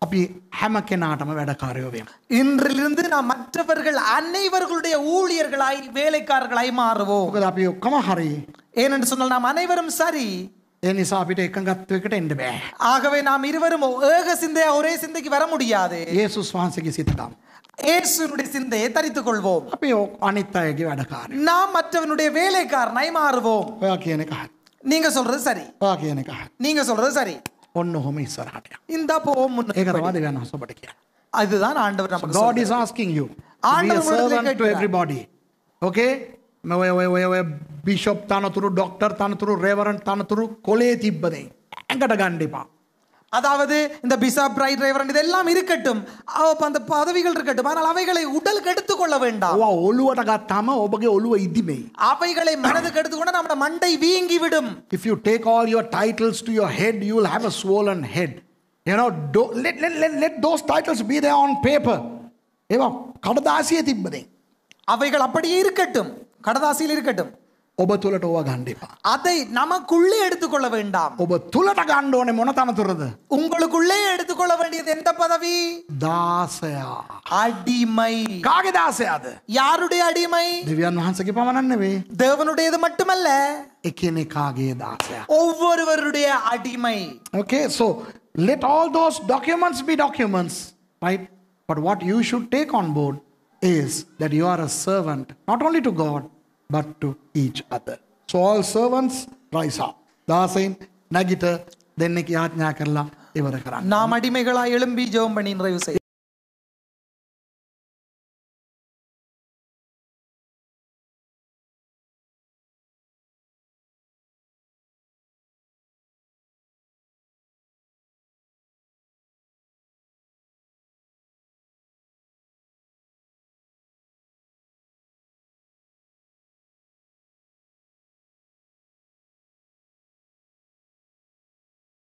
அப்படி ஹமக்கன் ஆட்டம வேடக்காரோ வேணும் இன்றிலிருந்து நாம் மற்றவர்கள் அனைவர்களுடைய ஊழியர்களாய் வேலைக்காரர்களாய் மாறுவோம் අපි ඔක්කොම ஏனென்று சொன்னால் நாம் அனைவரும் சரி ඒ சாப்பிட்டு අපිට එකඟත්වයකට එන්න ஆகவே நாம் இருவரும் ஏக சிந்தையா ஒரே சிந்தைக்கு வர முடியாது ஏசு වහන්සේගේ සිතටම இயேசுனுடைய சிந்தையை தரித்துக் கொள்வோம் අපි අනිත් අයගේ நாம் மற்றவனுடைய வேலைக்காரனாய் மாறுவோம் ඔයා කියන එක நீங்க சொல்றது சரி ඔයා කියන එක හරි நீங்க சொல்றது சரி ஒன்னு ஹோம இசராடயா இந்த போம் முன்ன ஏகரவாதி வேணும் சொபடி கியா அதுதான் ஆண்டவர் நமக்கு God is asking you ஆண்டவர் to everybody okay බිෂොප් තනතුරු ඩොක්ටර් තනතුරු රේවරන් තනතුරු කොලේ තිබ්බනේ ඇඟට ගණ්ඩිපා அதாவது இந்த பிசா ப்ரை டிரைவர் இதெல்லாம் இருக்கட்டும் அந்த பதவிகள் இருக்கட்டும் ஆனால் அவைகளை உடல் கெடுத்து கொள்ள வேண்டாம் ஓ ஒலுவட காத்தாம ஒபகே ஒலுவ அவைகளை மனது கெடுத்து கொண்டு நம்ம மண்டை வீங்கி விடும் if you take all your titles to your head you will have a swollen head you know let let let let those titles be they on paper ஏவா கடதாசியே திப்பதே அவைகள் அப்படியே இருக்கட்டும் கடதாசியில் இருக்கட்டும் ඔබ තුළට ඕවා ගණ්ඩිපා. அதை நமக்குள்ளே எடுத்துக்கொள்ள வேண்டாம் ඔබ තුළට ගණ්ඩ ඕනේ මොන තනතුරද. உங்களுக்குள்ளே எடுத்துக்கொள்ள வேண்டியது எந்த பதவி දාසයා. அடிமை කාගේ දාසයාද. யாருடைய அடிமை දෙවියන් වහන්සගේ පමණන්න වේ. தேவனுடையது மட்டுமல்ல එකනෙකාගේ දාසයා. ஒவ்வொருவருடைய அடிமை. Okay, so let all those documents be documents, right? But what you should take on board is that you are a servant, not only to God, but to each other. So all servants rise up. தாசைன் நகிட்ட தென்னைக்கு யாத்ஞா நாம் அடிமைகளாய் எழும்பி ஜெபம் பண்ணி நிறைவு செய்ய